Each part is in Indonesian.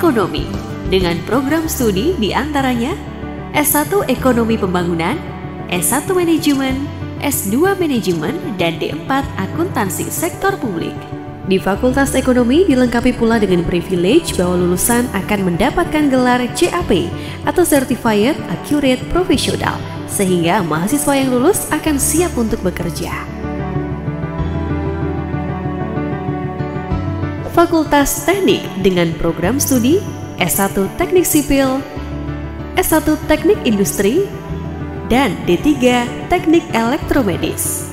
Ekonomi dengan program studi di antaranya S1 Ekonomi Pembangunan, S1 Manajemen, S2 Manajemen, dan D4 Akuntansi Sektor Publik. Di Fakultas Ekonomi dilengkapi pula dengan privilege bahwa lulusan akan mendapatkan gelar CAP atau Certified Accurate Professional, sehingga mahasiswa yang lulus akan siap untuk bekerja. Fakultas Teknik dengan program studi S1 Teknik Sipil, S1 Teknik Industri, dan D3 Teknik Elektromedis.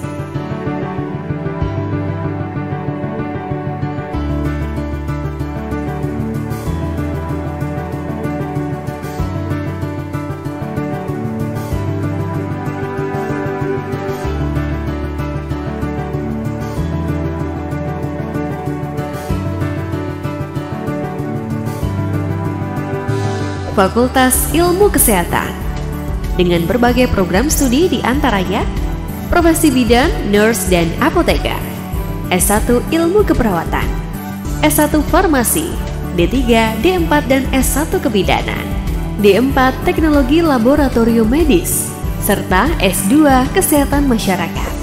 Fakultas Ilmu Kesehatan dengan berbagai program studi di antaranya profesi bidan, nurse, dan apoteker, S1 Ilmu Keperawatan, S1 Farmasi, D3, D4, dan S1 Kebidanan, D4 Teknologi Laboratorium Medis, serta S2 Kesehatan Masyarakat.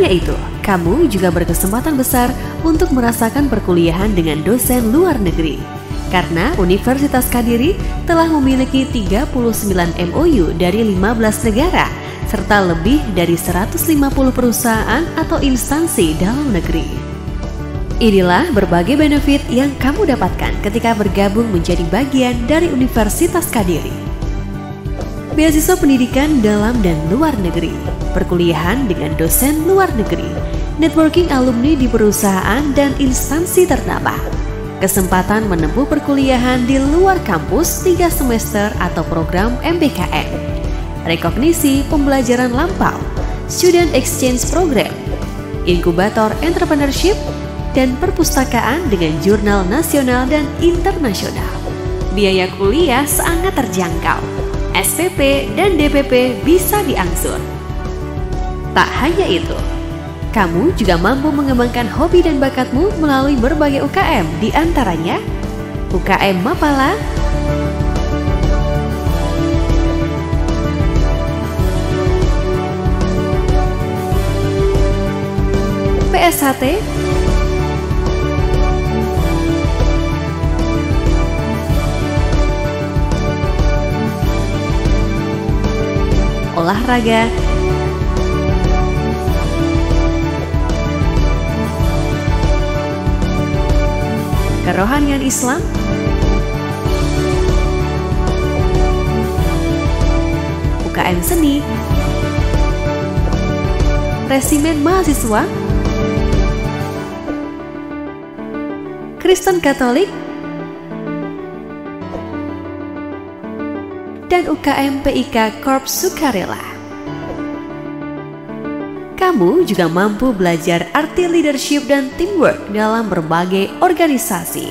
hanya itu, kamu juga berkesempatan besar untuk merasakan perkuliahan dengan dosen luar negeri. Karena Universitas Kadiri telah memiliki 39 MOU dari 15 negara, serta lebih dari 150 perusahaan atau instansi dalam negeri. Inilah berbagai benefit yang kamu dapatkan ketika bergabung menjadi bagian dari Universitas Kadiri. Beasiswa pendidikan dalam dan luar negeri perkuliahan dengan dosen luar negeri, networking alumni di perusahaan dan instansi ternama, kesempatan menempuh perkuliahan di luar kampus 3 semester atau program MBKM, rekognisi pembelajaran lampau, student exchange program, inkubator entrepreneurship, dan perpustakaan dengan jurnal nasional dan internasional. Biaya kuliah sangat terjangkau. SPP dan DPP bisa diangsur. Tak hanya itu, kamu juga mampu mengembangkan hobi dan bakatmu melalui berbagai UKM, di antaranya UKM Mapala, PSHT, olahraga, kerohanian Islam? UKM Seni? Resimen Mahasiswa? Kristen Katolik? Dan UKM PIK Korps Sukarela kamu juga mampu belajar arti leadership dan teamwork dalam berbagai organisasi.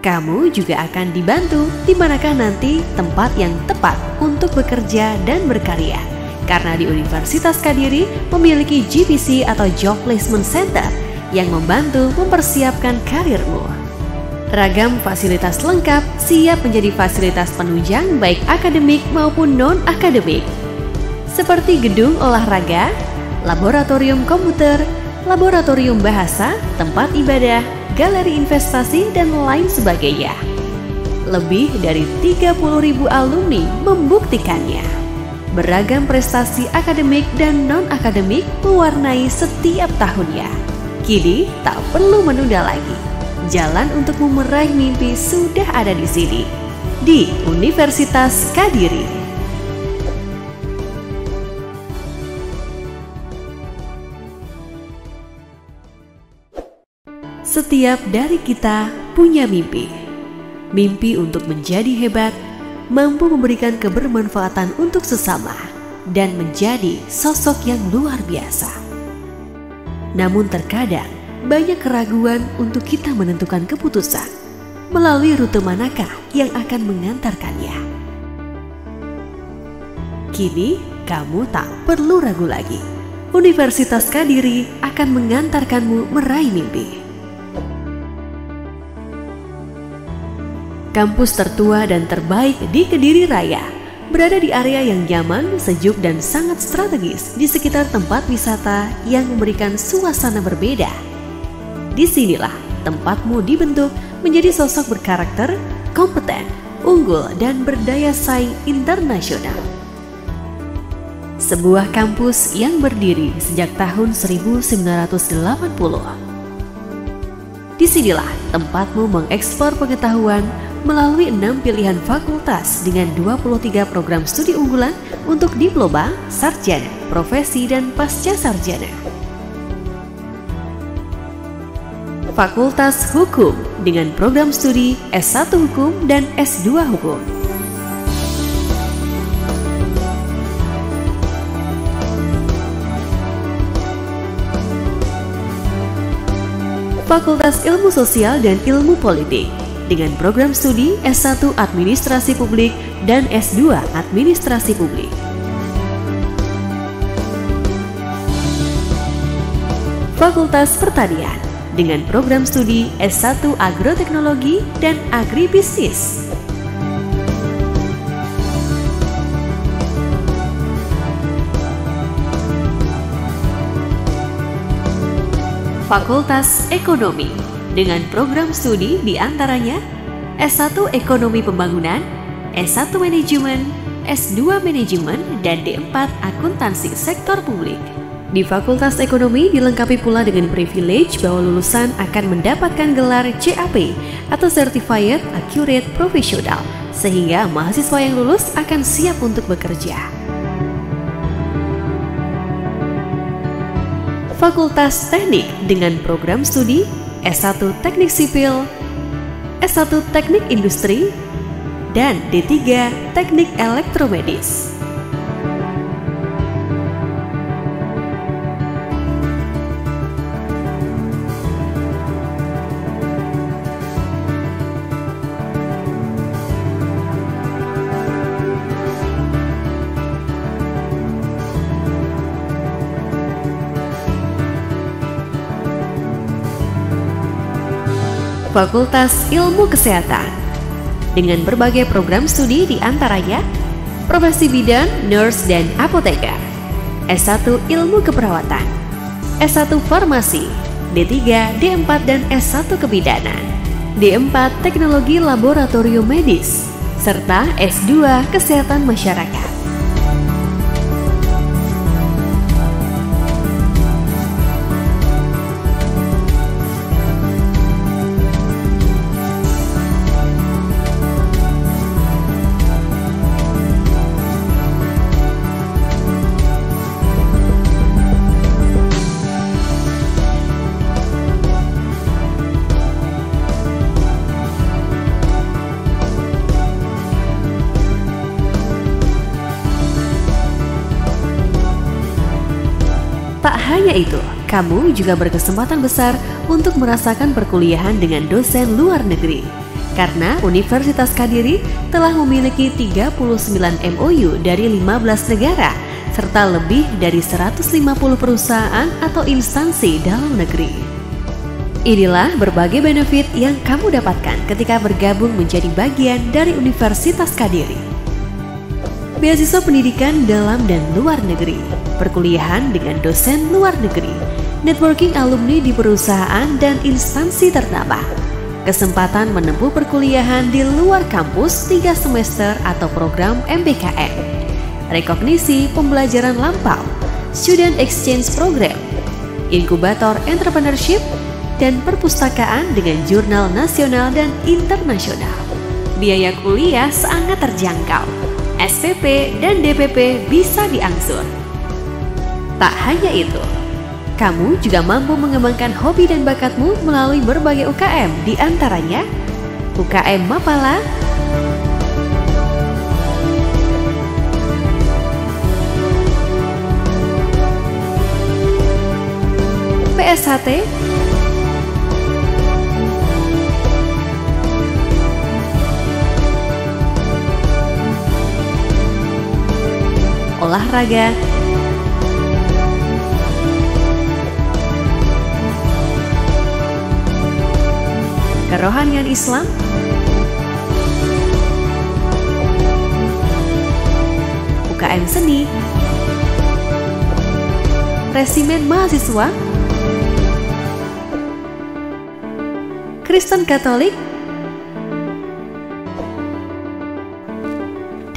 Kamu juga akan dibantu di manakah nanti tempat yang tepat untuk bekerja dan berkarya. Karena di Universitas Kadiri memiliki GPC atau Job Placement Center yang membantu mempersiapkan karirmu. Ragam fasilitas lengkap siap menjadi fasilitas penunjang baik akademik maupun non-akademik seperti gedung olahraga, laboratorium komputer, laboratorium bahasa, tempat ibadah, galeri investasi, dan lain sebagainya. Lebih dari 30.000 alumni membuktikannya. Beragam prestasi akademik dan non-akademik mewarnai setiap tahunnya. Kini tak perlu menunda lagi. Jalan untuk memeraih mimpi sudah ada di sini, di Universitas Kadiri. setiap dari kita punya mimpi. Mimpi untuk menjadi hebat, mampu memberikan kebermanfaatan untuk sesama, dan menjadi sosok yang luar biasa. Namun terkadang banyak keraguan untuk kita menentukan keputusan melalui rute manakah yang akan mengantarkannya. Kini kamu tak perlu ragu lagi. Universitas Kadiri akan mengantarkanmu meraih mimpi. Kampus tertua dan terbaik di Kediri Raya berada di area yang nyaman, sejuk, dan sangat strategis di sekitar tempat wisata yang memberikan suasana berbeda. Disinilah tempatmu dibentuk menjadi sosok berkarakter, kompeten, unggul, dan berdaya saing internasional. Sebuah kampus yang berdiri sejak tahun 1980. Disinilah tempatmu mengekspor pengetahuan, melalui enam pilihan fakultas dengan 23 program studi unggulan untuk diploma, sarjana, profesi, dan pasca sarjana. Fakultas Hukum dengan program studi S1 Hukum dan S2 Hukum. Fakultas Ilmu Sosial dan Ilmu Politik dengan program studi S1 Administrasi Publik dan S2 Administrasi Publik. Fakultas Pertanian dengan program studi S1 Agroteknologi dan Agribisnis. Fakultas Ekonomi dengan program studi di antaranya S1 Ekonomi Pembangunan, S1 Manajemen, S2 Manajemen, dan D4 Akuntansi Sektor Publik. Di Fakultas Ekonomi dilengkapi pula dengan privilege bahwa lulusan akan mendapatkan gelar CAP atau Certified Accurate Professional, sehingga mahasiswa yang lulus akan siap untuk bekerja. Fakultas Teknik dengan program studi S1 Teknik Sipil, S1 Teknik Industri, dan D3 Teknik Elektromedis. Fakultas Ilmu Kesehatan dengan berbagai program studi di antaranya profesi bidan, nurse, dan apoteker, S1 Ilmu Keperawatan, S1 Farmasi, D3, D4, dan S1 Kebidanan, D4 Teknologi Laboratorium Medis, serta S2 Kesehatan Masyarakat. hanya itu, kamu juga berkesempatan besar untuk merasakan perkuliahan dengan dosen luar negeri. Karena Universitas Kadiri telah memiliki 39 MOU dari 15 negara, serta lebih dari 150 perusahaan atau instansi dalam negeri. Inilah berbagai benefit yang kamu dapatkan ketika bergabung menjadi bagian dari Universitas Kadiri. Beasiswa pendidikan dalam dan luar negeri perkuliahan dengan dosen luar negeri, networking alumni di perusahaan dan instansi ternama, kesempatan menempuh perkuliahan di luar kampus 3 semester atau program MBKN, rekognisi pembelajaran lampau, student exchange program, inkubator entrepreneurship, dan perpustakaan dengan jurnal nasional dan internasional. Biaya kuliah sangat terjangkau. SPP dan DPP bisa diangsur. Tak hanya itu, kamu juga mampu mengembangkan hobi dan bakatmu melalui berbagai UKM, di antaranya UKM Mapala, PSHT, olahraga, Kerohanian Islam UKM Seni Resimen Mahasiswa Kristen Katolik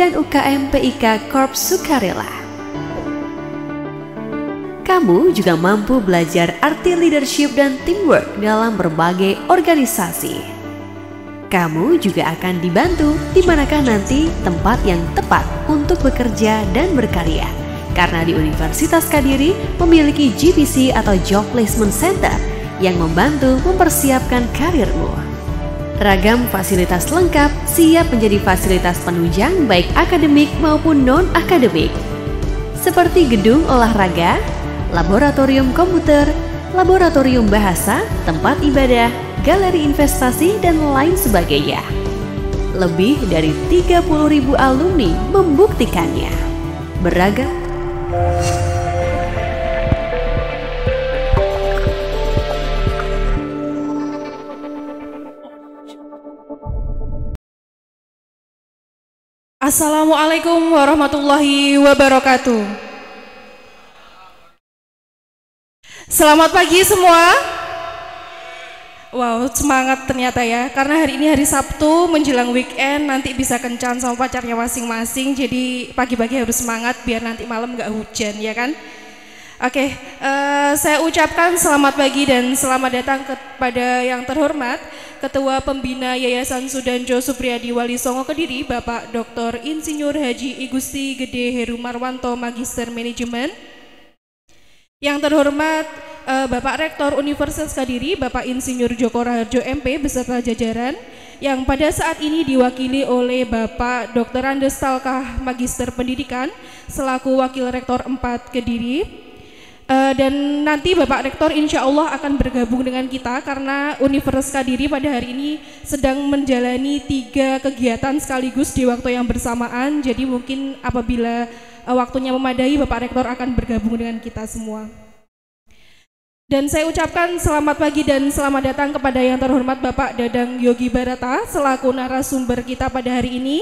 dan UKM PIK Korps Sukarela kamu juga mampu belajar arti leadership dan teamwork dalam berbagai organisasi. Kamu juga akan dibantu di manakah nanti tempat yang tepat untuk bekerja dan berkarya. Karena di Universitas Kadiri memiliki GPC atau Job Placement Center yang membantu mempersiapkan karirmu. Ragam fasilitas lengkap siap menjadi fasilitas penunjang baik akademik maupun non-akademik. Seperti gedung olahraga, laboratorium komputer, laboratorium bahasa, tempat ibadah, galeri investasi, dan lain sebagainya. Lebih dari ribu alumni membuktikannya. Beragam. Assalamualaikum warahmatullahi wabarakatuh. Selamat pagi semua. Wow, semangat ternyata ya. Karena hari ini hari Sabtu menjelang weekend, nanti bisa kencan sama pacarnya masing-masing. Jadi pagi-pagi harus semangat biar nanti malam nggak hujan ya kan? Oke, uh, saya ucapkan selamat pagi dan selamat datang kepada yang terhormat Ketua Pembina Yayasan Sudanjo Supriyadi Wali Songo Kediri, Bapak Dr. Insinyur Haji Igusti Gede Heru Marwanto, Magister Manajemen. Yang terhormat uh, Bapak Rektor Universitas Kadiri, Bapak Insinyur Joko Raharjo MP beserta jajaran yang pada saat ini diwakili oleh Bapak Dr. Andes Talkah Magister Pendidikan selaku Wakil Rektor 4 Kediri. Uh, dan nanti Bapak Rektor insya Allah akan bergabung dengan kita karena Universitas Kadiri pada hari ini sedang menjalani tiga kegiatan sekaligus di waktu yang bersamaan. Jadi mungkin apabila Eh, waktunya memadai Bapak Rektor akan bergabung dengan kita semua. Dan saya ucapkan selamat pagi dan selamat datang kepada yang terhormat Bapak Dadang Yogi Barata selaku narasumber kita pada hari ini.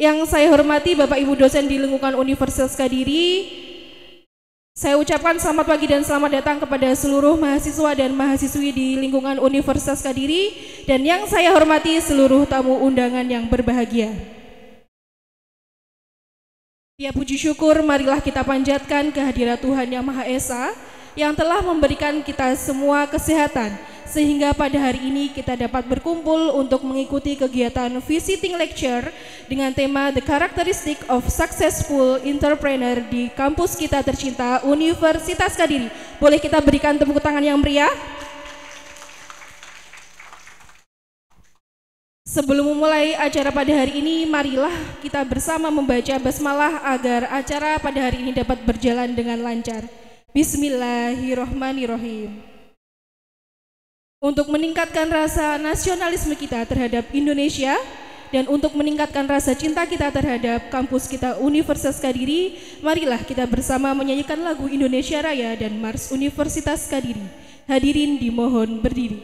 Yang saya hormati Bapak Ibu dosen di lingkungan Universitas Kadiri, saya ucapkan selamat pagi dan selamat datang kepada seluruh mahasiswa dan mahasiswi di lingkungan Universitas Kadiri dan yang saya hormati seluruh tamu undangan yang berbahagia. Ya puji syukur marilah kita panjatkan kehadiran Tuhan Yang Maha Esa yang telah memberikan kita semua kesehatan sehingga pada hari ini kita dapat berkumpul untuk mengikuti kegiatan visiting lecture dengan tema The Characteristic of Successful Entrepreneur di kampus kita tercinta Universitas Kadiri. Boleh kita berikan tepuk tangan yang meriah? Sebelum memulai acara pada hari ini, marilah kita bersama membaca basmalah agar acara pada hari ini dapat berjalan dengan lancar. Bismillahirrohmanirrohim. Untuk meningkatkan rasa nasionalisme kita terhadap Indonesia, dan untuk meningkatkan rasa cinta kita terhadap kampus kita Universitas Kadiri, marilah kita bersama menyanyikan lagu Indonesia Raya dan Mars Universitas Kadiri. Hadirin dimohon berdiri.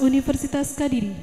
Universitas Kadiri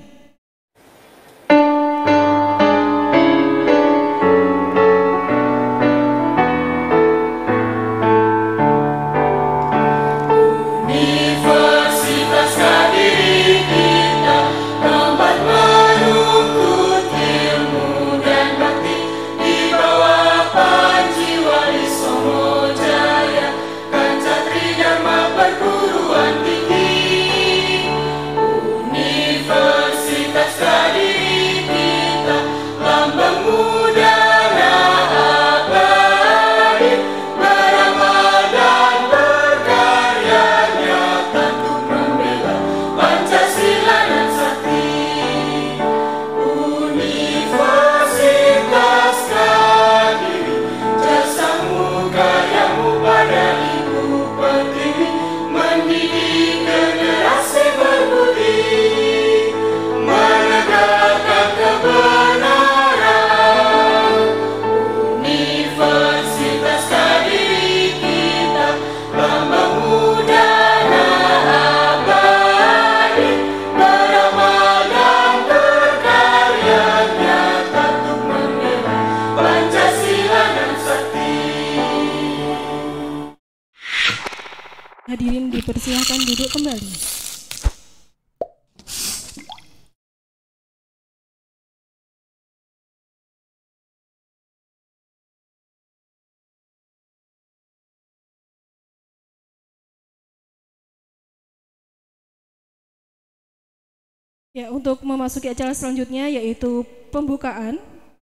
memasuki acara selanjutnya yaitu pembukaan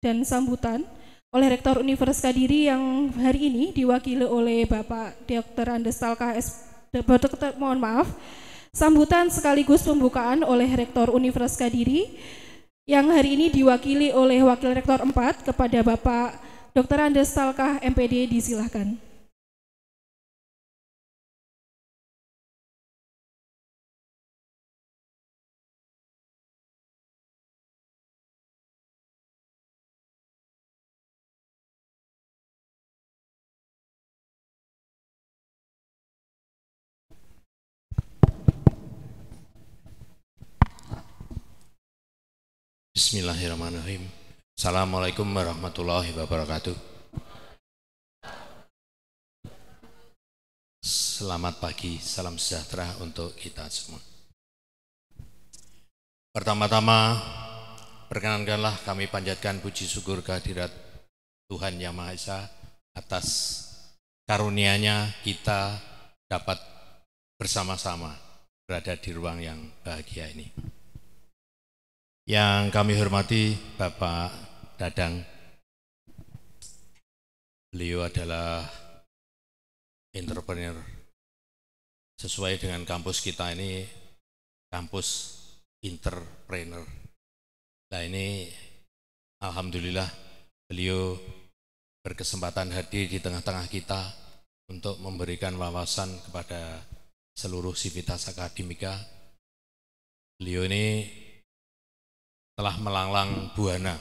dan sambutan oleh Rektor Universitas Kadiri yang hari ini diwakili oleh Bapak Dr. Andes Talka S. Dr. mohon maaf, sambutan sekaligus pembukaan oleh Rektor Universitas Kadiri yang hari ini diwakili oleh Wakil Rektor 4 kepada Bapak Dr. Andes Talkah MPD disilahkan. Bismillahirrahmanirrahim. Assalamualaikum warahmatullahi wabarakatuh. Selamat pagi, salam sejahtera untuk kita semua. Pertama-tama, perkenankanlah kami panjatkan puji syukur kehadirat Tuhan Yang Maha Esa atas karunia-Nya kita dapat bersama-sama berada di ruang yang bahagia ini. Yang kami hormati Bapak Dadang. Beliau adalah entrepreneur. Sesuai dengan kampus kita ini, kampus entrepreneur. Nah ini Alhamdulillah beliau berkesempatan hadir di tengah-tengah kita untuk memberikan wawasan kepada seluruh sivitas akademika. Beliau ini telah melanglang buana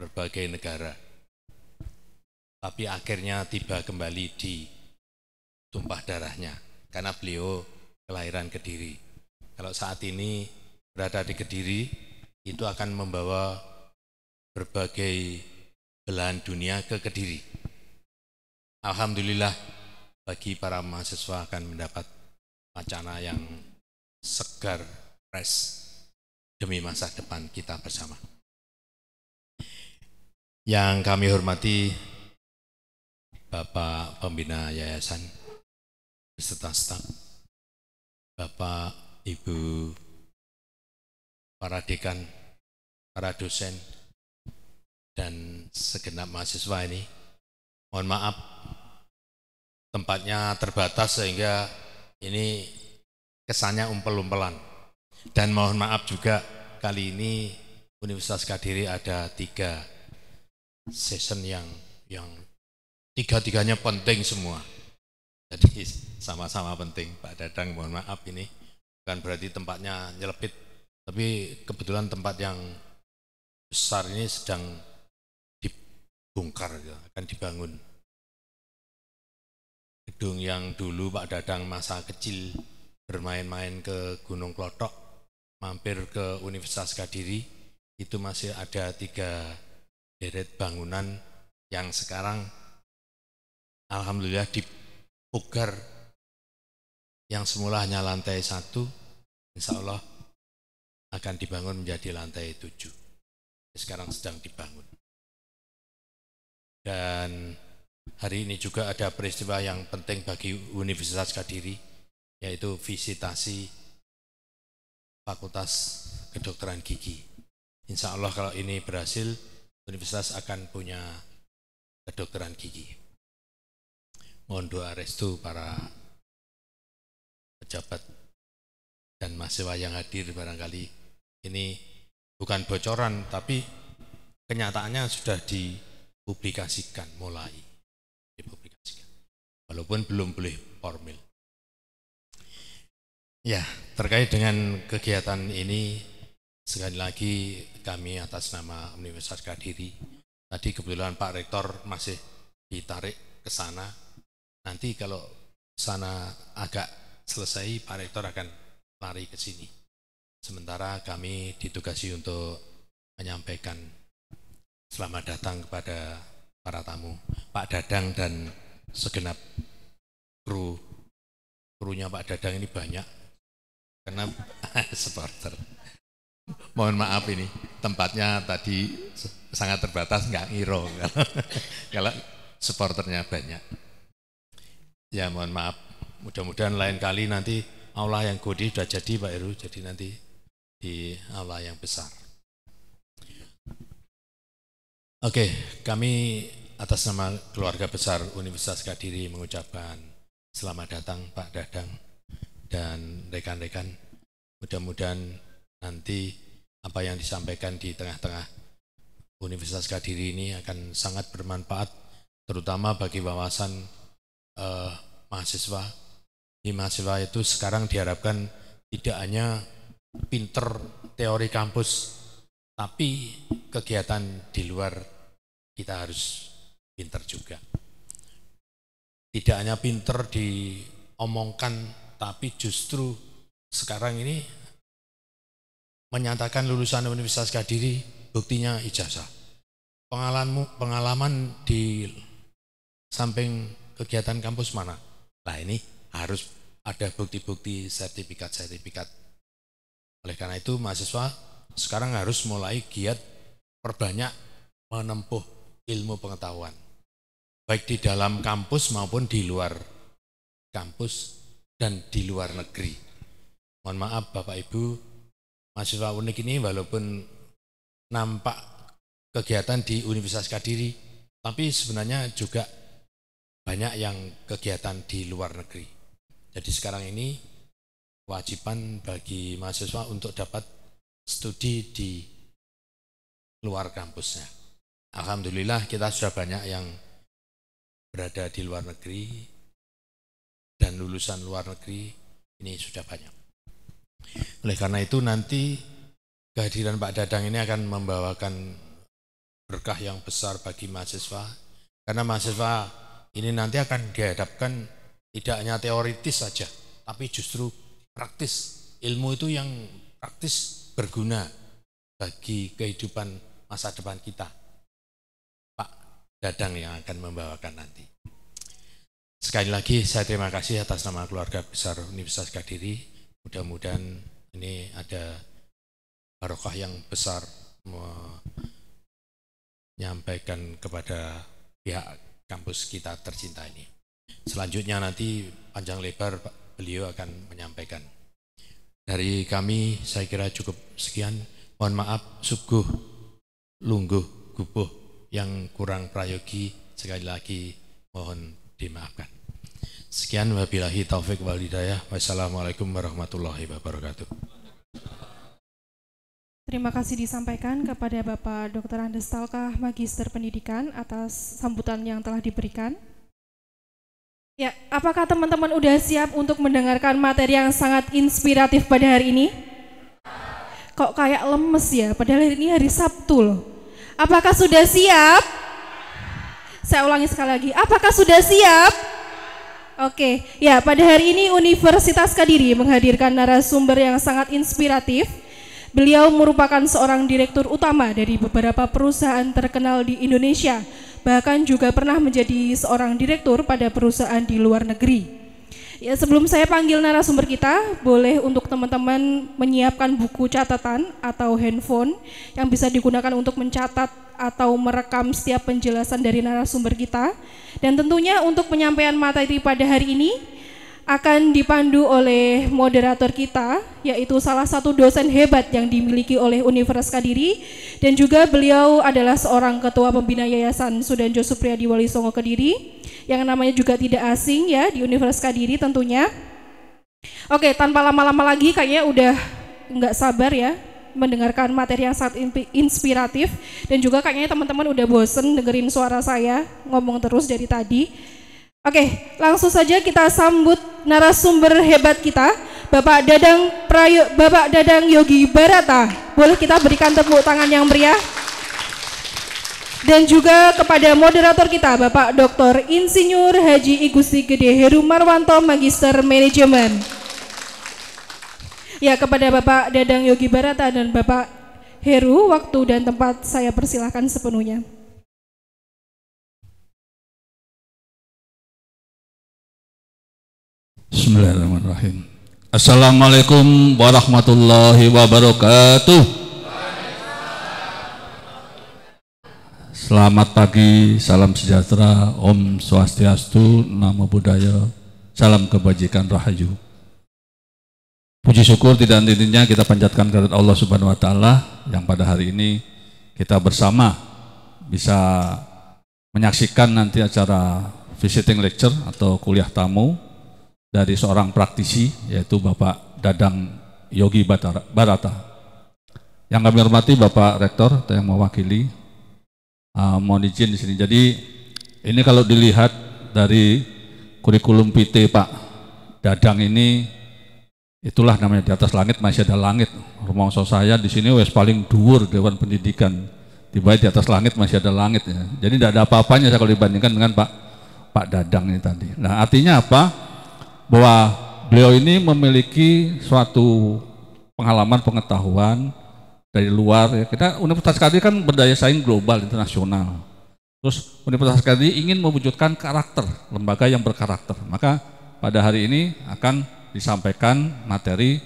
berbagai negara. Tapi akhirnya tiba kembali di tumpah darahnya karena beliau kelahiran Kediri. Kalau saat ini berada di Kediri, itu akan membawa berbagai belahan dunia ke Kediri. Alhamdulillah bagi para mahasiswa akan mendapat wacana yang segar, fresh demi masa depan kita bersama. Yang kami hormati Bapak Pembina Yayasan beserta staf, Bapak Ibu para dekan, para dosen, dan segenap mahasiswa ini. Mohon maaf tempatnya terbatas sehingga ini kesannya umpel-umpelan dan mohon maaf juga kali ini Universitas Kadiri ada tiga session yang yang tiga-tiganya penting semua. Jadi sama-sama penting. Pak Dadang mohon maaf ini bukan berarti tempatnya nyelepit, tapi kebetulan tempat yang besar ini sedang dibongkar, akan dibangun. Gedung yang dulu Pak Dadang masa kecil bermain-main ke Gunung Klotok mampir ke Universitas Kadiri itu masih ada tiga deret bangunan yang sekarang alhamdulillah dipugar yang semula hanya lantai satu insya Allah akan dibangun menjadi lantai tujuh sekarang sedang dibangun dan hari ini juga ada peristiwa yang penting bagi Universitas Kadiri yaitu visitasi Fakultas Kedokteran Gigi. Insya Allah kalau ini berhasil, universitas akan punya kedokteran gigi. Mohon doa restu para pejabat dan mahasiswa yang hadir barangkali ini bukan bocoran tapi kenyataannya sudah dipublikasikan mulai dipublikasikan walaupun belum boleh formal. Ya, terkait dengan kegiatan ini sekali lagi kami atas nama Universitas Kadiri tadi kebetulan Pak Rektor masih ditarik ke sana. Nanti kalau sana agak selesai Pak Rektor akan lari ke sini. Sementara kami ditugasi untuk menyampaikan selamat datang kepada para tamu, Pak Dadang dan segenap kru krunya Pak Dadang ini banyak karena supporter. Mohon maaf ini tempatnya tadi sangat terbatas nggak ngiro kalau supporternya banyak. Ya mohon maaf. Mudah-mudahan lain kali nanti Allah yang gede sudah jadi Pak Heru, jadi nanti di Allah yang besar. Oke, kami atas nama keluarga besar Universitas Kadiri mengucapkan selamat datang Pak Dadang dan rekan-rekan. Mudah-mudahan nanti apa yang disampaikan di tengah-tengah Universitas Kadiri ini akan sangat bermanfaat terutama bagi wawasan eh, mahasiswa. Di mahasiswa itu sekarang diharapkan tidak hanya pinter teori kampus tapi kegiatan di luar kita harus pinter juga. Tidak hanya pinter diomongkan tapi justru sekarang ini menyatakan lulusan Universitas Kadiri buktinya ijazah. Pengalaman pengalaman di samping kegiatan kampus mana? Nah ini harus ada bukti-bukti sertifikat-sertifikat. Oleh karena itu mahasiswa sekarang harus mulai giat perbanyak menempuh ilmu pengetahuan. Baik di dalam kampus maupun di luar kampus dan di luar negeri. Mohon maaf Bapak Ibu, mahasiswa unik ini walaupun nampak kegiatan di Universitas Kadiri, tapi sebenarnya juga banyak yang kegiatan di luar negeri. Jadi sekarang ini kewajiban bagi mahasiswa untuk dapat studi di luar kampusnya. Alhamdulillah kita sudah banyak yang berada di luar negeri dan lulusan luar negeri ini sudah banyak. Oleh karena itu nanti kehadiran Pak Dadang ini akan membawakan berkah yang besar bagi mahasiswa karena mahasiswa ini nanti akan dihadapkan tidak hanya teoritis saja tapi justru praktis ilmu itu yang praktis berguna bagi kehidupan masa depan kita Pak Dadang yang akan membawakan nanti Sekali lagi saya terima kasih atas nama keluarga besar Universitas Kadiri. Mudah-mudahan ini ada barokah yang besar menyampaikan kepada pihak kampus kita tercinta ini. Selanjutnya nanti panjang lebar beliau akan menyampaikan. Dari kami saya kira cukup sekian. Mohon maaf subuh lungguh, gubuh yang kurang prayogi sekali lagi mohon dimaafkan. Sekian wabillahi taufik wal hidayah. Wassalamualaikum warahmatullahi wabarakatuh. Terima kasih disampaikan kepada Bapak Dr. Andes Talkah, Magister Pendidikan atas sambutan yang telah diberikan. Ya, apakah teman-teman sudah siap untuk mendengarkan materi yang sangat inspiratif pada hari ini? Kok kayak lemes ya, padahal ini hari Sabtu loh. Apakah sudah siap? Saya ulangi sekali lagi. Apakah sudah siap? Oke, ya pada hari ini Universitas Kadiri menghadirkan narasumber yang sangat inspiratif. Beliau merupakan seorang direktur utama dari beberapa perusahaan terkenal di Indonesia, bahkan juga pernah menjadi seorang direktur pada perusahaan di luar negeri. Ya, sebelum saya panggil narasumber kita, boleh untuk teman-teman menyiapkan buku catatan atau handphone yang bisa digunakan untuk mencatat atau merekam setiap penjelasan dari narasumber kita. Dan tentunya untuk penyampaian materi pada hari ini, akan dipandu oleh moderator kita, yaitu salah satu dosen hebat yang dimiliki oleh Universitas Kadiri, dan juga beliau adalah seorang ketua pembina Yayasan Josupria Supriyadi Wali Songo Kediri, yang namanya juga tidak asing ya di Universitas Kadiri tentunya. Oke, tanpa lama-lama lagi kayaknya udah nggak sabar ya mendengarkan materi yang sangat inspiratif, dan juga kayaknya teman-teman udah bosen dengerin suara saya ngomong terus dari tadi. Oke, langsung saja kita sambut narasumber hebat kita, Bapak Dadang Prayo, Bapak Dadang Yogi Barata. Boleh kita berikan tepuk tangan yang meriah? Dan juga kepada moderator kita, Bapak Dr. Insinyur Haji Igusti Gede Heru Marwanto, Magister Manajemen. Ya, kepada Bapak Dadang Yogi Barata dan Bapak Heru, waktu dan tempat saya persilahkan sepenuhnya. Bismillahirrahmanirrahim. Assalamualaikum warahmatullahi wabarakatuh. Selamat pagi, salam sejahtera, Om Swastiastu, Namo Buddhaya, salam kebajikan Rahayu. Puji syukur tidak intinya kita panjatkan kehadirat Allah Subhanahu wa taala yang pada hari ini kita bersama bisa menyaksikan nanti acara visiting lecture atau kuliah tamu dari seorang praktisi yaitu Bapak Dadang Yogi Barata. Yang kami hormati Bapak Rektor atau yang mewakili, uh, mohon izin di sini. Jadi ini kalau dilihat dari kurikulum PT Pak Dadang ini, itulah namanya di atas langit masih ada langit. Rumah saya di sini wes paling dhuwur Dewan Pendidikan. Tiba di atas langit masih ada langit ya. Jadi tidak ada apa-apanya kalau dibandingkan dengan Pak Pak Dadang ini tadi. Nah artinya apa? bahwa beliau ini memiliki suatu pengalaman pengetahuan dari luar ya. Kita Universitas Kadri kan berdaya saing global internasional. Terus Universitas Kadri ingin mewujudkan karakter lembaga yang berkarakter. Maka pada hari ini akan disampaikan materi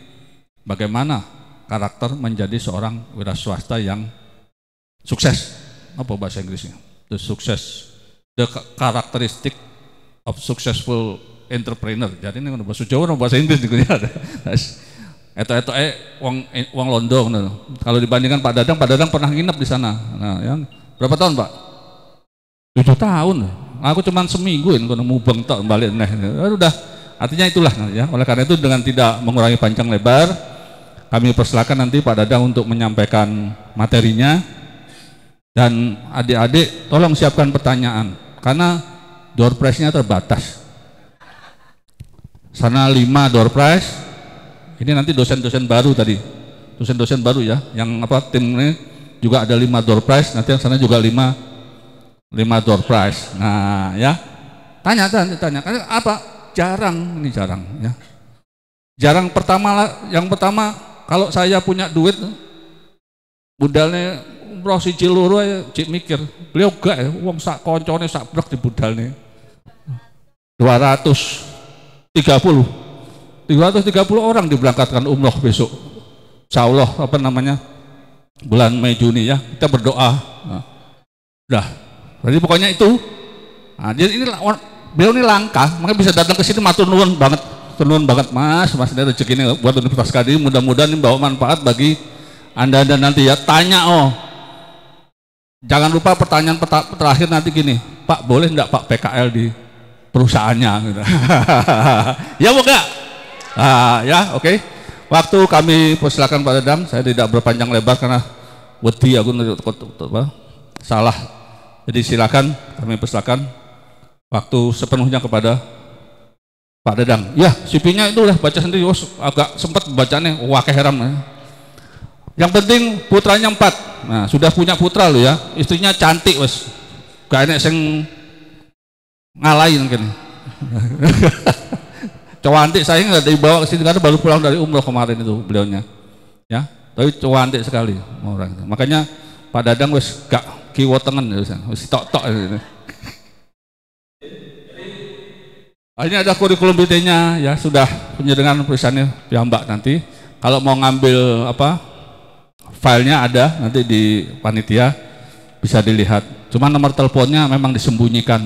bagaimana karakter menjadi seorang wira swasta yang sukses. Apa bahasa Inggrisnya? The success, the characteristic of successful entrepreneur. Jadi ini bahasa Jawa bahasa Inggris gitu ya. Eto eto eh uang uang eh, London. Kalau dibandingkan Pak Dadang, Pak Dadang pernah nginep di sana. Nah, yang berapa tahun Pak? Tujuh tahun. Aku cuma seminggu ini kono mubeng tak balik nah. Ya Udah artinya itulah ya. Oleh karena itu dengan tidak mengurangi panjang lebar, kami persilakan nanti Pak Dadang untuk menyampaikan materinya dan adik-adik tolong siapkan pertanyaan karena door price nya terbatas sana lima door prize ini nanti dosen-dosen baru tadi dosen-dosen baru ya yang apa tim ini juga ada lima door prize nanti yang sana juga lima lima door prize nah ya tanya tanya tanya apa jarang ini jarang ya jarang pertama yang pertama kalau saya punya duit budalnya umroh si ciluru ya cik mikir beliau gak ya uang sak koncone sak brek di budalnya 200 30 330 orang diberangkatkan umroh besok insya Allah apa namanya bulan Mei Juni ya kita berdoa nah, udah jadi pokoknya itu nah, jadi ini beliau ini langkah maka bisa datang ke sini matur banget tenun banget mas mas ini rezeki ini buat Universitas kadi mudah-mudahan ini bawa manfaat bagi anda dan nanti ya tanya oh jangan lupa pertanyaan terakhir nanti gini Pak boleh enggak Pak PKL di perusahaannya. ya bu ya? Ah, ya oke. Okay. Waktu kami persilakan pada dam, saya tidak berpanjang lebar karena wedi aku apa, salah. Jadi silakan kami persilakan waktu sepenuhnya kepada Pak Dedang. Ya, CV-nya itu udah baca sendiri. Oh, agak sempat bacaannya wah keheram. Ya. Yang penting putranya empat. Nah, sudah punya putra loh ya. Istrinya cantik wes. Gak enak sing ngalahin mungkin cowantik saya nggak dibawa ke sini karena baru pulang dari umroh kemarin itu beliaunya ya tapi cowantik sekali orang makanya Pak Dadang wes gak kiwo tengen wes tok tok Akhirnya ada kurikulum bedanya ya sudah punya dengan perusahaannya mbak nanti. Kalau mau ngambil apa filenya ada nanti di panitia bisa dilihat. Cuma nomor teleponnya memang disembunyikan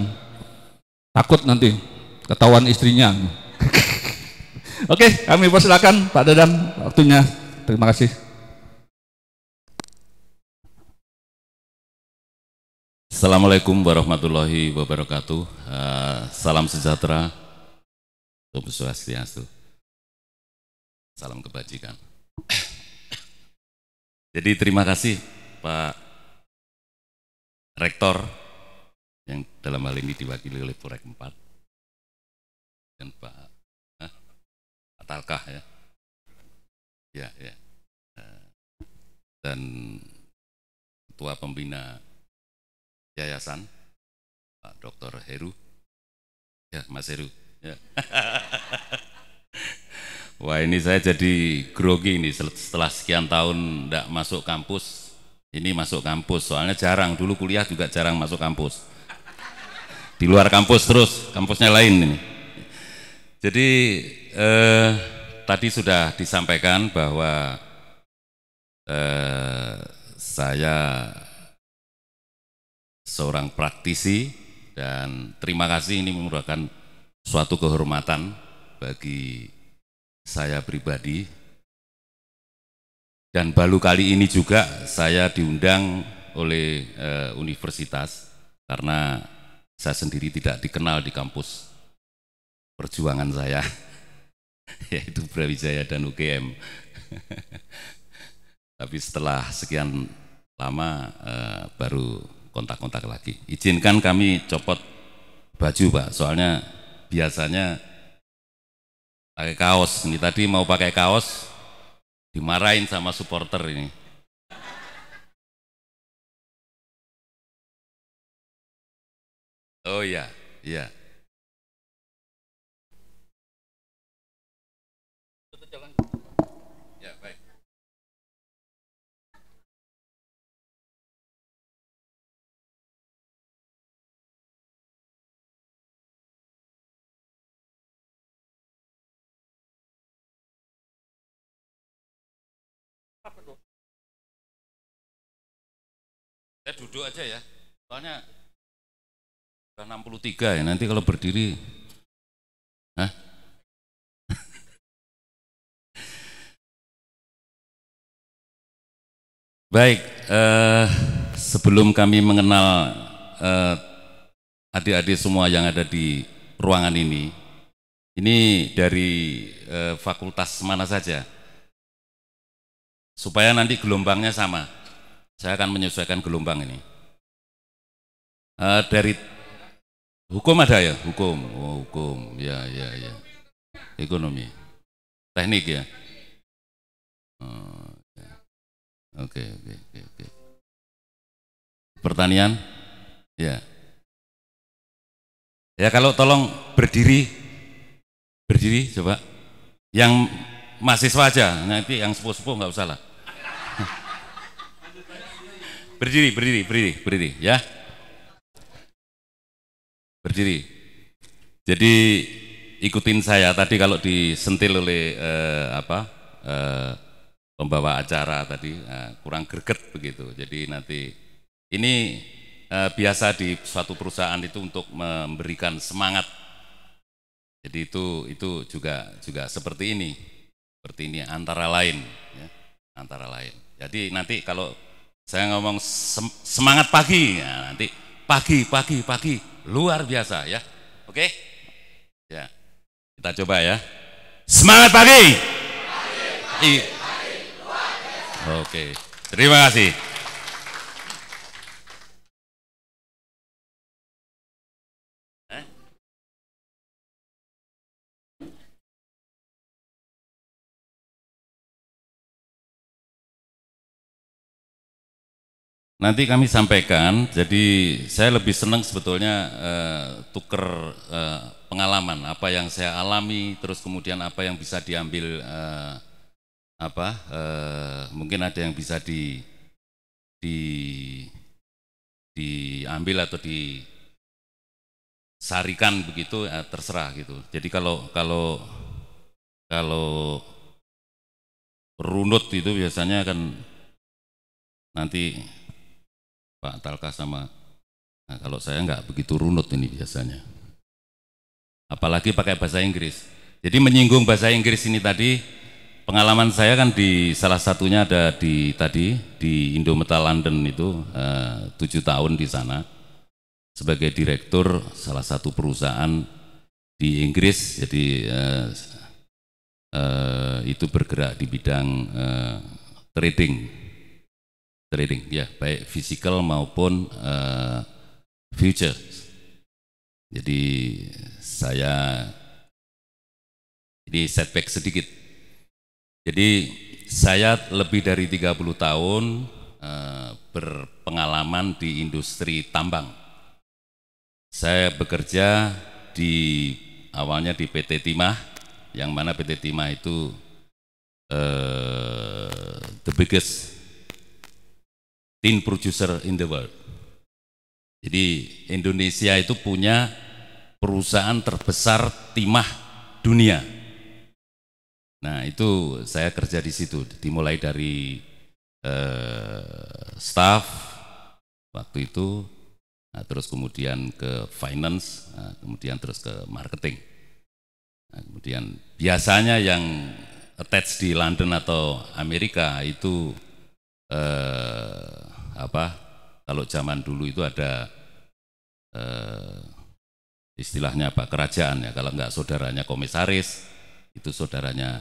Takut nanti ketahuan istrinya. Oke, okay, kami persilakan Pak Dadang waktunya. Terima kasih. Assalamualaikum warahmatullahi wabarakatuh. Uh, salam sejahtera. Om Swastiastu. Salam kebajikan. Jadi terima kasih Pak Rektor yang dalam hal ini diwakili oleh Polrek 4 dan Pak eh, ah, Atalkah ya ya ya eh, dan ketua pembina yayasan Pak Dr. Heru ya Mas Heru ya. Wah ini saya jadi grogi ini setelah sekian tahun tidak masuk kampus ini masuk kampus soalnya jarang dulu kuliah juga jarang masuk kampus di luar kampus terus kampusnya lain ini jadi eh, tadi sudah disampaikan bahwa eh, saya seorang praktisi dan terima kasih ini merupakan suatu kehormatan bagi saya pribadi dan baru kali ini juga saya diundang oleh eh, universitas karena saya sendiri tidak dikenal di kampus perjuangan saya, yaitu Brawijaya dan UGM. Tapi setelah sekian lama eh, baru kontak-kontak lagi. Izinkan kami copot baju Pak, soalnya biasanya pakai kaos. Ini tadi mau pakai kaos dimarahin sama supporter ini. Oh ya, Ya, baik. Saya duduk aja ya. Soalnya 63 ya, nanti kalau berdiri. Hah? Baik, eh, sebelum kami mengenal eh, adik-adik eh, semua yang ada di ruangan ini, ini dari eh, fakultas mana saja, supaya nanti gelombangnya sama. Saya akan menyesuaikan gelombang ini. Eh, dari Hukum ada ya? Hukum. Oh, hukum. Ya, ya, ya. Ekonomi. Teknik ya? Oh, ya. Oke, oke, oke, oke. Pertanian? Ya. Ya kalau tolong berdiri. Berdiri coba. Yang mahasiswa aja, nah, nanti yang sepuh-sepuh nggak usah lah. berdiri, berdiri, berdiri, berdiri ya. Berdiri. Jadi ikutin saya tadi kalau disentil oleh eh, apa eh, pembawa acara tadi eh, kurang greget begitu. Jadi nanti ini eh, biasa di suatu perusahaan itu untuk memberikan semangat. Jadi itu itu juga juga seperti ini. Seperti ini antara lain ya, antara lain. Jadi nanti kalau saya ngomong semangat pagi ya, nanti pagi pagi pagi luar biasa ya. Oke? Ya. Kita coba ya. Semangat pagi. pagi, pagi Oke. Terima kasih. Nanti kami sampaikan, jadi saya lebih senang sebetulnya eh, tuker eh, pengalaman, apa yang saya alami, terus kemudian apa yang bisa diambil, eh, apa mungkin ada yang bisa di, di diambil atau disarikan begitu, ya terserah gitu. Jadi kalau kalau kalau runut itu biasanya akan nanti Pak Talka sama nah, kalau saya nggak begitu runut ini biasanya apalagi pakai bahasa Inggris jadi menyinggung bahasa Inggris ini tadi pengalaman saya kan di salah satunya ada di tadi di Indo London itu eh, tujuh tahun di sana sebagai direktur salah satu perusahaan di Inggris jadi eh, eh, itu bergerak di bidang eh, trading trading ya baik physical maupun uh, future jadi saya ini setback sedikit jadi saya lebih dari 30 tahun uh, berpengalaman di industri tambang saya bekerja di awalnya di PT Timah yang mana PT Timah itu uh, the biggest teen producer in the world. Jadi Indonesia itu punya perusahaan terbesar timah dunia. Nah itu saya kerja di situ, dimulai dari eh, staff waktu itu, nah, terus kemudian ke finance, nah, kemudian terus ke marketing. Nah, kemudian biasanya yang attach di London atau Amerika itu eh, apa kalau zaman dulu itu ada eh, istilahnya apa kerajaan ya kalau enggak saudaranya komisaris itu saudaranya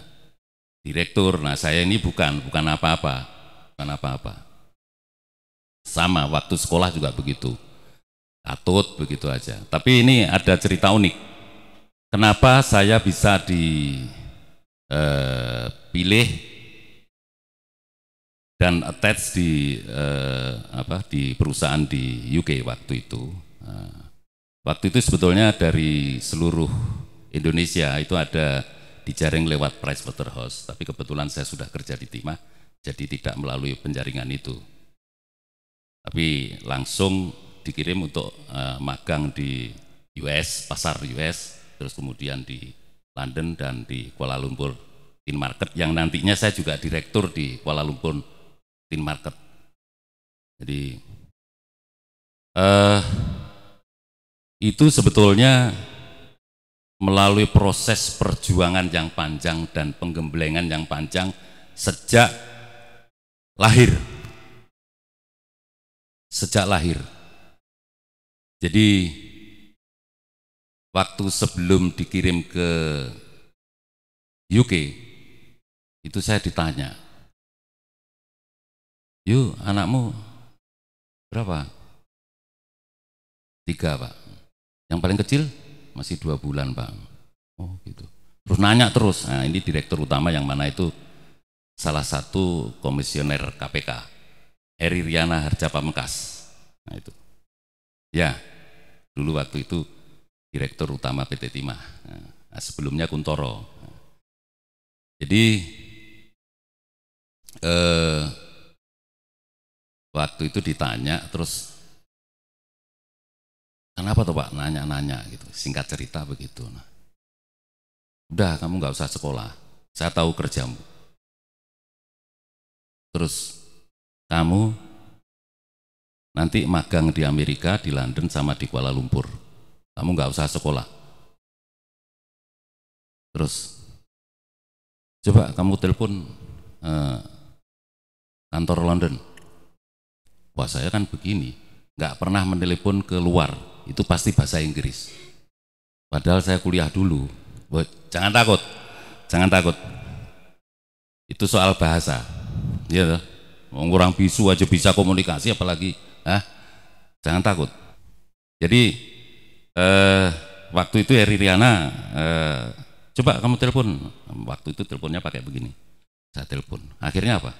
direktur nah saya ini bukan bukan apa-apa bukan apa-apa sama waktu sekolah juga begitu atut begitu aja tapi ini ada cerita unik kenapa saya bisa dipilih eh, dan attach di uh, apa di perusahaan di UK waktu itu. Uh, waktu itu sebetulnya dari seluruh Indonesia itu ada di jaring lewat Price Waterhouse, tapi kebetulan saya sudah kerja di timah, jadi tidak melalui penjaringan itu. Tapi langsung dikirim untuk uh, magang di US, pasar US, terus kemudian di London dan di Kuala Lumpur in market yang nantinya saya juga direktur di Kuala Lumpur clean market. Jadi eh, itu sebetulnya melalui proses perjuangan yang panjang dan penggembelengan yang panjang sejak lahir. Sejak lahir. Jadi waktu sebelum dikirim ke UK itu saya ditanya yuk anakmu berapa? Tiga pak. Yang paling kecil masih dua bulan pak. Oh gitu. Terus nanya terus. Nah ini direktur utama yang mana itu salah satu komisioner KPK. Eri Riana Harja Pamekas. Nah itu. Ya, dulu waktu itu direktur utama PT Timah. Nah, nah, sebelumnya Kuntoro. Nah, jadi eh, waktu itu ditanya terus kenapa tuh pak nanya-nanya gitu singkat cerita begitu nah, udah kamu nggak usah sekolah saya tahu kerjamu terus kamu nanti magang di Amerika di London sama di Kuala Lumpur kamu nggak usah sekolah terus coba kamu telepon eh, kantor London wah saya kan begini nggak pernah menelepon ke luar, itu pasti bahasa Inggris padahal saya kuliah dulu wah, jangan takut jangan takut itu soal bahasa ya gitu. orang bisu aja bisa komunikasi apalagi ah jangan takut jadi eh, waktu itu Heri ya, Riana eh, coba kamu telepon waktu itu teleponnya pakai begini saya telepon akhirnya apa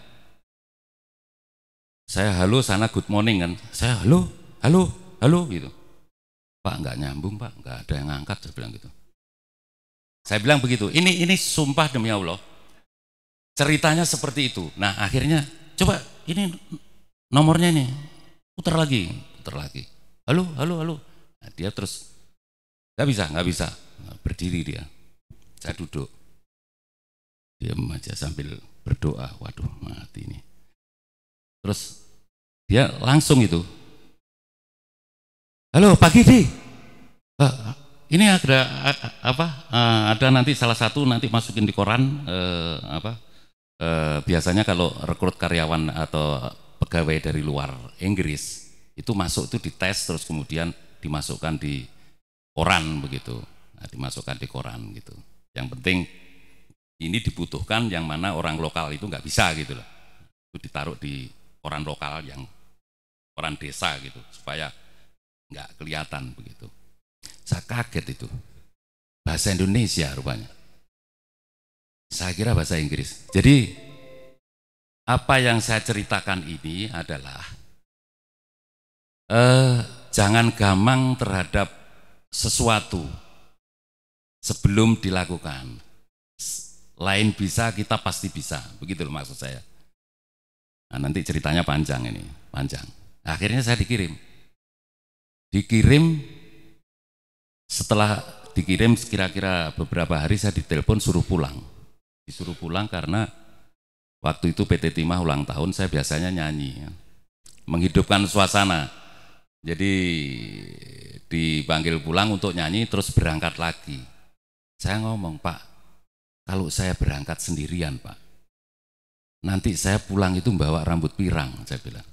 saya halo sana good morning kan. Saya halo, halo, halo gitu. Pak nggak nyambung pak, nggak ada yang ngangkat saya bilang gitu. Saya bilang begitu. Ini ini sumpah demi Allah. Ceritanya seperti itu. Nah akhirnya coba ini nomornya ini putar lagi, putar lagi. Halo, halo, halo. Nah, dia terus nggak bisa, nggak bisa nah, berdiri dia. Saya duduk diam aja sambil berdoa. Waduh mati nih. Terus dia langsung itu. Halo, pagi di. Uh, eh, ini ada eh, apa? Uh, ada nanti salah satu nanti masukin di koran apa? biasanya kalau rekrut karyawan atau pegawai dari luar Inggris itu masuk itu dites terus kemudian dimasukkan di koran begitu. Nah, dimasukkan di koran gitu. Yang penting ini dibutuhkan yang mana orang lokal itu nggak bisa gitu loh. Itu ditaruh di koran lokal yang koran desa gitu supaya nggak kelihatan begitu. Saya kaget itu bahasa Indonesia rupanya. Saya kira bahasa Inggris. Jadi apa yang saya ceritakan ini adalah eh, jangan gamang terhadap sesuatu sebelum dilakukan. Lain bisa kita pasti bisa, begitu loh maksud saya. Nah, nanti ceritanya panjang ini, panjang. Nah, akhirnya saya dikirim. Dikirim setelah dikirim kira-kira beberapa hari saya ditelepon suruh pulang. Disuruh pulang karena waktu itu PT Timah ulang tahun saya biasanya nyanyi. Ya. Menghidupkan suasana. Jadi dipanggil pulang untuk nyanyi terus berangkat lagi. Saya ngomong, "Pak, kalau saya berangkat sendirian, Pak, Nanti saya pulang itu bawa rambut pirang, saya bilang.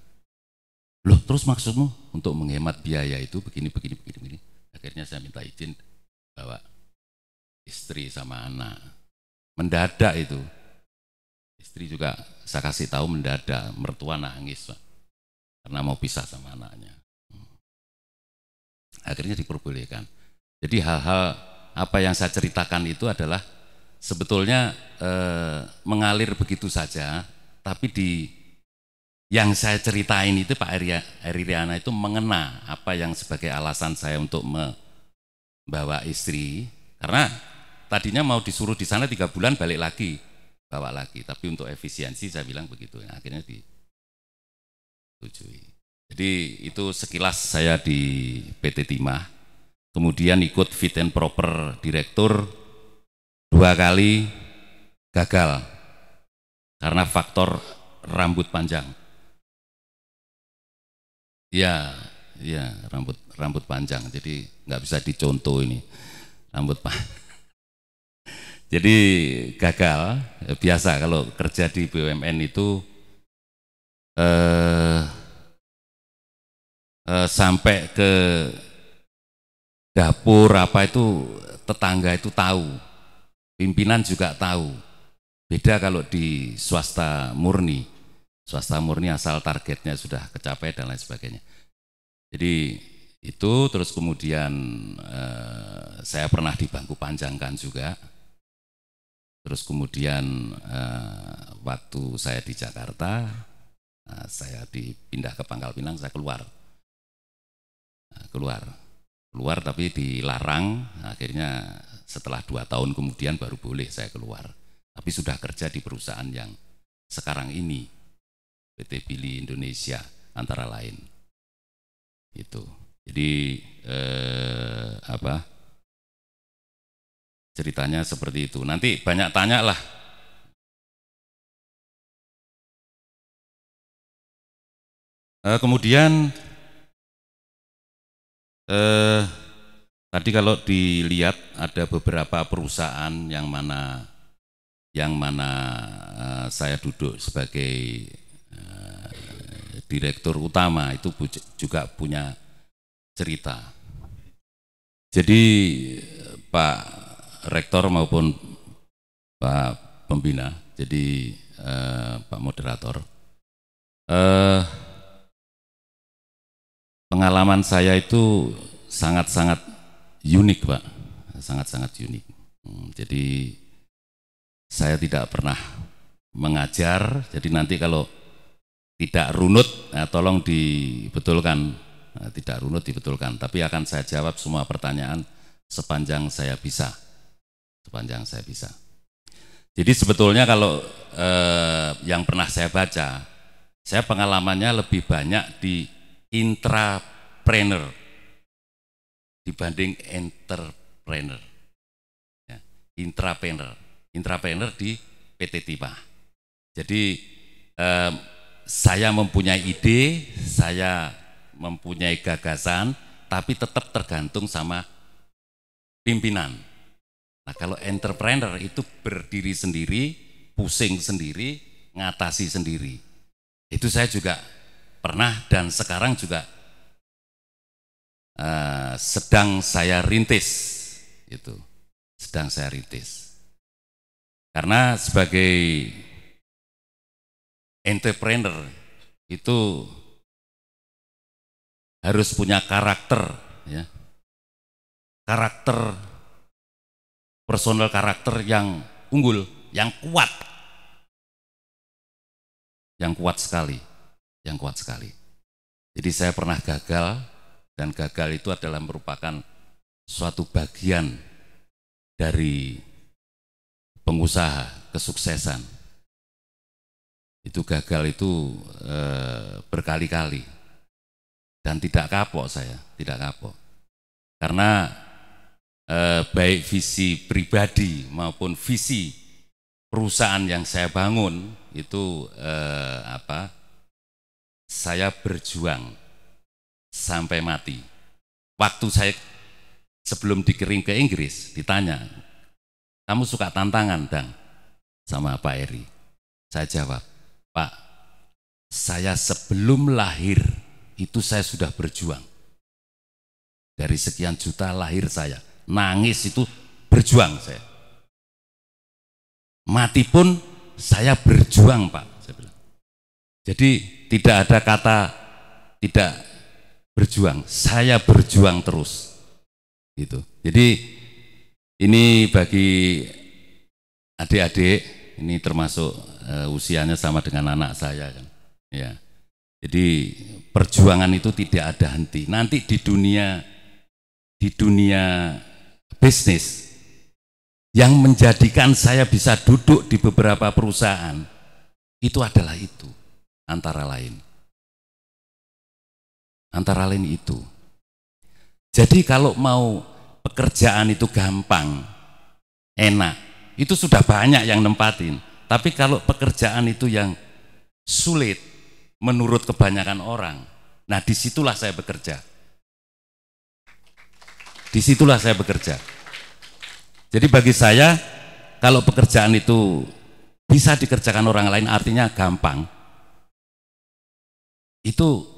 Loh, terus maksudmu untuk menghemat biaya itu begini, begini, begini, begini. Akhirnya saya minta izin bawa istri sama anak. Mendadak itu. Istri juga saya kasih tahu mendadak, mertua nangis Pak. Karena mau pisah sama anaknya. Hmm. Akhirnya diperbolehkan. Jadi hal-hal apa yang saya ceritakan itu adalah sebetulnya eh, mengalir begitu saja, tapi di yang saya ceritain itu Pak Eririana itu mengena apa yang sebagai alasan saya untuk membawa istri karena tadinya mau disuruh di sana tiga bulan balik lagi bawa lagi tapi untuk efisiensi saya bilang begitu nah, akhirnya ditujui. jadi itu sekilas saya di PT Timah kemudian ikut fit and proper direktur dua kali gagal karena faktor rambut panjang. Ya, ya rambut rambut panjang. Jadi nggak bisa dicontoh ini rambut pak. Jadi gagal ya biasa kalau kerja di BUMN itu eh, eh, sampai ke dapur apa itu tetangga itu tahu Pimpinan juga tahu. Beda kalau di swasta murni. Swasta murni asal targetnya sudah kecapai dan lain sebagainya. Jadi itu terus kemudian eh, saya pernah di bangku panjangkan juga. Terus kemudian eh, waktu saya di Jakarta, eh, saya dipindah ke Pangkal Pinang, saya keluar. Eh, keluar. Keluar tapi dilarang, akhirnya setelah dua tahun kemudian baru boleh saya keluar. Tapi sudah kerja di perusahaan yang sekarang ini PT Pili Indonesia antara lain. Itu. Jadi eh, apa? Ceritanya seperti itu. Nanti banyak tanya lah eh, kemudian eh, Tadi kalau dilihat ada beberapa perusahaan yang mana yang mana eh, saya duduk sebagai eh, direktur utama itu juga punya cerita. Jadi Pak Rektor maupun Pak Pembina, jadi eh, Pak Moderator, pengalaman saya itu sangat-sangat unik Pak, sangat-sangat unik. Hmm, jadi saya tidak pernah mengajar, jadi nanti kalau tidak runut, eh, tolong dibetulkan, eh, tidak runut dibetulkan. Tapi akan saya jawab semua pertanyaan sepanjang saya bisa, sepanjang saya bisa. Jadi sebetulnya kalau eh, yang pernah saya baca, saya pengalamannya lebih banyak di intrapreneur dibanding entrepreneur. Ya, intrapreneur. Intrapreneur di PT Timah. Jadi eh, saya mempunyai ide, saya mempunyai gagasan, tapi tetap tergantung sama pimpinan. Nah kalau entrepreneur itu berdiri sendiri, pusing sendiri, ngatasi sendiri. Itu saya juga pernah dan sekarang juga uh, sedang saya rintis itu sedang saya rintis karena sebagai entrepreneur itu harus punya karakter ya karakter personal karakter yang unggul yang kuat yang kuat sekali yang kuat sekali jadi saya pernah gagal dan gagal itu adalah merupakan suatu bagian dari pengusaha kesuksesan. Itu gagal itu e, berkali-kali dan tidak kapok saya, tidak kapok. Karena e, baik visi pribadi maupun visi perusahaan yang saya bangun itu e, apa? Saya berjuang sampai mati. Waktu saya sebelum dikirim ke Inggris, ditanya, kamu suka tantangan, Dang? Sama Pak Eri. Saya jawab, Pak, saya sebelum lahir itu saya sudah berjuang. Dari sekian juta lahir saya, nangis itu berjuang saya. Mati pun saya berjuang, Pak. Saya bilang. Jadi tidak ada kata tidak berjuang, saya berjuang terus. Gitu. Jadi ini bagi adik-adik ini termasuk uh, usianya sama dengan anak saya kan. Ya. Jadi perjuangan itu tidak ada henti. Nanti di dunia di dunia bisnis yang menjadikan saya bisa duduk di beberapa perusahaan itu adalah itu antara lain Antara lain itu. Jadi kalau mau pekerjaan itu gampang, enak, itu sudah banyak yang nempatin. Tapi kalau pekerjaan itu yang sulit menurut kebanyakan orang, nah disitulah saya bekerja. Disitulah saya bekerja. Jadi bagi saya, kalau pekerjaan itu bisa dikerjakan orang lain artinya gampang, itu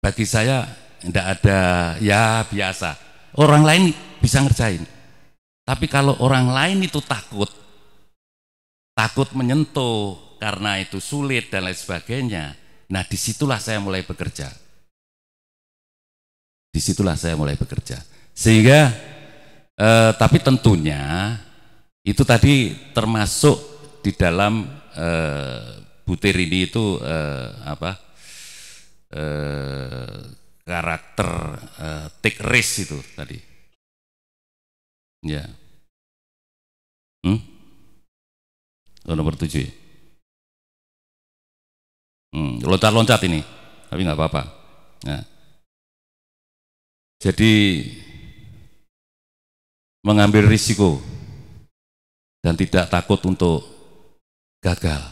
bagi saya tidak ada ya biasa. Orang lain bisa ngerjain. Tapi kalau orang lain itu takut, takut menyentuh karena itu sulit dan lain sebagainya. Nah disitulah saya mulai bekerja. Disitulah saya mulai bekerja. Sehingga eh, tapi tentunya itu tadi termasuk di dalam eh, butir ini itu eh, apa? eh, karakter eh, take risk itu tadi. Ya. Hmm? Oh, nomor tujuh ya? Hmm, loncat-loncat ini, tapi nggak apa-apa. Nah. Jadi mengambil risiko dan tidak takut untuk gagal.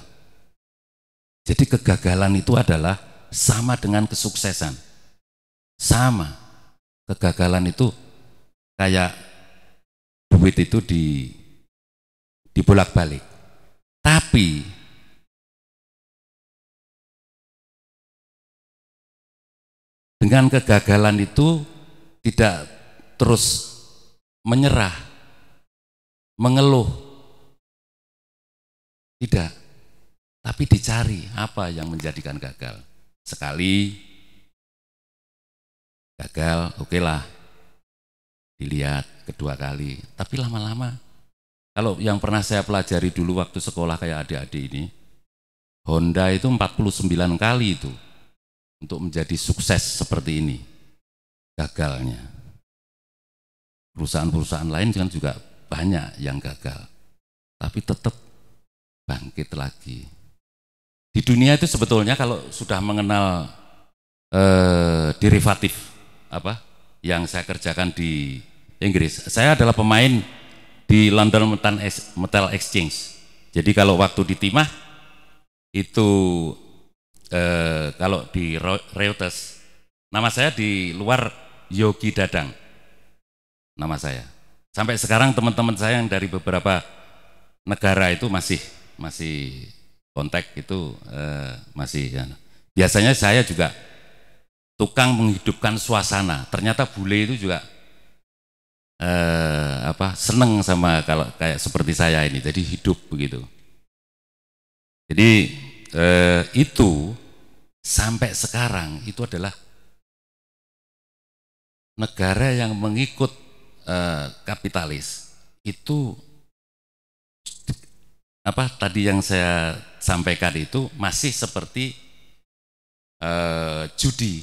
Jadi kegagalan itu adalah sama dengan kesuksesan. Sama. Kegagalan itu kayak duit itu di dibolak-balik. Tapi dengan kegagalan itu tidak terus menyerah, mengeluh. Tidak. Tapi dicari apa yang menjadikan gagal sekali gagal oke lah dilihat kedua kali tapi lama-lama kalau yang pernah saya pelajari dulu waktu sekolah kayak adik-adik ini Honda itu 49 kali itu untuk menjadi sukses seperti ini gagalnya perusahaan-perusahaan lain kan juga banyak yang gagal tapi tetap bangkit lagi di dunia itu sebetulnya kalau sudah mengenal eh, derivatif apa yang saya kerjakan di Inggris, saya adalah pemain di London Metal Exchange. Jadi kalau waktu di Timah itu eh, kalau di Reuters nama saya di luar Yogi Dadang nama saya. Sampai sekarang teman-teman saya yang dari beberapa negara itu masih masih kontak itu eh, masih ya. biasanya saya juga tukang menghidupkan suasana ternyata bule itu juga eh, apa seneng sama kalau kayak seperti saya ini jadi hidup begitu jadi eh, itu sampai sekarang itu adalah negara yang mengikut eh, kapitalis itu apa tadi yang saya sampaikan itu masih seperti uh, judi,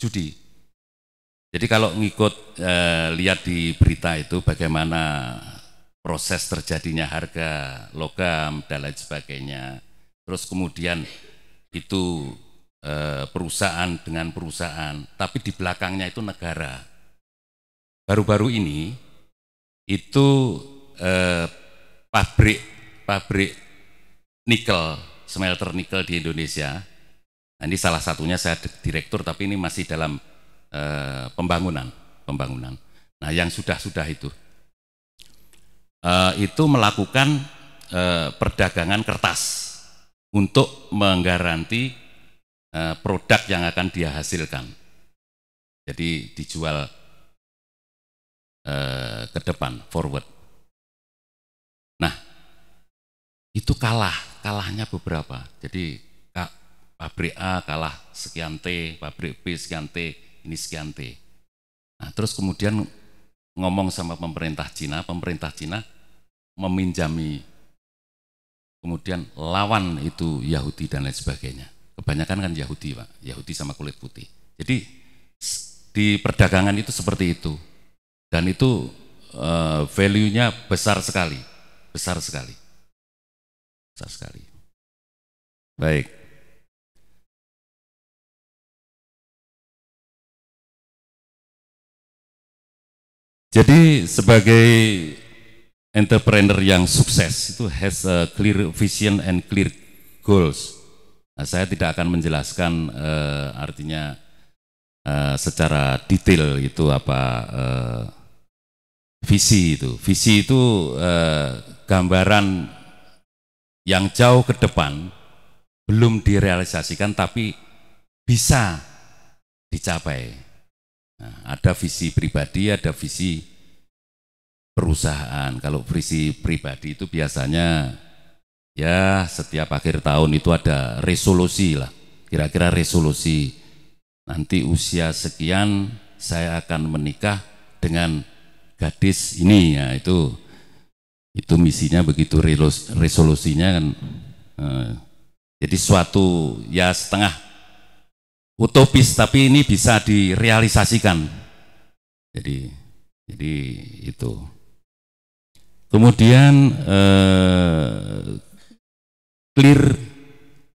judi. Jadi kalau ngikut eh, lihat di berita itu bagaimana proses terjadinya harga logam dan lain sebagainya. Terus kemudian itu eh, perusahaan dengan perusahaan, tapi di belakangnya itu negara. Baru-baru ini itu pabrik pabrik nikel, smelter nikel di Indonesia. Nah, ini salah satunya saya direktur, tapi ini masih dalam eh, pembangunan, pembangunan. Nah, yang sudah-sudah itu, eh, itu melakukan eh, perdagangan kertas untuk menggaranti produk yang akan dia hasilkan. Jadi dijual ke depan, forward. Nah, itu kalah, kalahnya beberapa. Jadi pabrik A kalah sekian T, pabrik B sekian T, ini sekian T. Nah, terus kemudian ngomong sama pemerintah Cina, pemerintah Cina meminjami kemudian lawan itu Yahudi dan lain sebagainya. Kebanyakan kan Yahudi, Pak. Yahudi sama kulit putih. Jadi di perdagangan itu seperti itu. Dan itu uh, value-nya besar sekali, besar sekali besar sekali. Baik. Jadi sebagai entrepreneur yang sukses itu has a clear vision and clear goals. Nah, saya tidak akan menjelaskan uh, artinya uh, secara detail itu apa uh, visi itu. Visi itu uh, gambaran yang jauh ke depan belum direalisasikan tapi bisa dicapai. Nah, ada visi pribadi, ada visi perusahaan. Kalau visi pribadi itu biasanya ya setiap akhir tahun itu ada resolusi lah, kira-kira resolusi. Nanti usia sekian saya akan menikah dengan gadis ini ya itu itu misinya begitu resolusinya kan eh, jadi suatu ya setengah utopis tapi ini bisa direalisasikan jadi jadi itu kemudian eh, clear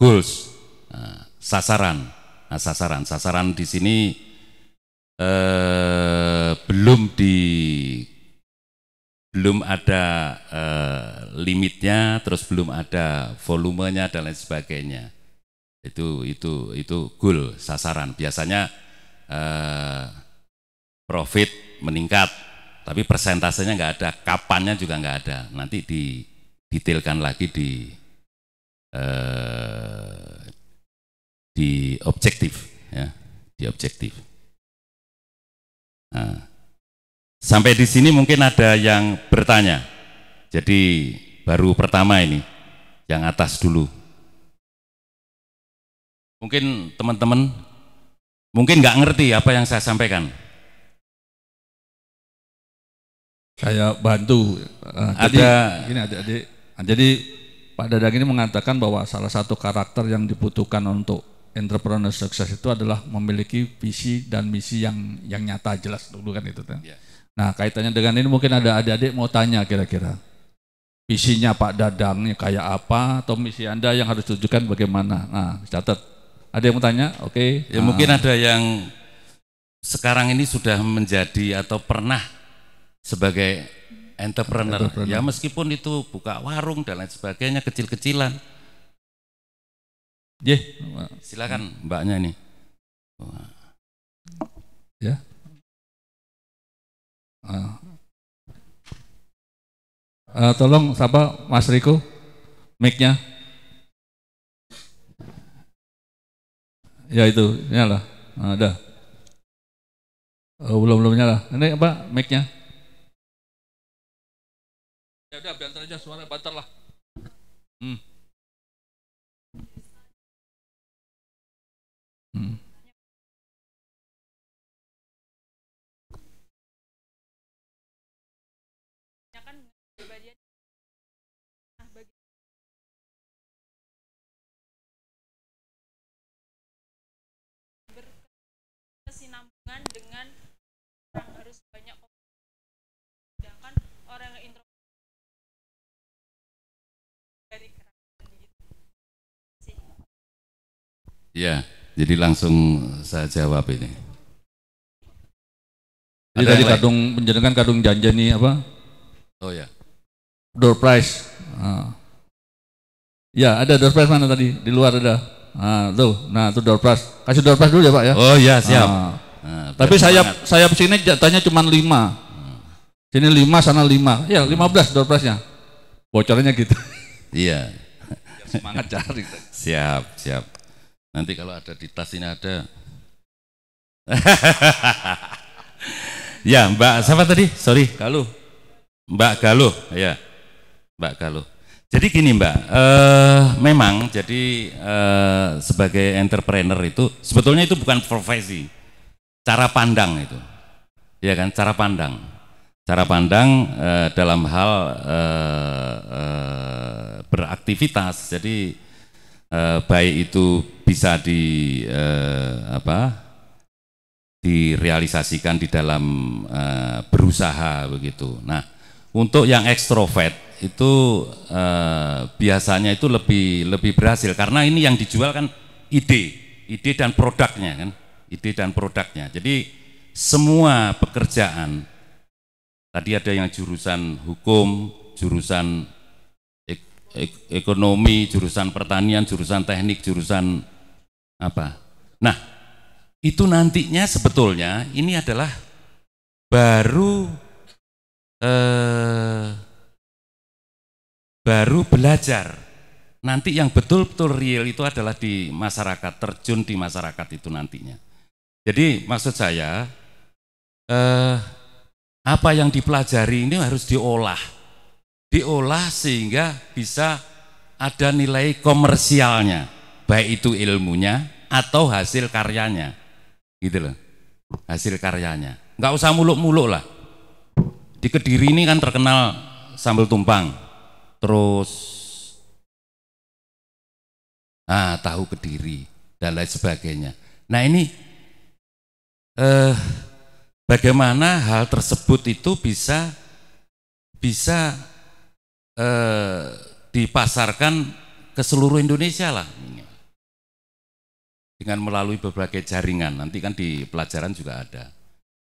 goals nah, sasaran nah, sasaran sasaran di sini eh, belum di belum ada eh, limitnya, terus belum ada volumenya dan lain sebagainya. Itu itu itu goal sasaran. Biasanya eh, profit meningkat, tapi persentasenya nggak ada, kapannya juga nggak ada. Nanti didetailkan lagi di eh, di objektif, ya, di objektif. Nah Sampai di sini mungkin ada yang bertanya. Jadi baru pertama ini, yang atas dulu. Mungkin teman-teman, mungkin nggak ngerti apa yang saya sampaikan. Saya bantu. Uh, ada, jadi, gini adik-adik. Nah, jadi Pak Dadang ini mengatakan bahwa salah satu karakter yang dibutuhkan untuk entrepreneur sukses itu adalah memiliki visi dan misi yang yang nyata jelas dulu kan itu kan. Yeah. Iya. Nah kaitannya dengan ini mungkin ada adik-adik mau tanya kira-kira. Visinya Pak Dadang kayak apa atau misi Anda yang harus tunjukkan bagaimana. Nah catat. Ada yang mau tanya? Oke. Okay. Ya nah. mungkin ada yang sekarang ini sudah menjadi atau pernah sebagai entrepreneur. entrepreneur. Ya meskipun itu buka warung dan lain sebagainya kecil-kecilan. Yeah. Silakan mbaknya ini. Ya. Uh, tolong siapa Mas Riko mic-nya ya itu nyala ah, ada uh, belum belum nyala ini apa mic-nya ya udah biar aja suara bater lah hmm. berkesinambungan dengan orang harus banyak sedangkan orang yang introvert dari ya jadi langsung saya jawab ini jadi tadi kadung penjenengan kadung ini apa oh ya door prize uh. ya ada door prize mana tadi di luar ada Ah, nah, tuh, nah itu door prize. Kasih door prize dulu ya Pak ya. Oh iya siap. Nah, nah, tapi sayap saya sayap sini jatahnya cuma lima. Sini lima, sana lima. Ya lima belas door prize-nya. Bocorannya gitu. Iya. semangat cari. siap, siap. Nanti kalau ada di tas ini ada. ya Mbak siapa tadi? Sorry, Galuh. Mbak Galuh, ya. Mbak Galuh. Jadi gini Mbak, uh, memang jadi uh, sebagai entrepreneur itu sebetulnya itu bukan profesi, cara pandang itu, ya kan, cara pandang, cara pandang uh, dalam hal beraktivitas. Jadi baik itu bisa di apa, direalisasikan di dalam berusaha begitu. Nah untuk yang ekstrovert itu eh, biasanya itu lebih lebih berhasil karena ini yang dijual kan ide, ide dan produknya kan, ide dan produknya. Jadi semua pekerjaan tadi ada yang jurusan hukum, jurusan ek, ek, ekonomi, jurusan pertanian, jurusan teknik, jurusan apa. Nah, itu nantinya sebetulnya ini adalah baru Eh, baru belajar. Nanti yang betul-betul real itu adalah di masyarakat, terjun di masyarakat itu nantinya. Jadi maksud saya, eh, apa yang dipelajari ini harus diolah. Diolah sehingga bisa ada nilai komersialnya, baik itu ilmunya atau hasil karyanya. Gitu loh, hasil karyanya. Nggak usah muluk-muluk lah di Kediri ini kan terkenal sambal tumpang, terus ah tahu Kediri dan lain sebagainya. Nah ini eh, bagaimana hal tersebut itu bisa bisa eh, dipasarkan ke seluruh Indonesia lah dengan melalui berbagai jaringan nanti kan di pelajaran juga ada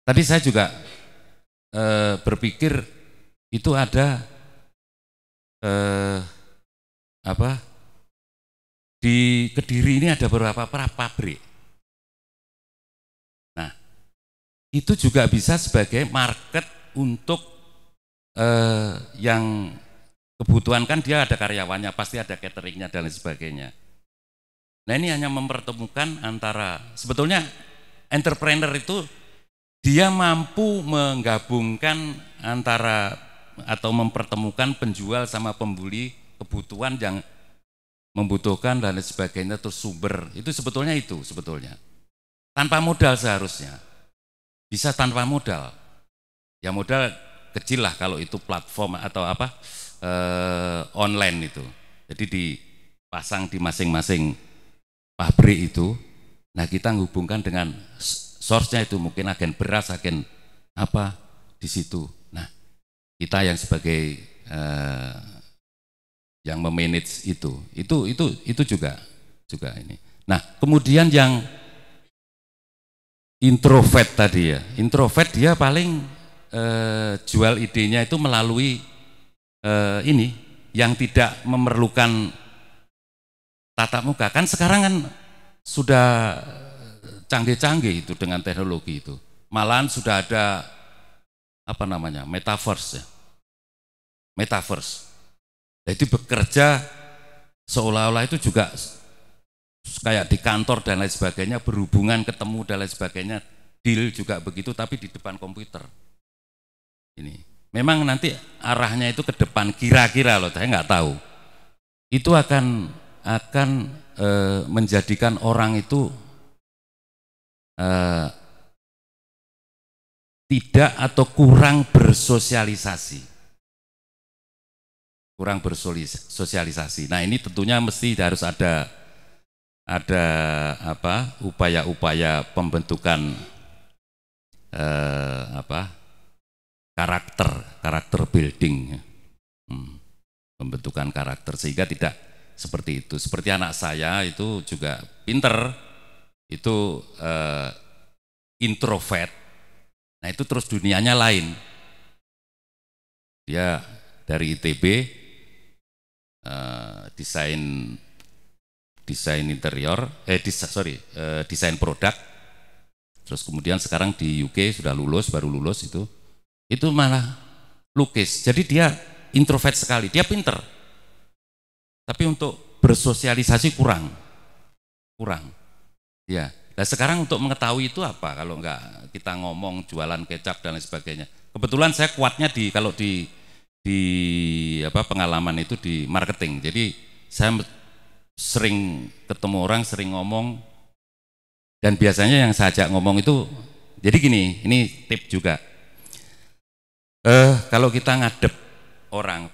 tadi saya juga e, berpikir itu ada e, apa di Kediri ini ada beberapa pabrik. Nah, itu juga bisa sebagai market untuk eh, yang kebutuhan kan dia ada karyawannya, pasti ada cateringnya dan lain sebagainya. Nah ini hanya mempertemukan antara sebetulnya entrepreneur itu dia mampu menggabungkan antara atau mempertemukan penjual sama pembeli kebutuhan yang membutuhkan dan sebagainya terus sumber itu sebetulnya itu sebetulnya tanpa modal seharusnya bisa tanpa modal ya modal kecil lah kalau itu platform atau apa eh, online itu jadi dipasang di masing-masing pabrik itu nah kita hubungkan dengan source-nya itu mungkin agen beras, agen apa di situ. Nah, kita yang sebagai eh, yang memanage itu, itu itu itu juga juga ini. Nah, kemudian yang introvert tadi ya, introvert dia paling eh, jual idenya itu melalui eh, ini yang tidak memerlukan tatap muka. Kan sekarang kan sudah canggih-canggih itu dengan teknologi itu. Malahan sudah ada apa namanya metaverse ya. Metaverse. Jadi bekerja seolah-olah itu juga kayak di kantor dan lain sebagainya, berhubungan ketemu dan lain sebagainya, deal juga begitu tapi di depan komputer. Ini. Memang nanti arahnya itu ke depan kira-kira loh, saya nggak tahu. Itu akan akan e, menjadikan orang itu eh, tidak atau kurang bersosialisasi. Kurang bersosialisasi. Nah, ini tentunya mesti harus ada ada apa? upaya-upaya pembentukan eh, apa? karakter, karakter building. Hmm. Pembentukan karakter sehingga tidak seperti itu. Seperti anak saya itu juga pinter, itu uh, introvert. Nah itu terus dunianya lain. Dia dari ITB uh, eh, desain desain interior, eh desa, sorry uh, desain produk. Terus kemudian sekarang di UK sudah lulus, baru lulus itu, itu malah lukis. Jadi dia introvert sekali, dia pinter. Tapi untuk bersosialisasi kurang, kurang. Ya. Nah sekarang untuk mengetahui itu apa kalau enggak kita ngomong jualan kecap dan lain sebagainya. Kebetulan saya kuatnya di kalau di di apa pengalaman itu di marketing. Jadi saya sering ketemu orang, sering ngomong dan biasanya yang saya ajak ngomong itu jadi gini, ini tip juga. Eh, kalau kita ngadep orang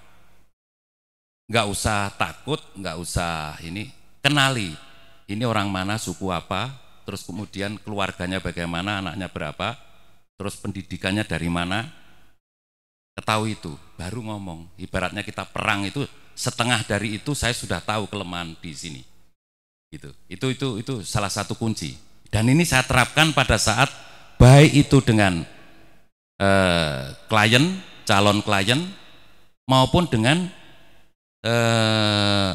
nggak usah takut, nggak usah ini kenali ini orang mana, suku apa, terus kemudian keluarganya bagaimana, anaknya berapa, terus pendidikannya dari mana, ketahui itu, baru ngomong. Ibaratnya kita perang itu setengah dari itu saya sudah tahu kelemahan di sini. Gitu. Itu itu itu salah satu kunci. Dan ini saya terapkan pada saat baik itu dengan eh, klien, calon klien maupun dengan eh,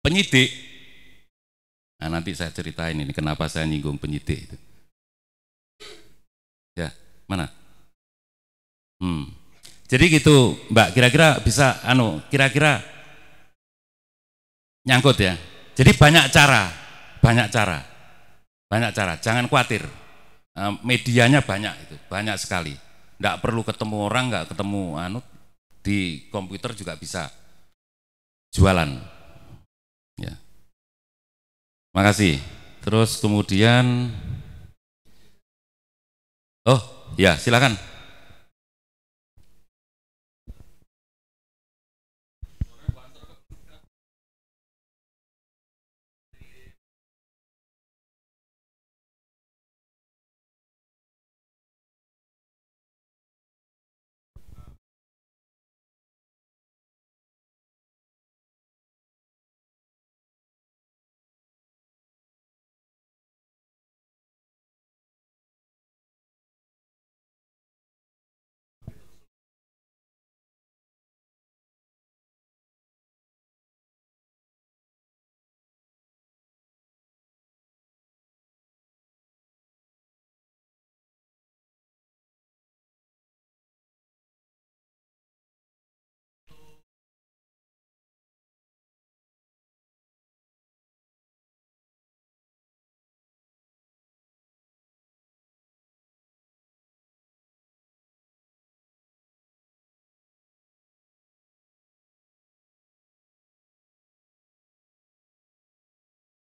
penyidik Nah nanti saya ceritain ini kenapa saya nyinggung penyidik itu. Ya, mana? Hmm. Jadi gitu, Mbak, kira-kira bisa anu, kira-kira nyangkut ya. Jadi banyak cara, banyak cara. Banyak cara, jangan khawatir. Medianya banyak itu, banyak sekali. Enggak perlu ketemu orang, enggak ketemu anu di komputer juga bisa jualan. Terima kasih. Terus kemudian Oh, ya, silakan.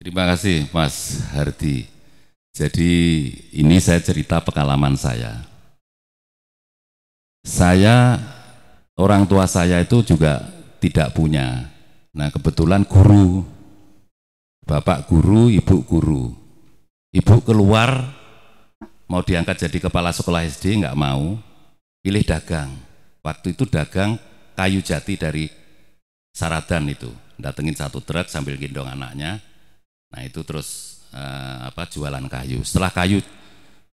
Terima kasih Mas Hardi. Jadi ini saya cerita pengalaman saya. Saya orang tua saya itu juga tidak punya. Nah, kebetulan guru bapak guru, ibu guru. Ibu keluar mau diangkat jadi kepala sekolah SD nggak mau, pilih dagang. Waktu itu dagang kayu jati dari Saradan itu, datengin satu truk sambil gendong anaknya, Nah itu terus eh, apa jualan kayu. Setelah kayu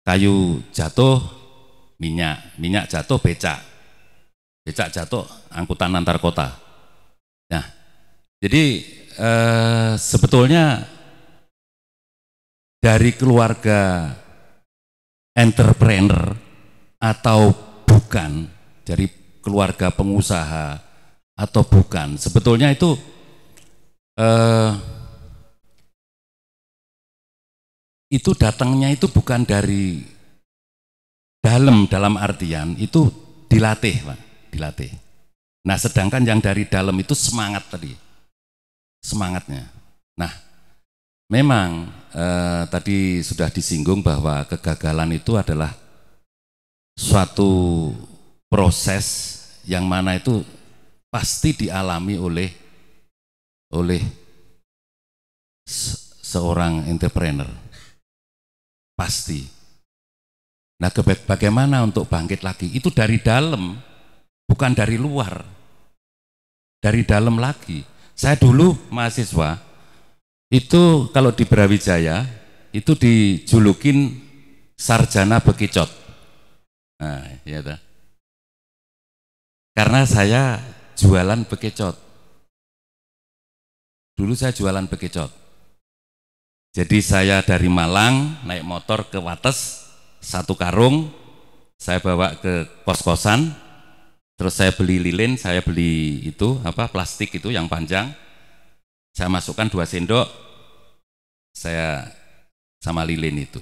kayu jatuh minyak, minyak jatuh becak, becak jatuh angkutan antar kota. Nah jadi eh, sebetulnya dari keluarga entrepreneur atau bukan dari keluarga pengusaha atau bukan sebetulnya itu eh, itu datangnya itu bukan dari dalam dalam artian itu dilatih pak dilatih nah sedangkan yang dari dalam itu semangat tadi semangatnya nah memang eh, tadi sudah disinggung bahwa kegagalan itu adalah suatu proses yang mana itu pasti dialami oleh oleh seorang entrepreneur pasti. Nah, bagaimana untuk bangkit lagi? Itu dari dalam, bukan dari luar. Dari dalam lagi. Saya dulu mahasiswa itu kalau di Brawijaya itu dijulukin sarjana bekicot. Nah, ya dah. Karena saya jualan bekicot. Dulu saya jualan bekicot. Jadi saya dari Malang naik motor ke Wates satu karung, saya bawa ke kos-kosan, terus saya beli lilin, saya beli itu apa plastik itu yang panjang, saya masukkan dua sendok, saya sama lilin itu.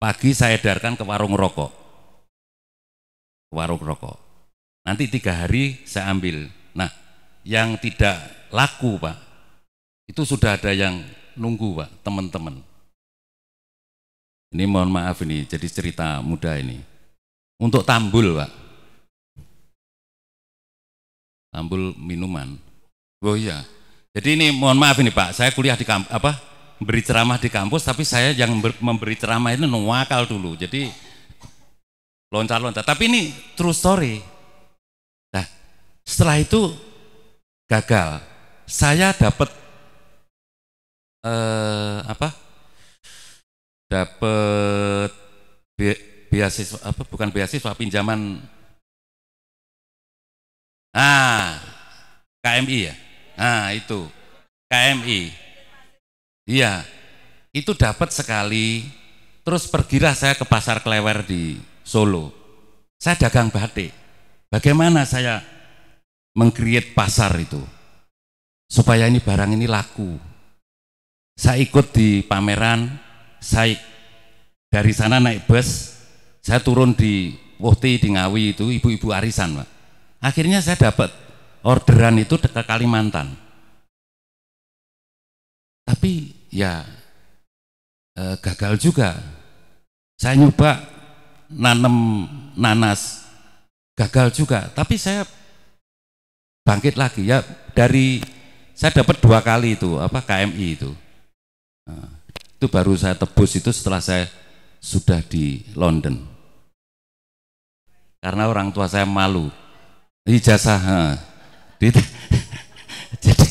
Pagi saya edarkan ke warung rokok, ke warung rokok. Nanti tiga hari saya ambil. Nah, yang tidak laku pak, itu sudah ada yang nunggu Pak, teman-teman. Ini mohon maaf ini, jadi cerita muda ini. Untuk tambul Pak. Tambul minuman. Oh iya. Jadi ini mohon maaf ini Pak, saya kuliah di kampus apa beri ceramah di kampus tapi saya yang memberi ceramah ini nuwakal dulu. Jadi loncat-loncat. Tapi ini true story. Nah, setelah itu gagal. Saya dapat eh, apa dapat beasiswa apa bukan beasiswa pinjaman ah KMI ya ah itu KMI iya itu dapat sekali terus pergilah saya ke pasar klewer di Solo saya dagang batik bagaimana saya mengcreate pasar itu supaya ini barang ini laku saya ikut di pameran, saya dari sana naik bus, saya turun di Wohti di Ngawi itu ibu-ibu arisan, Pak. Akhirnya saya dapat orderan itu ke Kalimantan. Tapi ya eh, gagal juga. Saya nyoba nanam nanas, gagal juga. Tapi saya bangkit lagi ya dari saya dapat dua kali itu apa KMI itu Nah, itu baru saya tebus itu setelah saya sudah di London. Karena orang tua saya malu. Ijazah. jadi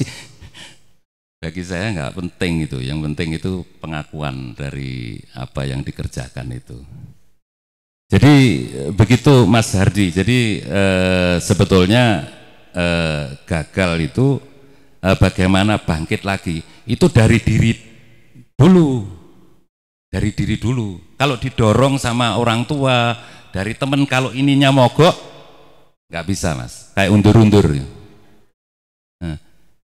bagi saya nggak penting itu. Yang penting itu pengakuan dari apa yang dikerjakan itu. Jadi eh, begitu Mas Hardi. Jadi e, sebetulnya e, gagal itu e, bagaimana bangkit lagi. Itu dari diri dulu dari diri dulu kalau didorong sama orang tua dari temen kalau ininya mogok nggak bisa mas kayak undur-undur nah,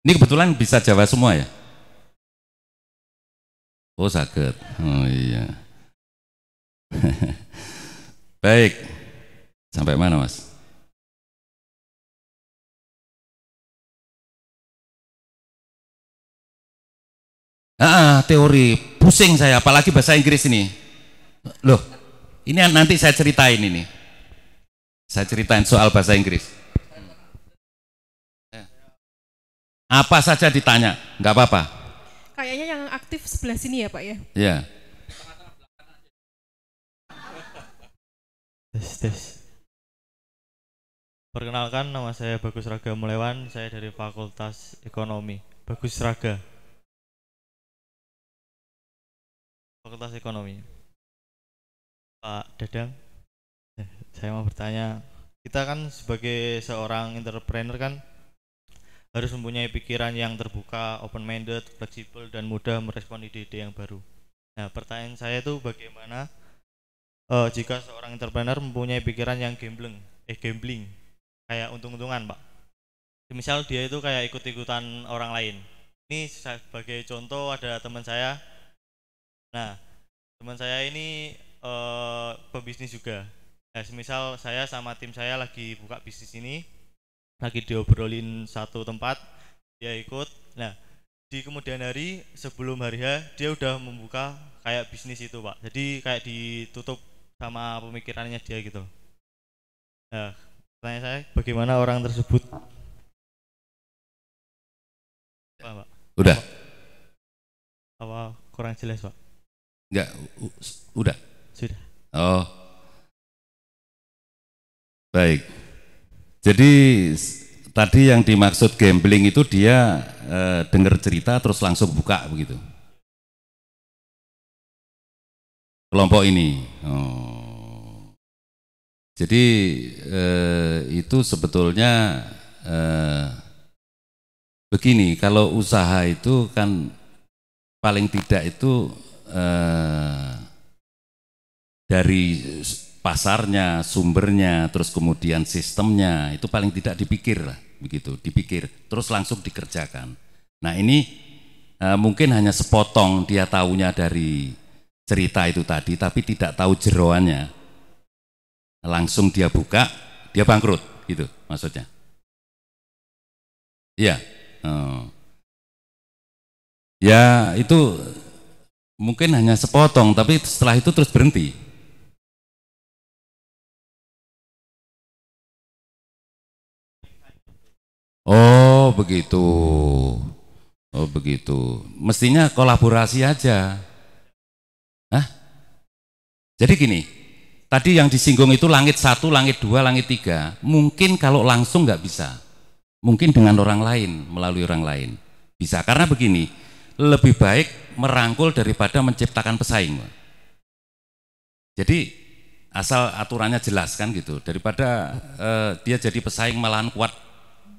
ini kebetulan bisa jawab semua ya oh sakit oh iya baik sampai mana mas Ah, teori pusing saya, apalagi bahasa Inggris ini. Loh, ini nanti saya ceritain ini. Saya ceritain soal bahasa Inggris. Eh, apa saja ditanya, nggak apa-apa. Kayaknya yang aktif sebelah sini ya Pak ya? Iya. Tes, tes. Perkenalkan, nama saya Bagus Raga Mulewan, saya dari Fakultas Ekonomi. Bagus Raga. Fakultas Ekonomi. Pak Dadang, eh, saya mau bertanya, kita kan sebagai seorang entrepreneur kan harus mempunyai pikiran yang terbuka, open minded, fleksibel dan mudah merespon ide-ide yang baru. Nah, pertanyaan saya itu bagaimana uh, jika seorang entrepreneur mempunyai pikiran yang gambling, eh gambling, kayak untung-untungan, Pak. Misal dia itu kayak ikut-ikutan orang lain. Ini sebagai contoh ada teman saya Nah, teman saya ini uh, eh, pebisnis juga. Nah, semisal saya sama tim saya lagi buka bisnis ini, lagi diobrolin satu tempat, dia ikut. Nah, di kemudian hari sebelum hari H dia udah membuka kayak bisnis itu, Pak. Jadi kayak ditutup sama pemikirannya dia gitu. Nah, pertanyaan saya bagaimana orang tersebut? Pak, Pak. Udah. Apa kurang jelas, Pak? Enggak, udah. Sudah. Oh. Baik. Jadi tadi yang dimaksud gambling itu dia e, dengar cerita terus langsung buka begitu. Kelompok ini. Oh. Jadi e, itu sebetulnya e, begini, kalau usaha itu kan paling tidak itu Eh, dari pasarnya, sumbernya, terus kemudian sistemnya itu paling tidak dipikir begitu, dipikir, terus langsung dikerjakan. Nah ini eh, mungkin hanya sepotong dia tahunya dari cerita itu tadi, tapi tidak tahu jeroannya. Langsung dia buka, dia bangkrut, gitu maksudnya. Iya. Oh. Ya itu mungkin hanya sepotong, tapi setelah itu terus berhenti. Oh begitu, oh begitu. Mestinya kolaborasi aja. Hah? Jadi gini, tadi yang disinggung itu langit satu, langit dua, langit tiga. Mungkin kalau langsung nggak bisa, mungkin dengan orang lain, melalui orang lain bisa. Karena begini, lebih baik merangkul daripada menciptakan pesaing. Jadi asal aturannya jelas kan gitu. Daripada eh, dia jadi pesaing malahan kuat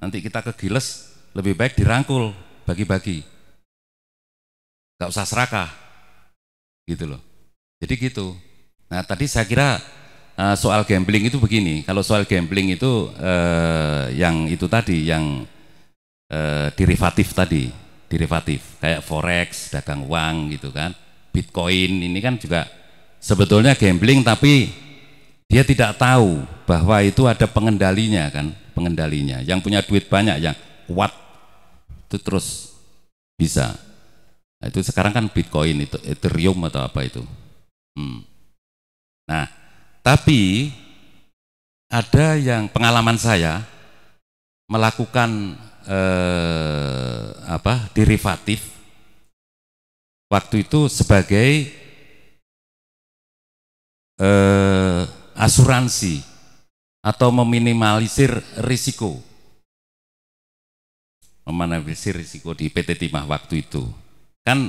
nanti kita kegiles lebih baik dirangkul bagi-bagi. Gak usah serakah gitu loh. Jadi gitu. Nah tadi saya kira eh, soal gambling itu begini. Kalau soal gambling itu eh, yang itu tadi yang eh, derivatif tadi derivatif kayak forex, dagang uang gitu kan. Bitcoin ini kan juga sebetulnya gambling tapi dia tidak tahu bahwa itu ada pengendalinya kan, pengendalinya. Yang punya duit banyak yang kuat itu terus bisa. Nah, itu sekarang kan Bitcoin itu Ethereum atau apa itu. Hmm. Nah, tapi ada yang pengalaman saya melakukan eh, apa derivatif waktu itu sebagai eh, asuransi atau meminimalisir risiko meminimalisir risiko di PT Timah waktu itu kan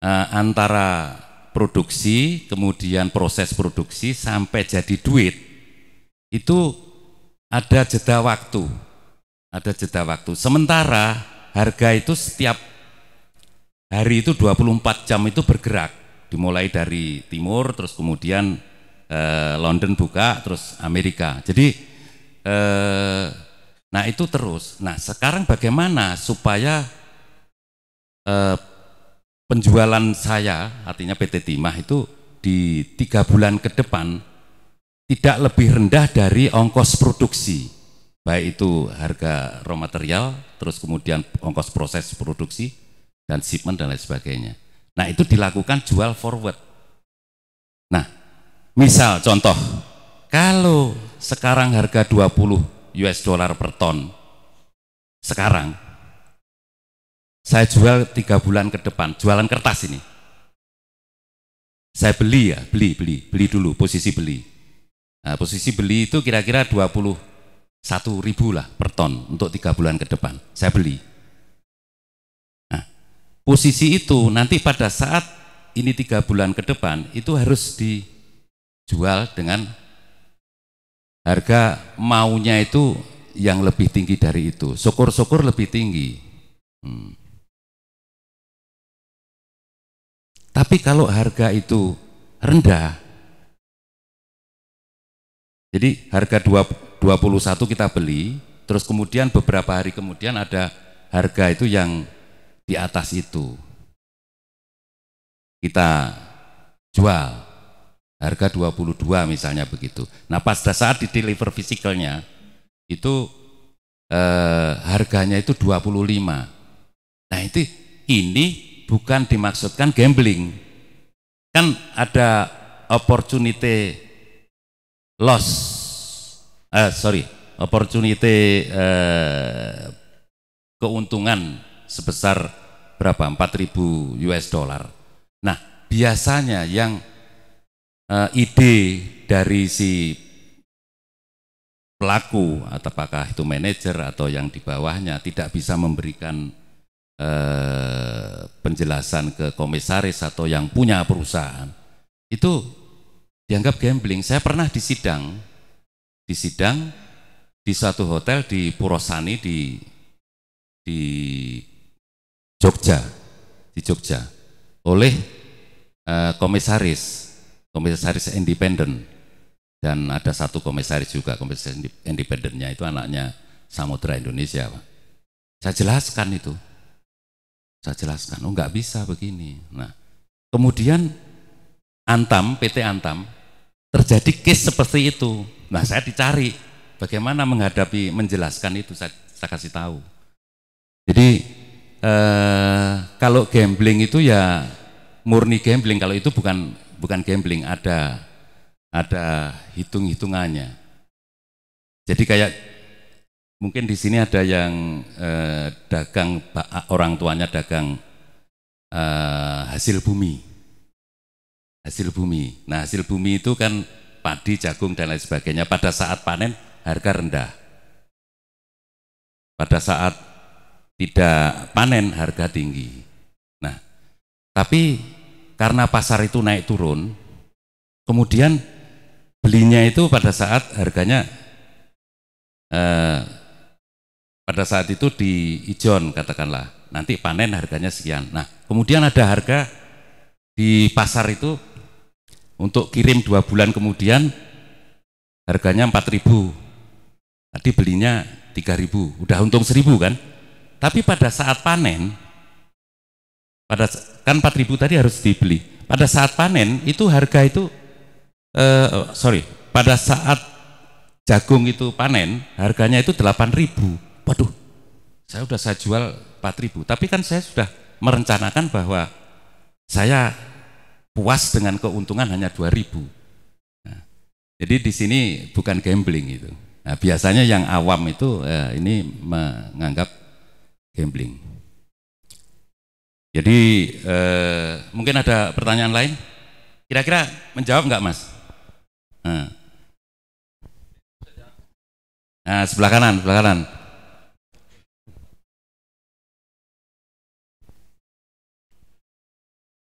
eh, antara produksi kemudian proses produksi sampai jadi duit itu ada jeda waktu ada jeda waktu. Sementara harga itu setiap hari itu 24 jam itu bergerak. Dimulai dari timur, terus kemudian eh, London buka, terus Amerika. Jadi eh, nah itu terus. Nah sekarang bagaimana supaya eh, penjualan saya, artinya PT Timah itu di tiga bulan ke depan tidak lebih rendah dari ongkos produksi baik itu harga raw material, terus kemudian ongkos proses produksi dan shipment dan lain sebagainya. Nah itu dilakukan jual forward. Nah misal contoh, kalau sekarang harga 20 US dollar per ton, sekarang saya jual tiga bulan ke depan, jualan kertas ini. Saya beli ya, beli, beli, beli dulu, posisi beli. Nah, posisi beli itu kira-kira 20 satu ribu lah per ton untuk tiga bulan ke depan saya beli nah, posisi itu nanti pada saat ini tiga bulan ke depan itu harus dijual dengan harga maunya itu yang lebih tinggi dari itu syukur-syukur lebih tinggi hmm. tapi kalau harga itu rendah jadi harga dua 21 kita beli, terus kemudian beberapa hari kemudian ada harga itu yang di atas itu. Kita jual harga 22 misalnya begitu. Nah, pas saat di deliver fisikalnya itu eh, harganya itu 25. Nah, itu ini bukan dimaksudkan gambling. Kan ada opportunity loss eh, sorry opportunity eh, keuntungan sebesar berapa 4000 US dollar. Nah, biasanya yang eh, ide dari si pelaku atau apakah itu manajer atau yang di bawahnya tidak bisa memberikan eh, penjelasan ke komisaris atau yang punya perusahaan itu dianggap gambling. Saya pernah di sidang di sidang di suatu hotel di Purosani di di Jogja di Jogja oleh uh, komisaris komisaris independen dan ada satu komisaris juga komisaris independennya itu anaknya Samudra Indonesia Pak. saya jelaskan itu saya jelaskan oh nggak bisa begini nah kemudian Antam PT Antam terjadi case seperti itu Nah saya dicari bagaimana menghadapi menjelaskan itu saya, saya kasih tahu. Jadi eh, kalau gambling itu ya murni gambling kalau itu bukan bukan gambling ada ada hitung hitungannya. Jadi kayak mungkin di sini ada yang eh, dagang orang tuanya dagang eh, hasil bumi hasil bumi. Nah hasil bumi itu kan padi, jagung dan lain sebagainya pada saat panen harga rendah. Pada saat tidak panen harga tinggi. Nah, tapi karena pasar itu naik turun, kemudian belinya itu pada saat harganya eh, pada saat itu di ijon katakanlah nanti panen harganya sekian nah kemudian ada harga di pasar itu untuk kirim dua bulan kemudian harganya 4000 tadi belinya 3000 udah untung 1000 kan tapi pada saat panen pada kan 4000 tadi harus dibeli pada saat panen itu harga itu eh, sorry pada saat jagung itu panen harganya itu 8000 waduh saya udah saya jual 4000 tapi kan saya sudah merencanakan bahwa saya puas dengan keuntungan hanya 2000 nah, jadi di sini bukan gambling itu nah, biasanya yang awam itu eh, ini menganggap gambling jadi eh, mungkin ada pertanyaan lain kira-kira menjawab nggak mas nah. nah sebelah kanan sebelah kanan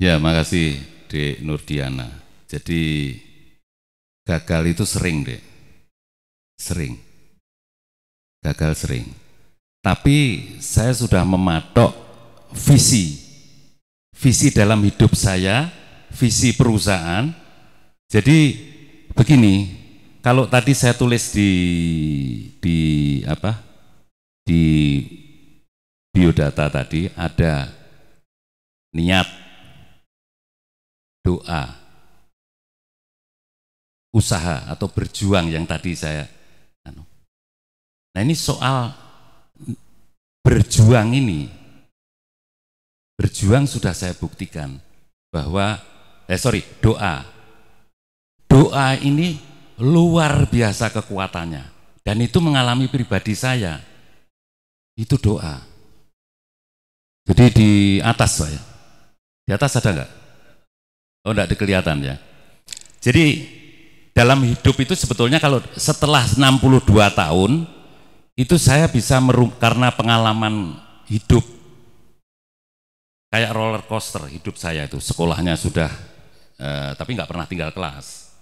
Ya, makasih Dek Nurdiana. Jadi gagal itu sering, Dek. Sering. Gagal sering. Tapi saya sudah mematok visi. Visi dalam hidup saya, visi perusahaan. Jadi begini, kalau tadi saya tulis di di apa? di biodata tadi ada niat doa, usaha atau berjuang yang tadi saya. Anu. Nah ini soal berjuang ini, berjuang sudah saya buktikan bahwa, eh sorry, doa. Doa ini luar biasa kekuatannya. Dan itu mengalami pribadi saya. Itu doa. Jadi di atas saya. Di atas ada enggak? Oh, enggak kelihatan ya. Jadi dalam hidup itu sebetulnya kalau setelah 62 tahun itu saya bisa merum karena pengalaman hidup kayak roller coaster hidup saya itu sekolahnya sudah eh, tapi nggak pernah tinggal kelas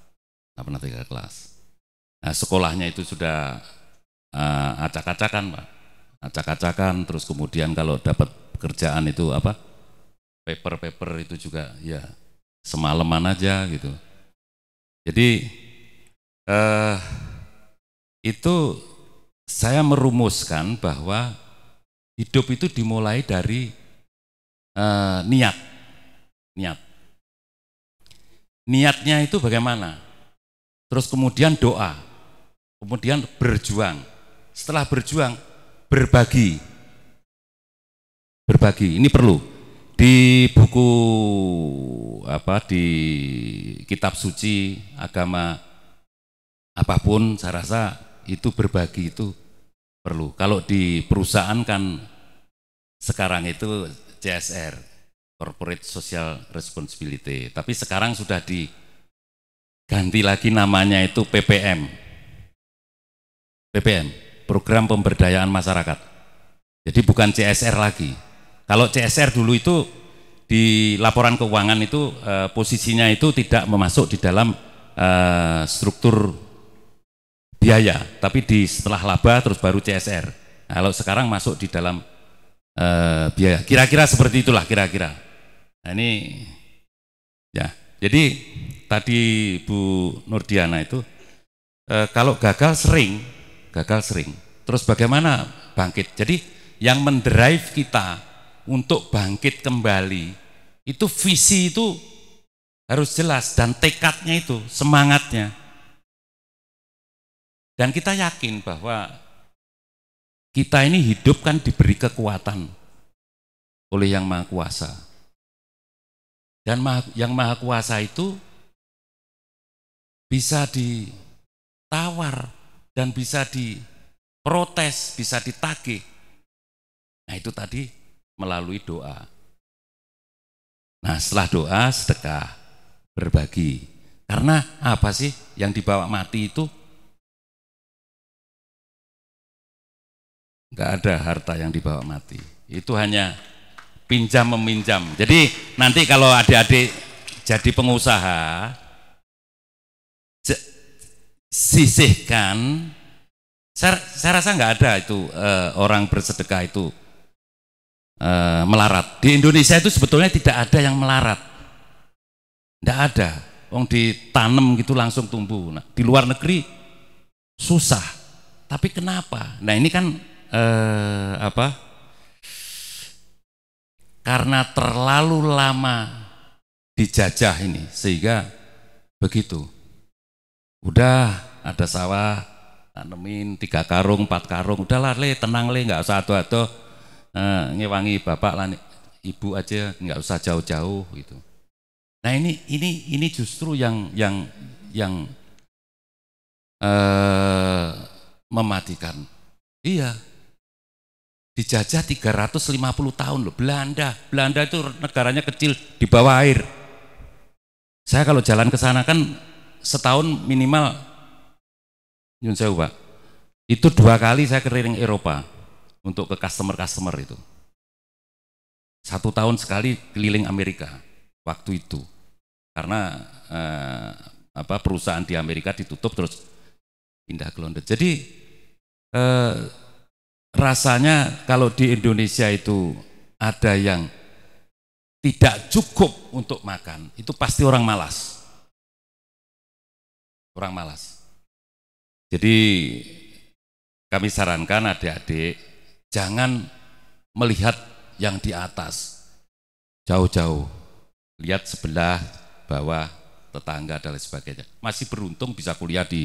nggak pernah tinggal kelas nah sekolahnya itu sudah eh, acak-acakan pak acak-acakan terus kemudian kalau dapat kerjaan itu apa paper-paper itu juga ya semalaman aja gitu. Jadi eh, itu saya merumuskan bahwa hidup itu dimulai dari eh, niat, niat. Niatnya itu bagaimana? Terus kemudian doa, kemudian berjuang. Setelah berjuang, berbagi. Berbagi, ini perlu di buku apa di kitab suci agama apapun saya rasa itu berbagi itu perlu. Kalau di perusahaan kan sekarang itu CSR Corporate Social Responsibility, tapi sekarang sudah diganti lagi namanya itu PPM. PPM, Program Pemberdayaan Masyarakat. Jadi bukan CSR lagi, kalau CSR dulu itu di laporan keuangan itu eh, posisinya itu tidak memasuk di dalam eh, struktur biaya, tapi di setelah laba terus baru CSR. Nah, kalau sekarang masuk di dalam eh, biaya. Kira-kira seperti itulah kira-kira. Nah, ini ya. Jadi tadi Bu Nurdiana itu eh, kalau gagal sering, gagal sering. Terus bagaimana bangkit? Jadi yang mendrive kita untuk bangkit kembali. Itu visi itu harus jelas dan tekadnya itu, semangatnya. Dan kita yakin bahwa kita ini hidup kan diberi kekuatan oleh Yang Maha Kuasa. Dan Yang Maha Kuasa itu bisa ditawar dan bisa diprotes, bisa ditagih. Nah itu tadi melalui doa. Nah, setelah doa sedekah, berbagi. Karena apa sih yang dibawa mati itu? Enggak ada harta yang dibawa mati. Itu hanya pinjam meminjam. Jadi nanti kalau adik-adik jadi pengusaha sisihkan saya, saya rasa nggak ada itu eh, orang bersedekah itu e, melarat. Di Indonesia itu sebetulnya tidak ada yang melarat. Tidak ada. Wong ditanam gitu langsung tumbuh. Nah, di luar negeri susah. Tapi kenapa? Nah ini kan e, apa? Karena terlalu lama dijajah ini sehingga begitu. Udah ada sawah tanemin tiga karung empat karung Udah le tenang le nggak usah atau eh, ngewangi bapak lan ibu aja nggak usah jauh-jauh gitu. Nah ini ini ini justru yang yang yang eh, mematikan. Iya. Dijajah 350 tahun loh Belanda. Belanda itu negaranya kecil di bawah air. Saya kalau jalan ke sana kan setahun minimal nyun Pak. Itu dua kali saya keliling Eropa untuk ke customer-customer itu. Satu tahun sekali keliling Amerika waktu itu karena eh, apa perusahaan di Amerika ditutup terus pindah ke London. Jadi eh, rasanya kalau di Indonesia itu ada yang tidak cukup untuk makan, itu pasti orang malas. Orang malas. Jadi kami sarankan adik-adik Jangan melihat yang di atas. Jauh-jauh. Lihat sebelah, bawah, tetangga dan lain sebagainya. Masih beruntung bisa kuliah di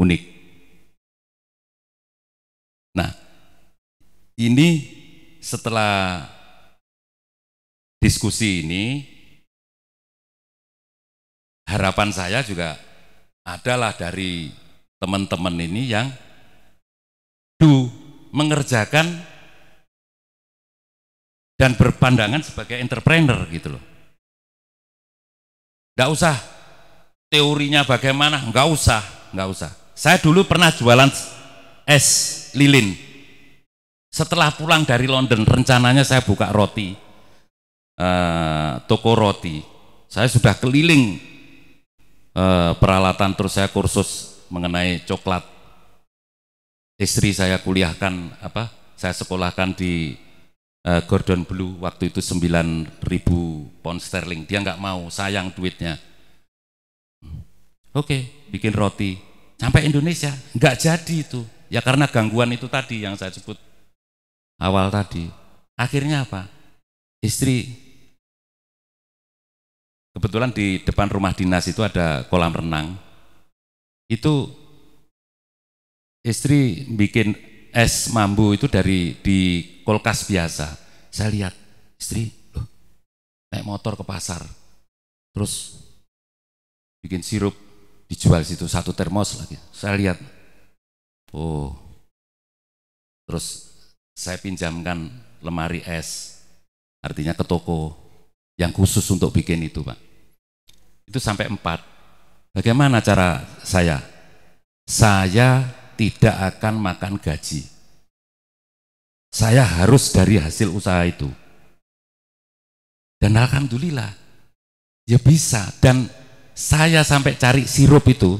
unik. Nah, ini setelah diskusi ini harapan saya juga adalah dari teman-teman ini yang do mengerjakan dan berpandangan sebagai entrepreneur gitu loh. Nggak usah teorinya bagaimana, nggak usah, nggak usah. Saya dulu pernah jualan es lilin. Setelah pulang dari London, rencananya saya buka roti, eh, toko roti. Saya sudah keliling eh, peralatan, terus saya kursus mengenai coklat istri saya kuliahkan apa saya sekolahkan di uh, Gordon Blue waktu itu 9000 pound sterling dia nggak mau sayang duitnya oke bikin roti sampai Indonesia nggak jadi itu ya karena gangguan itu tadi yang saya sebut awal tadi akhirnya apa istri kebetulan di depan rumah dinas itu ada kolam renang itu Istri bikin es mambu itu dari di kulkas biasa. Saya lihat istri loh, naik motor ke pasar, terus bikin sirup dijual situ satu termos lagi. Saya lihat, oh, terus saya pinjamkan lemari es, artinya ke toko yang khusus untuk bikin itu, pak. Itu sampai empat. Bagaimana cara saya? Saya tidak akan makan gaji. Saya harus dari hasil usaha itu. Dan alhamdulillah, ya bisa. Dan saya sampai cari sirup itu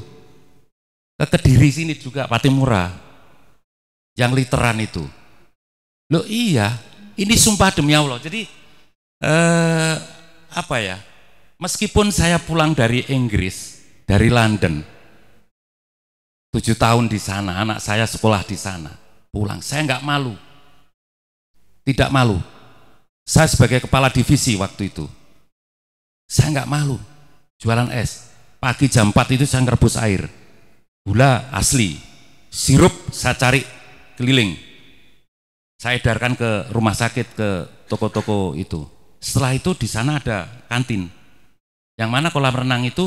ke Kediri sini juga Patimura yang literan itu. Lo iya, ini sumpah demi Allah. Jadi eh, apa ya? Meskipun saya pulang dari Inggris, dari London, Tujuh tahun di sana, anak saya sekolah di sana. Pulang, saya nggak malu. Tidak malu. Saya sebagai kepala divisi waktu itu. Saya nggak malu. Jualan es. Pagi jam 4 itu saya ngerebus air. Gula asli. Sirup saya cari keliling. Saya edarkan ke rumah sakit, ke toko-toko itu. Setelah itu di sana ada kantin. Yang mana kolam renang itu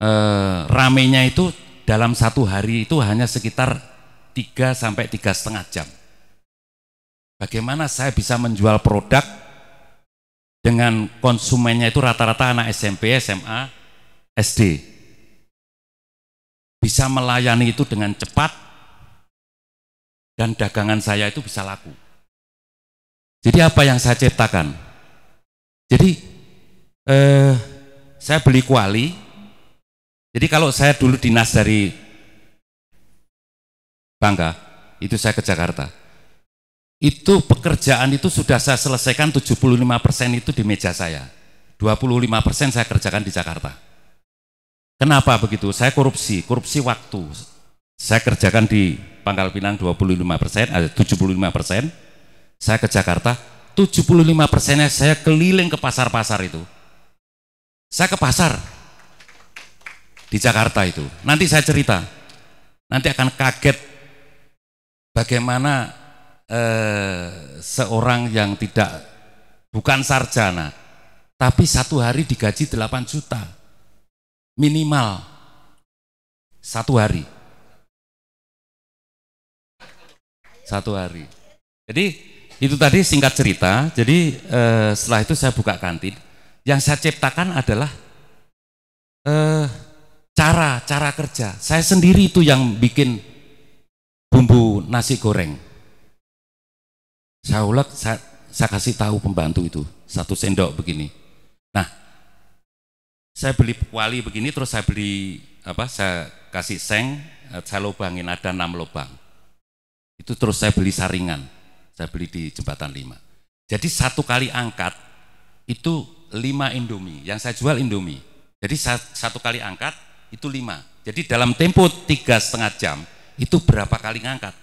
eh, ramenya itu dalam satu hari itu hanya sekitar 3 sampai tiga setengah jam. Bagaimana saya bisa menjual produk dengan konsumennya itu rata-rata anak SMP, SMA, SD. Bisa melayani itu dengan cepat dan dagangan saya itu bisa laku. Jadi apa yang saya ciptakan? Jadi eh, saya beli kuali, jadi kalau saya dulu dinas dari Bangka, itu saya ke Jakarta. Itu pekerjaan itu sudah saya selesaikan 75% itu di meja saya. 25% saya kerjakan di Jakarta. Kenapa begitu? Saya korupsi, korupsi waktu. Saya kerjakan di Pangkal Pinang 25%, ada 75%. Saya ke Jakarta, 75%-nya saya keliling ke pasar-pasar itu. Saya ke pasar, di Jakarta itu. Nanti saya cerita. Nanti akan kaget bagaimana eh, seorang yang tidak bukan sarjana tapi satu hari digaji 8 juta minimal satu hari satu hari jadi itu tadi singkat cerita jadi eh, setelah itu saya buka kantin yang saya ciptakan adalah eh, cara cara kerja saya sendiri itu yang bikin bumbu nasi goreng saya ulek saya, saya kasih tahu pembantu itu satu sendok begini nah saya beli kuali begini terus saya beli apa saya kasih seng eh, saya lubangin ada enam lubang itu terus saya beli saringan saya beli di jembatan lima jadi satu kali angkat itu lima indomie yang saya jual indomie jadi satu kali angkat itu lima. Jadi dalam tempo tiga setengah jam itu berapa kali ngangkat?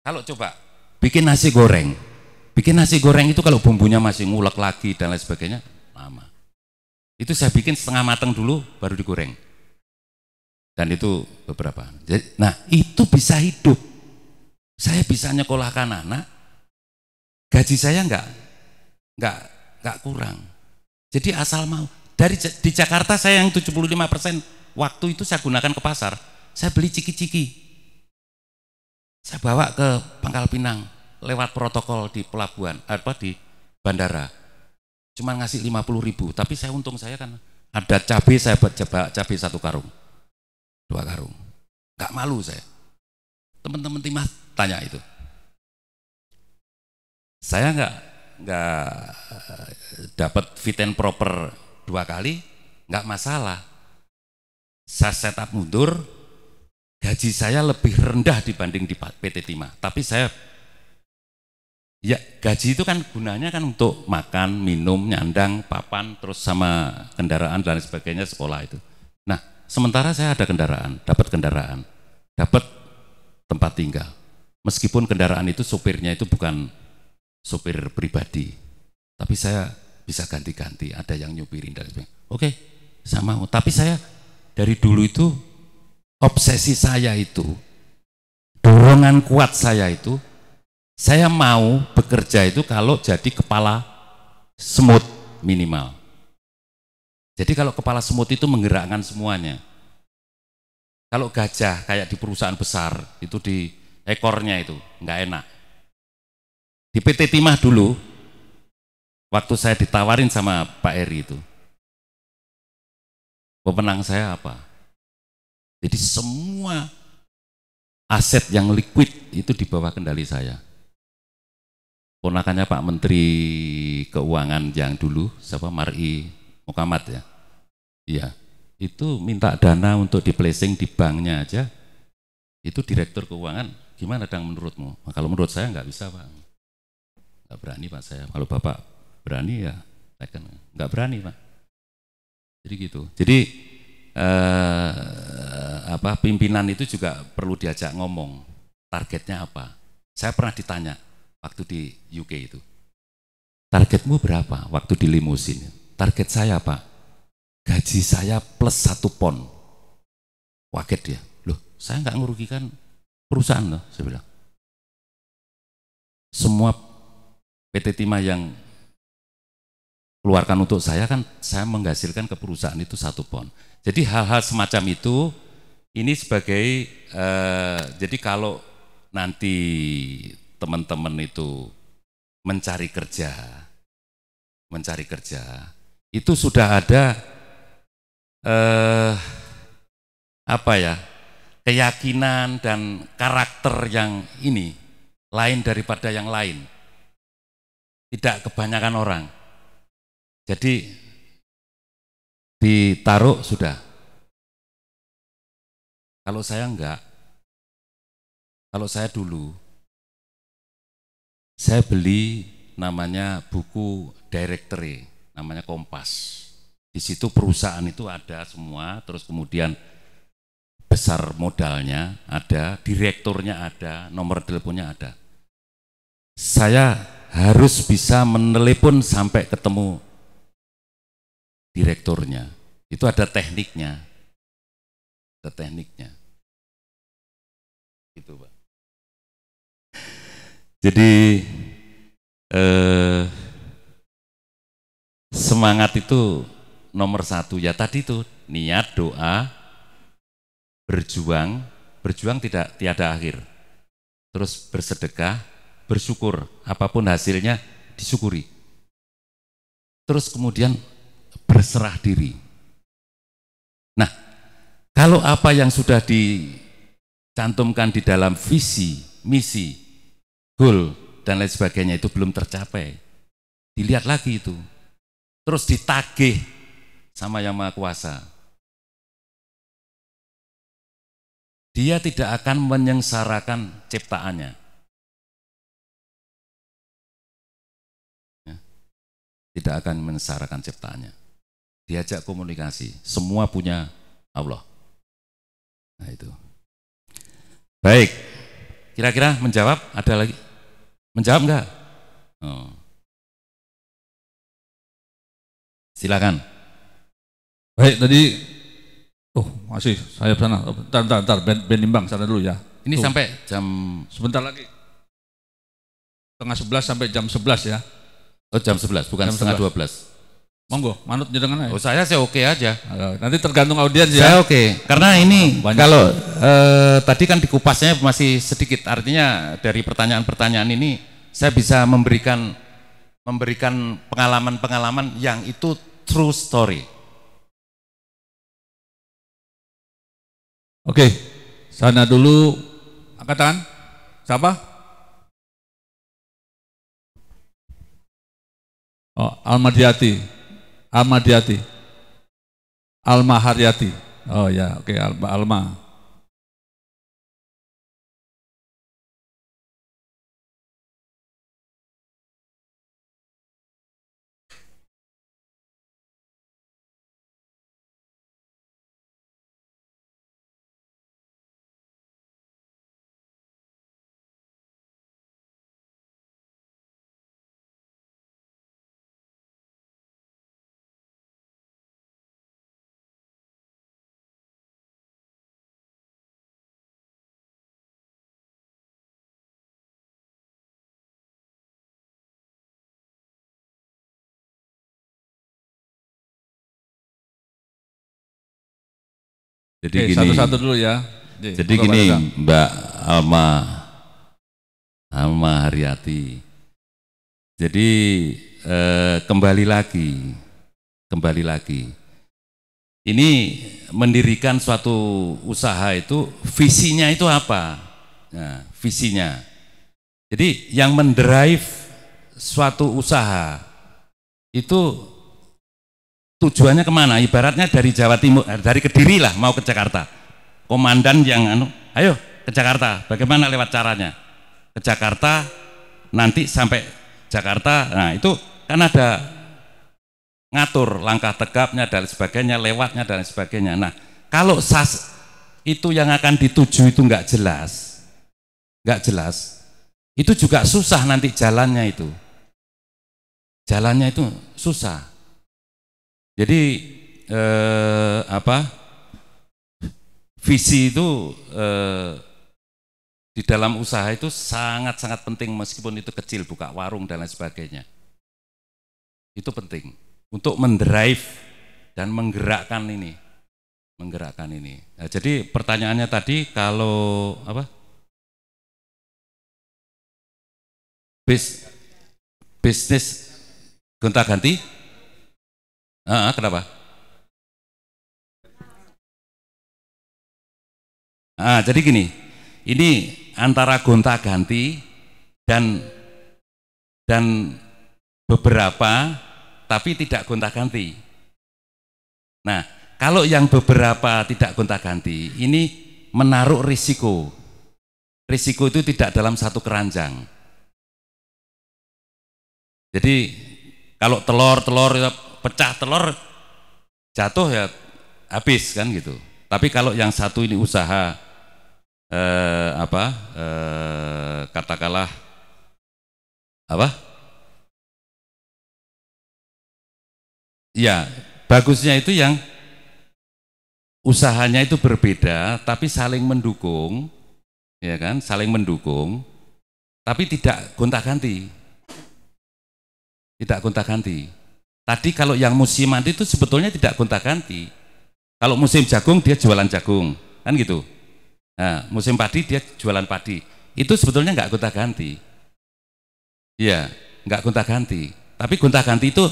Kalau coba bikin nasi goreng, bikin nasi goreng itu kalau bumbunya masih ngulek lagi dan lain sebagainya lama. Itu saya bikin setengah matang dulu baru digoreng. Dan itu beberapa. Jadi, nah itu bisa hidup. Saya bisa nyekolahkan anak, gaji saya enggak, enggak, enggak kurang. Jadi asal mau. Dari di Jakarta saya yang 75% waktu itu saya gunakan ke pasar. Saya beli ciki-ciki. Saya bawa ke Pangkal Pinang lewat protokol di pelabuhan apa di bandara. Cuma ngasih 50 ribu, tapi saya untung saya kan ada cabai saya buat cabai satu karung, dua karung. Gak malu saya. Teman-teman timah tanya itu. Saya nggak nggak eh, dapat fit and proper dua kali nggak masalah. Saya setup mundur, gaji saya lebih rendah dibanding di PT Timah. Tapi saya Ya, gaji itu kan gunanya kan untuk makan, minum, nyandang, papan, terus sama kendaraan dan sebagainya sekolah itu. Nah, sementara saya ada kendaraan, dapat kendaraan, dapat tempat tinggal. Meskipun kendaraan itu sopirnya itu bukan sopir pribadi, tapi saya bisa ganti-ganti, ada yang nyupirin dan sebagainya. Oke, sama. Tapi saya dari dulu itu obsesi saya itu, dorongan kuat saya itu, saya mau bekerja itu kalau jadi kepala semut minimal. Jadi kalau kepala semut itu menggerakkan semuanya. Kalau gajah kayak di perusahaan besar itu di ekornya itu nggak enak. Di PT Timah dulu Waktu saya ditawarin sama Pak Eri itu, pemenang saya apa? Jadi semua aset yang liquid itu di bawah kendali saya. Ponakannya Pak Menteri Keuangan yang dulu, siapa Mari Mukamat ya? Iya, itu minta dana untuk di placing di banknya aja. Itu direktur keuangan, gimana dang menurutmu? Nah, kalau menurut saya nggak bisa Pak. Nggak berani Pak saya, kalau Bapak berani ya tekan nggak berani pak jadi gitu jadi eh, apa pimpinan itu juga perlu diajak ngomong targetnya apa saya pernah ditanya waktu di UK itu targetmu berapa waktu di limusin target saya pak gaji saya plus satu pon Waket dia loh saya nggak merugikan perusahaan loh saya bilang semua PT Timah yang keluarkan untuk saya kan saya menghasilkan ke perusahaan itu satu pon. Jadi hal-hal semacam itu ini sebagai eh, jadi kalau nanti teman-teman itu mencari kerja, mencari kerja itu sudah ada eh, apa ya keyakinan dan karakter yang ini lain daripada yang lain. Tidak kebanyakan orang. Jadi ditaruh sudah. Kalau saya enggak, kalau saya dulu, saya beli namanya buku directory, namanya Kompas. Di situ perusahaan itu ada semua, terus kemudian besar modalnya ada, direkturnya ada, nomor teleponnya ada. Saya harus bisa menelepon sampai ketemu direkturnya. Itu ada tekniknya. Ada tekniknya. Gitu, Pak. Jadi eh, semangat itu nomor satu ya tadi itu niat doa berjuang berjuang tidak tiada akhir terus bersedekah bersyukur apapun hasilnya disyukuri terus kemudian berserah diri. Nah, kalau apa yang sudah dicantumkan di dalam visi, misi, goal, dan lain sebagainya itu belum tercapai, dilihat lagi itu. Terus ditagih sama Yang Maha Kuasa. Dia tidak akan menyengsarakan ciptaannya. Ya. tidak akan menyengsarakan ciptaannya diajak komunikasi. Semua punya Allah. Nah itu. Baik. Kira-kira menjawab ada lagi? Menjawab enggak? Oh. Silakan. Baik, tadi Oh, masih saya sana. Bentar, bentar, bentar. Ben, ben sana dulu ya. Ini Tuh. sampai jam sebentar lagi. Tengah 11 sampai jam 11 ya. Oh, jam 11, bukan jam setengah 11. 12. Monggo, manut jenengan aja. Oh, saya saya oke aja. Nanti tergantung audiens ya. Saya oke. Karena ini Banyak. kalau eh, tadi kan dikupasnya masih sedikit. Artinya dari pertanyaan-pertanyaan ini saya bisa memberikan memberikan pengalaman-pengalaman yang itu true story. Oke, sana dulu angkat tangan. Siapa? Oh, Almadiati. Ahmad Yati. Alma Haryati. Oh ya, oke okay, Alma. Jadi Oke, eh, gini. Satu-satu dulu ya. Jadi, jadi gini Mbak Alma Alma Haryati. Jadi eh, kembali lagi, kembali lagi. Ini mendirikan suatu usaha itu visinya itu apa? Nah, visinya. Jadi yang mendrive suatu usaha itu tujuannya kemana? Ibaratnya dari Jawa Timur, eh, dari Kediri lah mau ke Jakarta. Komandan yang anu, ayo ke Jakarta. Bagaimana lewat caranya? Ke Jakarta, nanti sampai Jakarta. Nah itu kan ada ngatur langkah tegapnya dan sebagainya, lewatnya dan sebagainya. Nah kalau sas itu yang akan dituju itu nggak jelas, nggak jelas, itu juga susah nanti jalannya itu. Jalannya itu susah jadi eh, apa visi itu eh, di dalam usaha itu sangat-sangat penting meskipun itu kecil buka warung dan lain sebagainya. Itu penting untuk mendrive dan menggerakkan ini, menggerakkan ini. Nah, jadi pertanyaannya tadi kalau apa? Bis, bisnis gonta-ganti Uh, kenapa? Ah, jadi gini, ini antara gonta-ganti dan dan beberapa tapi tidak gonta-ganti. Nah, kalau yang beberapa tidak gonta-ganti, ini menaruh risiko. Risiko itu tidak dalam satu keranjang. Jadi kalau telur-telur pecah telur jatuh ya habis kan gitu. Tapi kalau yang satu ini usaha eh, apa eh, katakanlah apa? Ya bagusnya itu yang usahanya itu berbeda tapi saling mendukung, ya kan? Saling mendukung, tapi tidak gonta-ganti, tidak gonta-ganti. Tadi kalau yang musiman itu sebetulnya tidak gonta-ganti. Kalau musim jagung dia jualan jagung, kan gitu. Nah, musim padi dia jualan padi. Itu sebetulnya nggak gonta-ganti. Iya, nggak gonta-ganti. Tapi gonta-ganti itu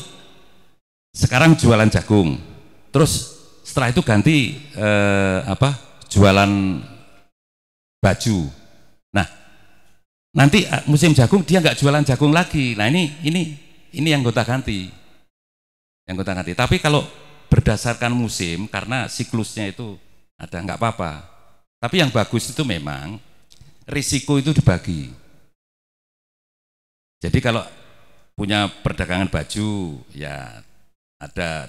sekarang jualan jagung. Terus setelah itu ganti eh, apa? jualan baju. Nah, nanti eh, musim jagung dia nggak jualan jagung lagi. Nah, ini ini ini yang gonta-ganti yang kita ngerti. Tapi kalau berdasarkan musim karena siklusnya itu ada nggak apa-apa. Tapi yang bagus itu memang risiko itu dibagi. Jadi kalau punya perdagangan baju ya ada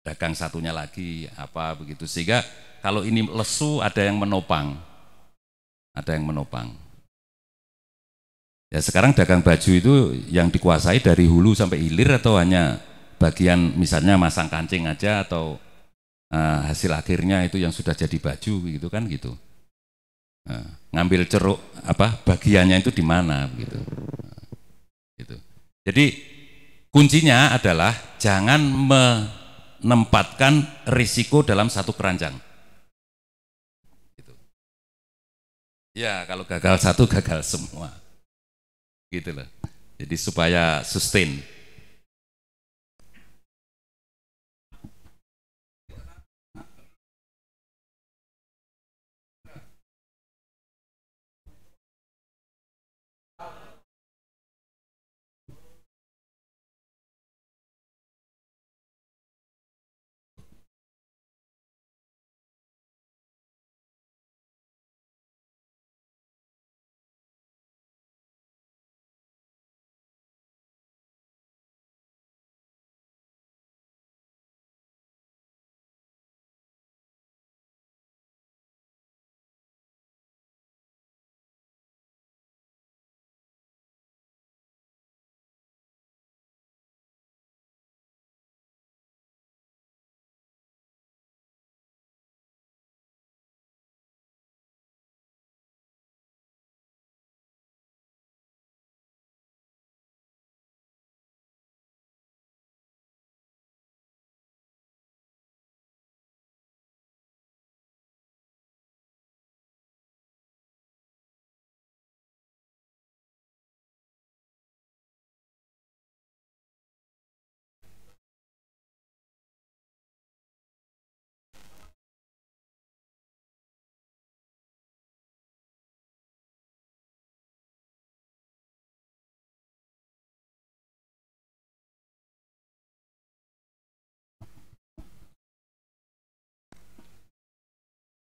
dagang satunya lagi apa begitu sehingga kalau ini lesu ada yang menopang ada yang menopang ya sekarang dagang baju itu yang dikuasai dari hulu sampai hilir atau hanya bagian misalnya masang kancing aja atau uh, hasil akhirnya itu yang sudah jadi baju gitu kan gitu uh, ngambil ceruk apa bagiannya itu di mana gitu uh, gitu jadi kuncinya adalah jangan menempatkan risiko dalam satu keranjang gitu. ya kalau gagal satu gagal semua gitu loh jadi supaya sustain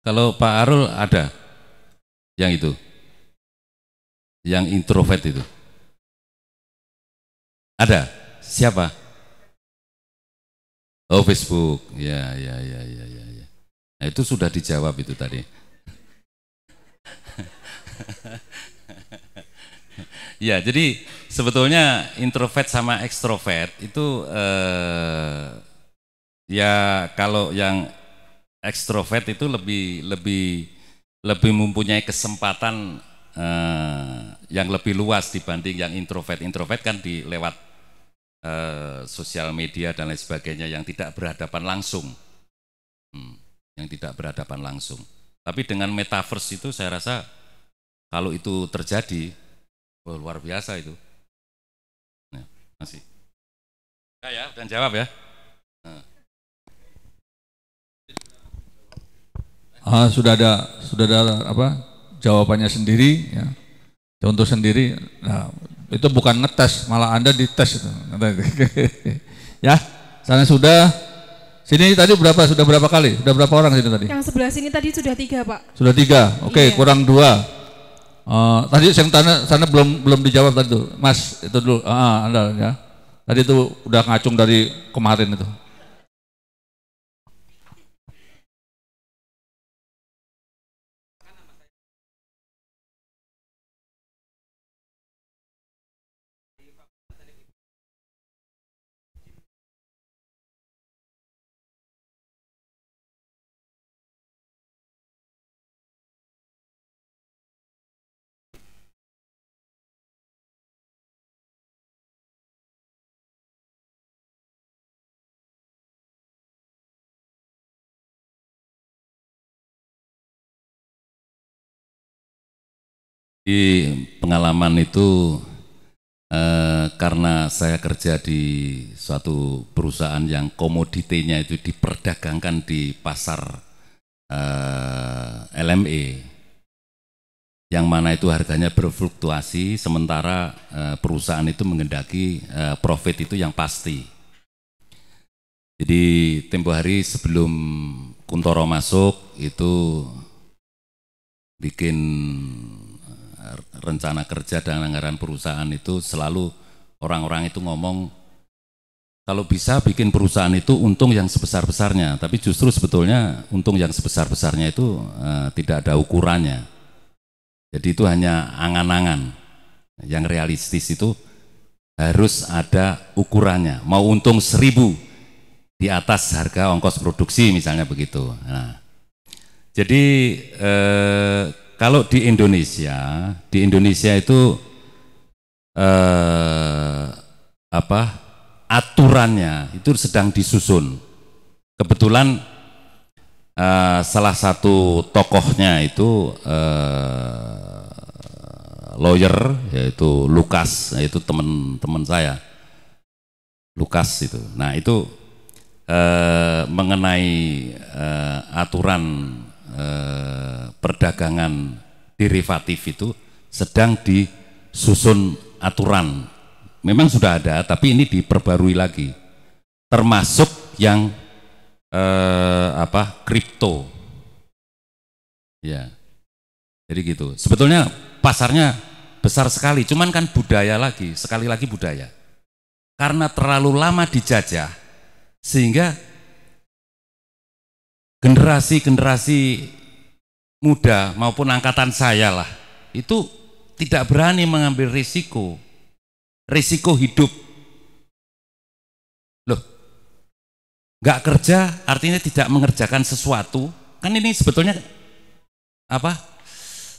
Kalau Pak Arul ada yang itu, yang introvert itu. Ada? Siapa? Oh Facebook, ya ya ya ya ya. ya. Nah itu sudah dijawab itu tadi. ya jadi sebetulnya introvert sama ekstrovert itu eh, ya kalau yang ekstrovert itu lebih lebih lebih mempunyai kesempatan uh, yang lebih luas dibanding yang introvert. Introvert kan di lewat uh, sosial media dan lain sebagainya yang tidak berhadapan langsung, hmm, yang tidak berhadapan langsung. Tapi dengan metaverse itu saya rasa kalau itu terjadi, oh, luar biasa itu. Nah, masih. Ya, ya, dan jawab ya. uh, sudah ada sudah ada apa jawabannya sendiri ya contoh sendiri nah, itu bukan ngetes malah anda dites ya sana sudah sini tadi berapa sudah berapa kali sudah berapa orang sini tadi yang sebelah sini tadi sudah tiga pak sudah tiga oke okay, iya. kurang dua uh, tadi yang sana sana belum belum dijawab tadi tuh mas itu dulu ah, ah anda ya tadi itu udah ngacung dari kemarin itu Jadi pengalaman itu eh, karena saya kerja di suatu perusahaan yang komoditinya itu diperdagangkan di pasar eh, LME yang mana itu harganya berfluktuasi sementara eh, perusahaan itu mengendaki eh, profit itu yang pasti. Jadi tempo hari sebelum Kuntoro masuk itu bikin rencana kerja dan anggaran perusahaan itu selalu orang-orang itu ngomong kalau bisa bikin perusahaan itu untung yang sebesar-besarnya, tapi justru sebetulnya untung yang sebesar-besarnya itu e, tidak ada ukurannya. Jadi itu hanya angan-angan. Yang realistis itu harus ada ukurannya. Mau untung seribu di atas harga ongkos produksi misalnya begitu. Nah, jadi eh, kalau di Indonesia, di Indonesia itu eh, apa aturannya itu sedang disusun. Kebetulan eh, salah satu tokohnya itu eh, lawyer yaitu Lukas, yaitu teman-teman saya. Lukas itu. Nah, itu eh, mengenai eh, aturan Eh, perdagangan derivatif itu sedang disusun aturan. Memang sudah ada, tapi ini diperbarui lagi. Termasuk yang eh, apa kripto. Ya. Jadi gitu. Sebetulnya pasarnya besar sekali, cuman kan budaya lagi, sekali lagi budaya. Karena terlalu lama dijajah sehingga generasi-generasi muda maupun angkatan saya lah itu tidak berani mengambil risiko risiko hidup loh nggak kerja artinya tidak mengerjakan sesuatu kan ini sebetulnya apa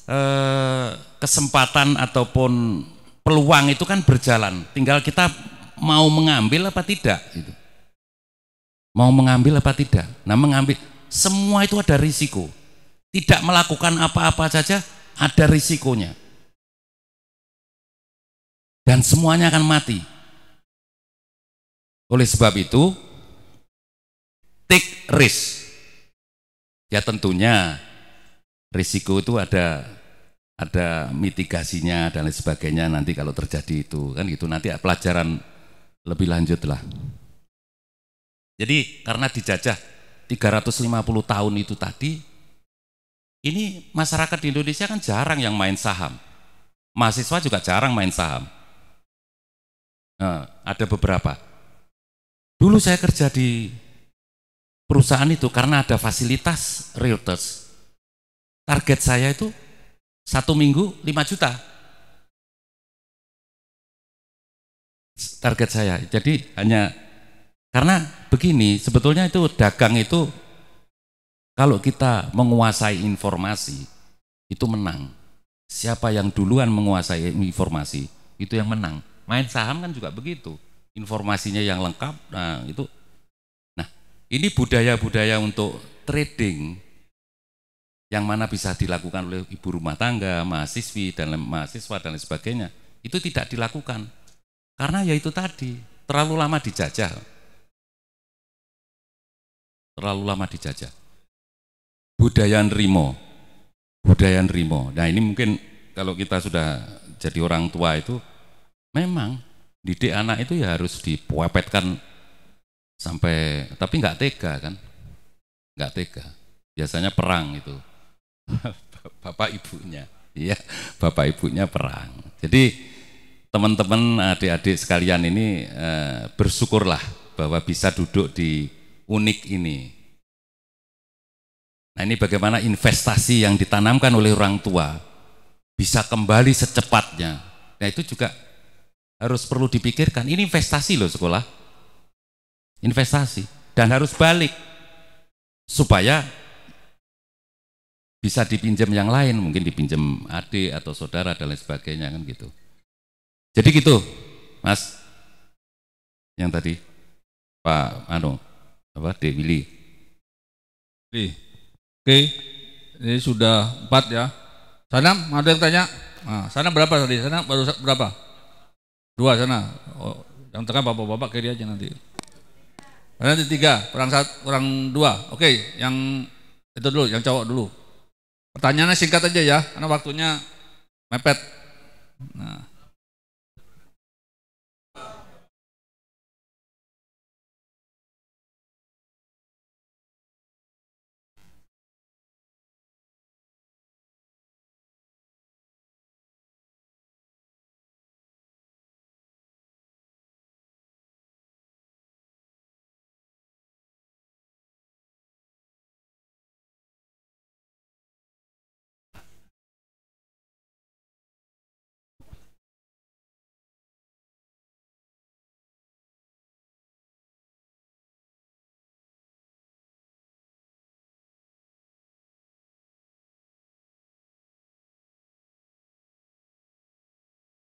eh, kesempatan ataupun peluang itu kan berjalan tinggal kita mau mengambil apa tidak gitu. mau mengambil apa tidak nah mengambil semua itu ada risiko. Tidak melakukan apa-apa saja ada risikonya. Dan semuanya akan mati. Oleh sebab itu, take risk. Ya tentunya risiko itu ada ada mitigasinya dan lain sebagainya nanti kalau terjadi itu kan gitu nanti pelajaran lebih lanjut lah. Jadi karena dijajah 350 tahun itu tadi, ini masyarakat di Indonesia kan jarang yang main saham. Mahasiswa juga jarang main saham. Nah, ada beberapa. Dulu saya kerja di perusahaan itu karena ada fasilitas realtors. Target saya itu satu minggu 5 juta. Target saya. Jadi hanya karena begini, sebetulnya itu dagang itu kalau kita menguasai informasi itu menang. Siapa yang duluan menguasai informasi itu yang menang. Main saham kan juga begitu. Informasinya yang lengkap, nah itu. Nah, ini budaya-budaya untuk trading yang mana bisa dilakukan oleh ibu rumah tangga, mahasiswi dan mahasiswa dan lain sebagainya, itu tidak dilakukan. Karena ya itu tadi, terlalu lama dijajah terlalu lama dijajah. Budaya nerimo, budaya nerimo. Nah ini mungkin kalau kita sudah jadi orang tua itu memang didik anak itu ya harus dipuapetkan sampai tapi nggak tega kan, nggak tega. Biasanya perang itu bapak ibunya, iya bapak ibunya perang. Jadi teman-teman adik-adik sekalian ini eh, bersyukurlah bahwa bisa duduk di unik ini. Nah ini bagaimana investasi yang ditanamkan oleh orang tua bisa kembali secepatnya. Nah itu juga harus perlu dipikirkan. Ini investasi loh sekolah. Investasi. Dan harus balik. Supaya bisa dipinjam yang lain, mungkin dipinjam adik atau saudara dan lain sebagainya kan gitu. Jadi gitu, Mas. Yang tadi Pak Anu apa Dewi Li. Li. Oke, ini sudah empat ya. sana, ada yang tanya? Nah, sana berapa tadi? Sana baru berapa? Dua sana. Oh, yang tengah bapak-bapak kiri aja nanti. Nanti tiga, kurang satu, kurang dua. Oke, yang itu dulu, yang cowok dulu. Pertanyaannya singkat aja ya, karena waktunya mepet. Nah.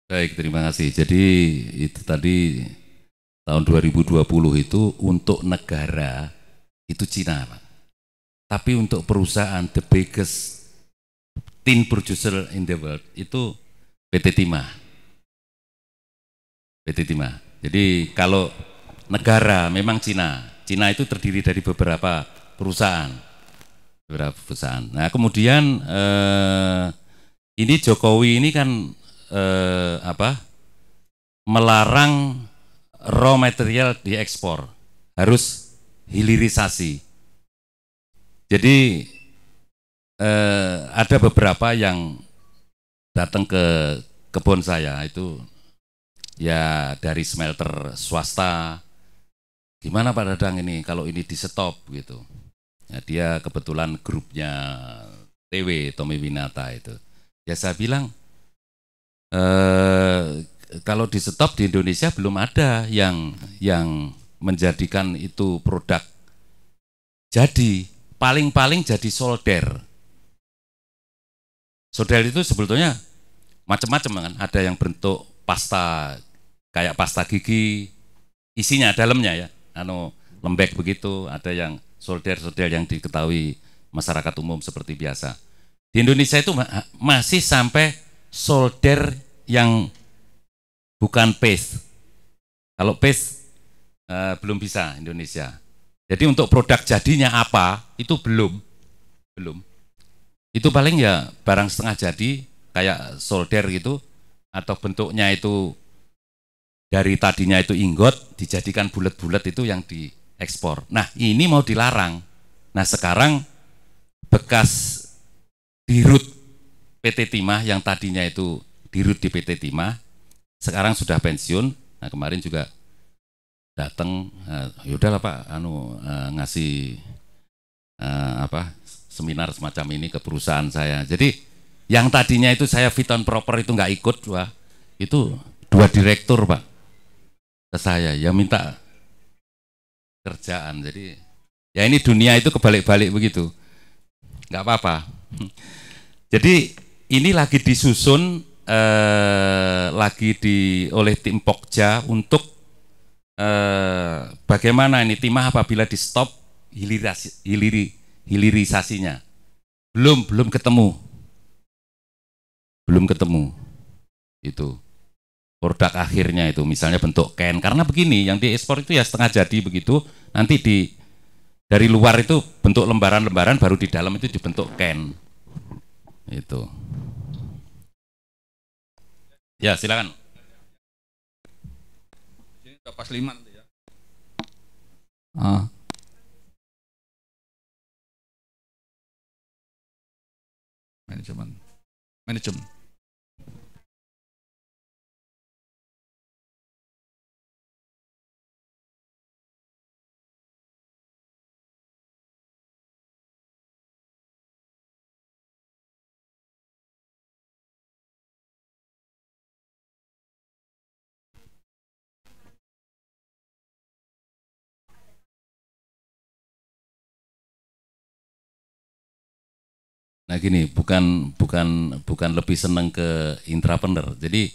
Baik, terima kasih. Jadi itu tadi tahun 2020 itu untuk negara itu Cina, Pak. Tapi untuk perusahaan the biggest tin producer in the world itu PT Timah. PT Timah. Jadi kalau negara memang Cina. Cina itu terdiri dari beberapa perusahaan. Beberapa perusahaan. Nah, kemudian eh, ini Jokowi ini kan eh, apa melarang raw material diekspor harus hilirisasi jadi eh, ada beberapa yang datang ke kebun saya itu ya dari smelter swasta gimana Pak Dadang ini kalau ini di stop gitu ya, dia kebetulan grupnya TW Tommy Winata itu ya saya bilang e, kalau di stop di Indonesia belum ada yang yang menjadikan itu produk jadi paling-paling jadi solder solder itu sebetulnya macam-macam kan ada yang bentuk pasta kayak pasta gigi isinya dalamnya ya anu lembek begitu ada yang solder-solder yang diketahui masyarakat umum seperti biasa di Indonesia itu masih sampai solder yang bukan paste. Kalau paste uh, belum bisa Indonesia. Jadi untuk produk jadinya apa itu belum, belum. Itu paling ya barang setengah jadi kayak solder gitu atau bentuknya itu dari tadinya itu ingot dijadikan bulat-bulat itu yang diekspor. Nah ini mau dilarang. Nah sekarang bekas dirut PT Timah yang tadinya itu dirut di PT Timah sekarang sudah pensiun. Nah kemarin juga datang, uh, eh, ya lah Pak, anu uh, ngasih uh, apa seminar semacam ini ke perusahaan saya. Jadi yang tadinya itu saya fit on proper itu nggak ikut, wah itu dua direktur Pak ke saya ya minta kerjaan. Jadi ya ini dunia itu kebalik-balik begitu. Nggak apa-apa. Jadi ini lagi disusun eh, lagi di oleh tim Pokja untuk eh, bagaimana ini timah apabila di stop hilirasi, hiliri, hilirisasinya. Belum belum ketemu. Belum ketemu. Itu produk akhirnya itu misalnya bentuk ken karena begini yang diekspor itu ya setengah jadi begitu nanti di dari luar itu bentuk lembaran-lembaran baru di dalam itu dibentuk ken. Itu. Ya, silakan. pas lima nanti ya. Ah. Manajemen. Manajemen. Nah gini, bukan bukan bukan lebih senang ke intrapreneur. Jadi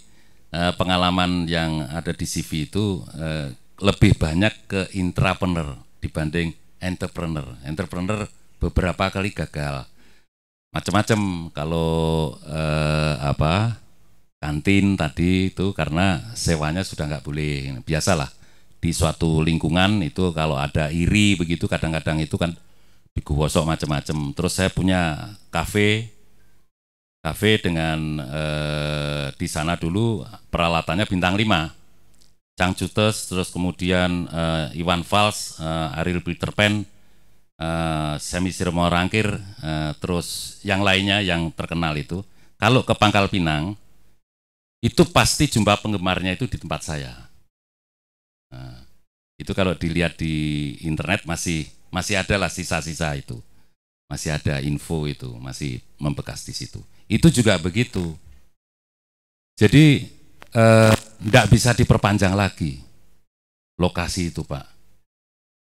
eh, pengalaman yang ada di CV itu eh, lebih banyak ke intrapreneur dibanding entrepreneur. Entrepreneur beberapa kali gagal. Macam-macam kalau eh, apa? kantin tadi itu karena sewanya sudah nggak boleh. Biasalah di suatu lingkungan itu kalau ada iri begitu kadang-kadang itu kan digosok macam-macam. Terus saya punya kafe kafe dengan eh, di sana dulu peralatannya bintang 5. Cang Cutes, terus kemudian eh, Iwan Fals, eh, Ariel Peter Pan, eh, Semi Sirmo Rangkir, eh, terus yang lainnya yang terkenal itu. Kalau ke Pangkal Pinang, itu pasti jumlah penggemarnya itu di tempat saya. Nah, itu kalau dilihat di internet masih masih ada lah sisa-sisa itu. Masih ada info itu, masih membekas di situ. Itu juga begitu. Jadi tidak eh, bisa diperpanjang lagi lokasi itu Pak.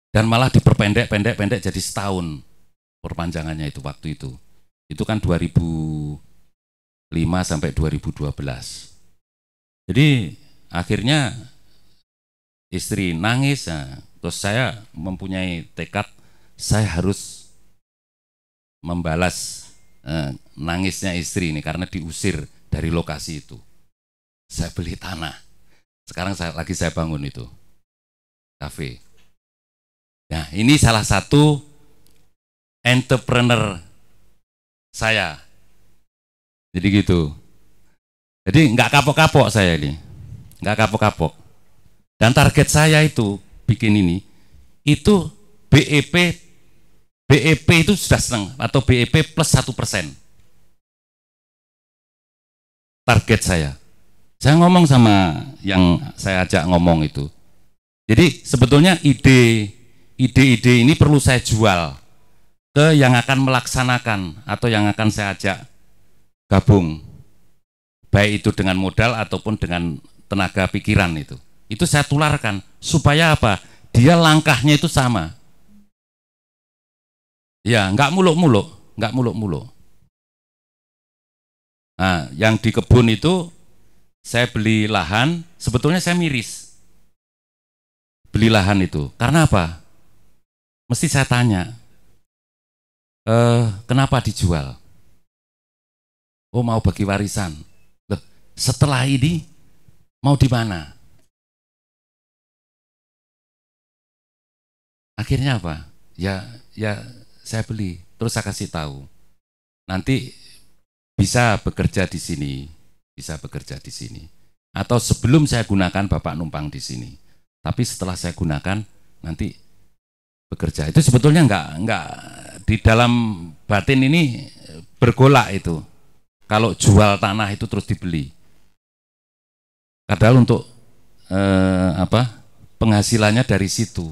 Dan malah diperpendek-pendek-pendek jadi setahun perpanjangannya itu waktu itu. Itu kan 2005 sampai 2012. Jadi akhirnya istri nangis, ya. terus saya mempunyai tekad saya harus membalas eh, nangisnya istri ini karena diusir dari lokasi itu. Saya beli tanah. Sekarang saya, lagi saya bangun itu. Cafe. Nah, ini salah satu entrepreneur saya. Jadi gitu. Jadi nggak kapok-kapok saya ini. Nggak kapok-kapok. Dan target saya itu bikin ini, itu BEP BEP itu sudah senang atau BEP plus satu persen target saya saya ngomong sama yang saya ajak ngomong itu jadi sebetulnya ide ide-ide ini perlu saya jual ke yang akan melaksanakan atau yang akan saya ajak gabung baik itu dengan modal ataupun dengan tenaga pikiran itu itu saya tularkan supaya apa dia langkahnya itu sama Ya, enggak muluk-muluk, enggak muluk-muluk. Nah, yang di kebun itu saya beli lahan, sebetulnya saya miris. Beli lahan itu. Karena apa? Mesti saya tanya. Eh, kenapa dijual? Oh, mau bagi warisan. Loh, setelah ini mau di mana? Akhirnya apa? Ya ya saya beli, terus saya kasih tahu. Nanti bisa bekerja di sini, bisa bekerja di sini. Atau sebelum saya gunakan Bapak numpang di sini. Tapi setelah saya gunakan nanti bekerja. Itu sebetulnya nggak nggak di dalam batin ini bergolak itu. Kalau jual tanah itu terus dibeli. Padahal untuk eh, apa? penghasilannya dari situ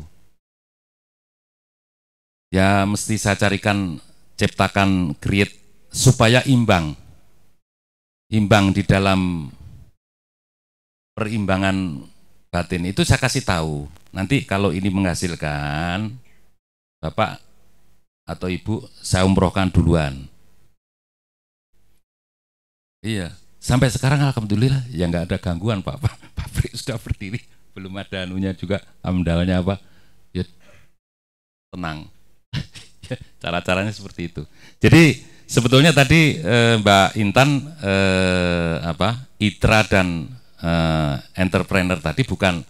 ya mesti saya carikan ciptakan create supaya imbang imbang di dalam perimbangan batin itu saya kasih tahu nanti kalau ini menghasilkan bapak atau ibu saya umrohkan duluan iya sampai sekarang alhamdulillah ya nggak ada gangguan pak pabrik sudah berdiri belum ada anunya juga amdalnya apa ya tenang Cara-caranya seperti itu. Jadi sebetulnya tadi e, Mbak Intan e, apa Itra dan e, entrepreneur tadi bukan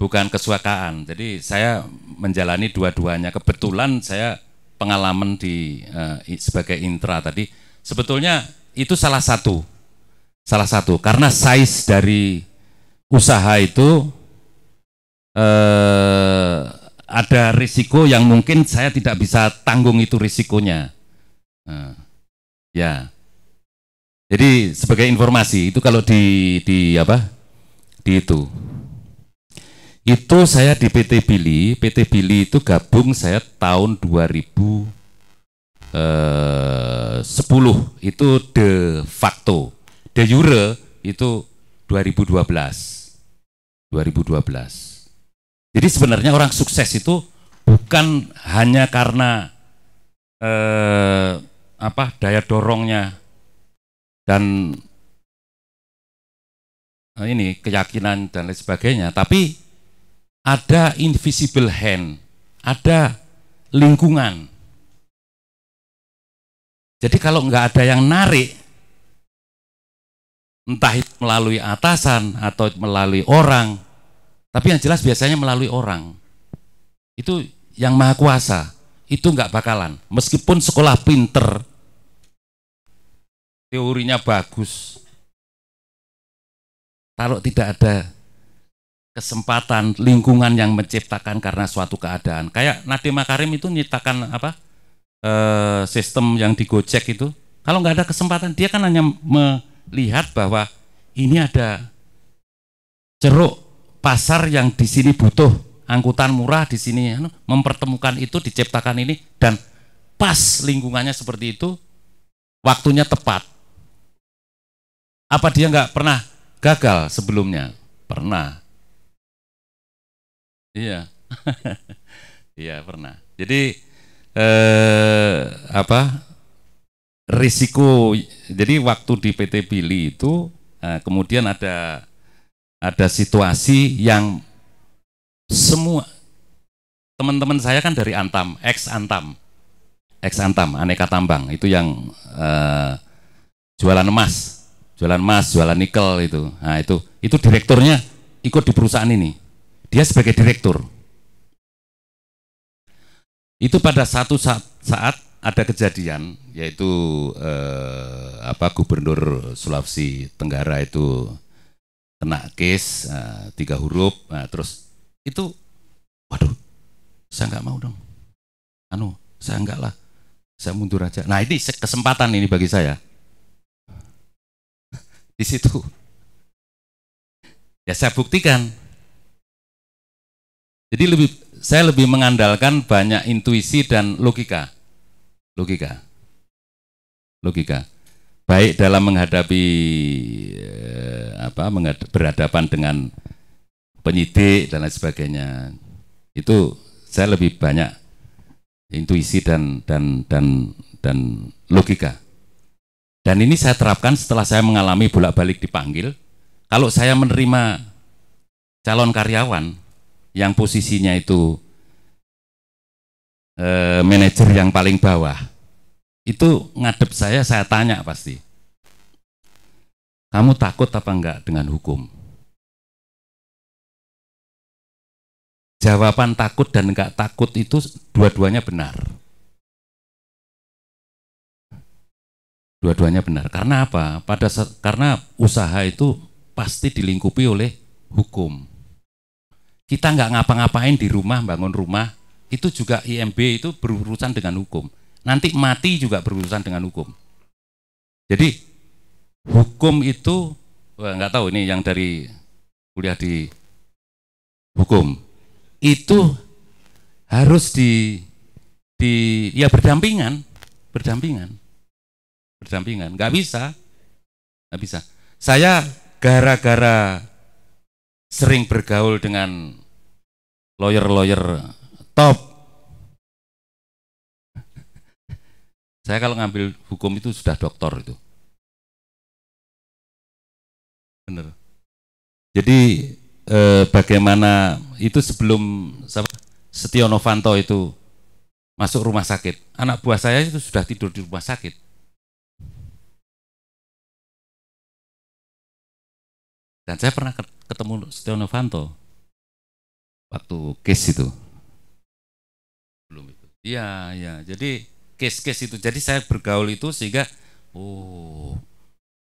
bukan kesukaan. Jadi saya menjalani dua-duanya. Kebetulan saya pengalaman di e, sebagai intra tadi sebetulnya itu salah satu salah satu karena size dari usaha itu eh, ada risiko yang mungkin saya tidak bisa tanggung itu risikonya. Nah, ya. Jadi sebagai informasi itu kalau di di apa? Di itu. Itu saya di PT Bili, PT Bili itu gabung saya tahun 2000 eh, itu de facto. De jure itu 2012. 2012. Jadi sebenarnya orang sukses itu bukan hanya karena eh, apa daya dorongnya dan eh, ini keyakinan dan lain sebagainya, tapi ada invisible hand, ada lingkungan. Jadi kalau nggak ada yang narik, entah itu melalui atasan atau melalui orang, tapi yang jelas biasanya melalui orang. Itu yang maha kuasa. Itu nggak bakalan. Meskipun sekolah pinter, teorinya bagus. Kalau tidak ada kesempatan lingkungan yang menciptakan karena suatu keadaan. Kayak Nadiem Makarim itu nyitakan apa e, sistem yang di itu. Kalau nggak ada kesempatan, dia kan hanya melihat bahwa ini ada ceruk pasar yang di sini butuh angkutan murah di sini anu, mempertemukan itu diciptakan ini dan pas lingkungannya seperti itu waktunya tepat apa dia nggak pernah gagal sebelumnya pernah iya iya pernah jadi eh, apa risiko jadi waktu di PT Billy itu eh, kemudian ada ada situasi yang semua teman-teman saya kan dari Antam, ex Antam, ex Antam, aneka tambang itu yang eh, jualan emas, jualan emas, jualan nikel itu. Nah itu itu direkturnya ikut di perusahaan ini. Dia sebagai direktur. Itu pada satu saat, saat ada kejadian yaitu eh, apa gubernur Sulawesi Tenggara itu kena case uh, tiga huruf uh, terus itu waduh saya nggak mau dong anu saya nggak lah saya mundur aja nah ini kesempatan ini bagi saya di situ ya saya buktikan jadi lebih saya lebih mengandalkan banyak intuisi dan logika logika logika baik dalam menghadapi eh, apa berhadapan dengan penyidik dan lain sebagainya itu saya lebih banyak intuisi dan dan dan dan logika dan ini saya terapkan setelah saya mengalami bolak-balik dipanggil kalau saya menerima calon karyawan yang posisinya itu eh, manajer yang paling bawah itu ngadep saya, saya tanya pasti. Kamu takut apa enggak dengan hukum? Jawaban takut dan enggak takut itu dua-duanya benar. Dua-duanya benar. Karena apa? Pada karena usaha itu pasti dilingkupi oleh hukum. Kita enggak ngapa-ngapain di rumah, bangun rumah, itu juga IMB itu berurusan dengan hukum. Nanti mati juga berurusan dengan hukum. Jadi hukum itu nggak tahu ini yang dari kuliah di hukum itu harus di di ya berdampingan, berdampingan, berdampingan. Nggak bisa, nggak bisa. Saya gara-gara sering bergaul dengan lawyer-lawyer top Saya kalau ngambil hukum itu sudah doktor itu. Benar. Jadi eh, bagaimana itu sebelum Setiono Setio Novanto itu masuk rumah sakit, anak buah saya itu sudah tidur di rumah sakit. Dan saya pernah ketemu Setio Novanto waktu case itu. Belum itu. Iya, iya. Jadi case-case itu. Jadi saya bergaul itu sehingga oh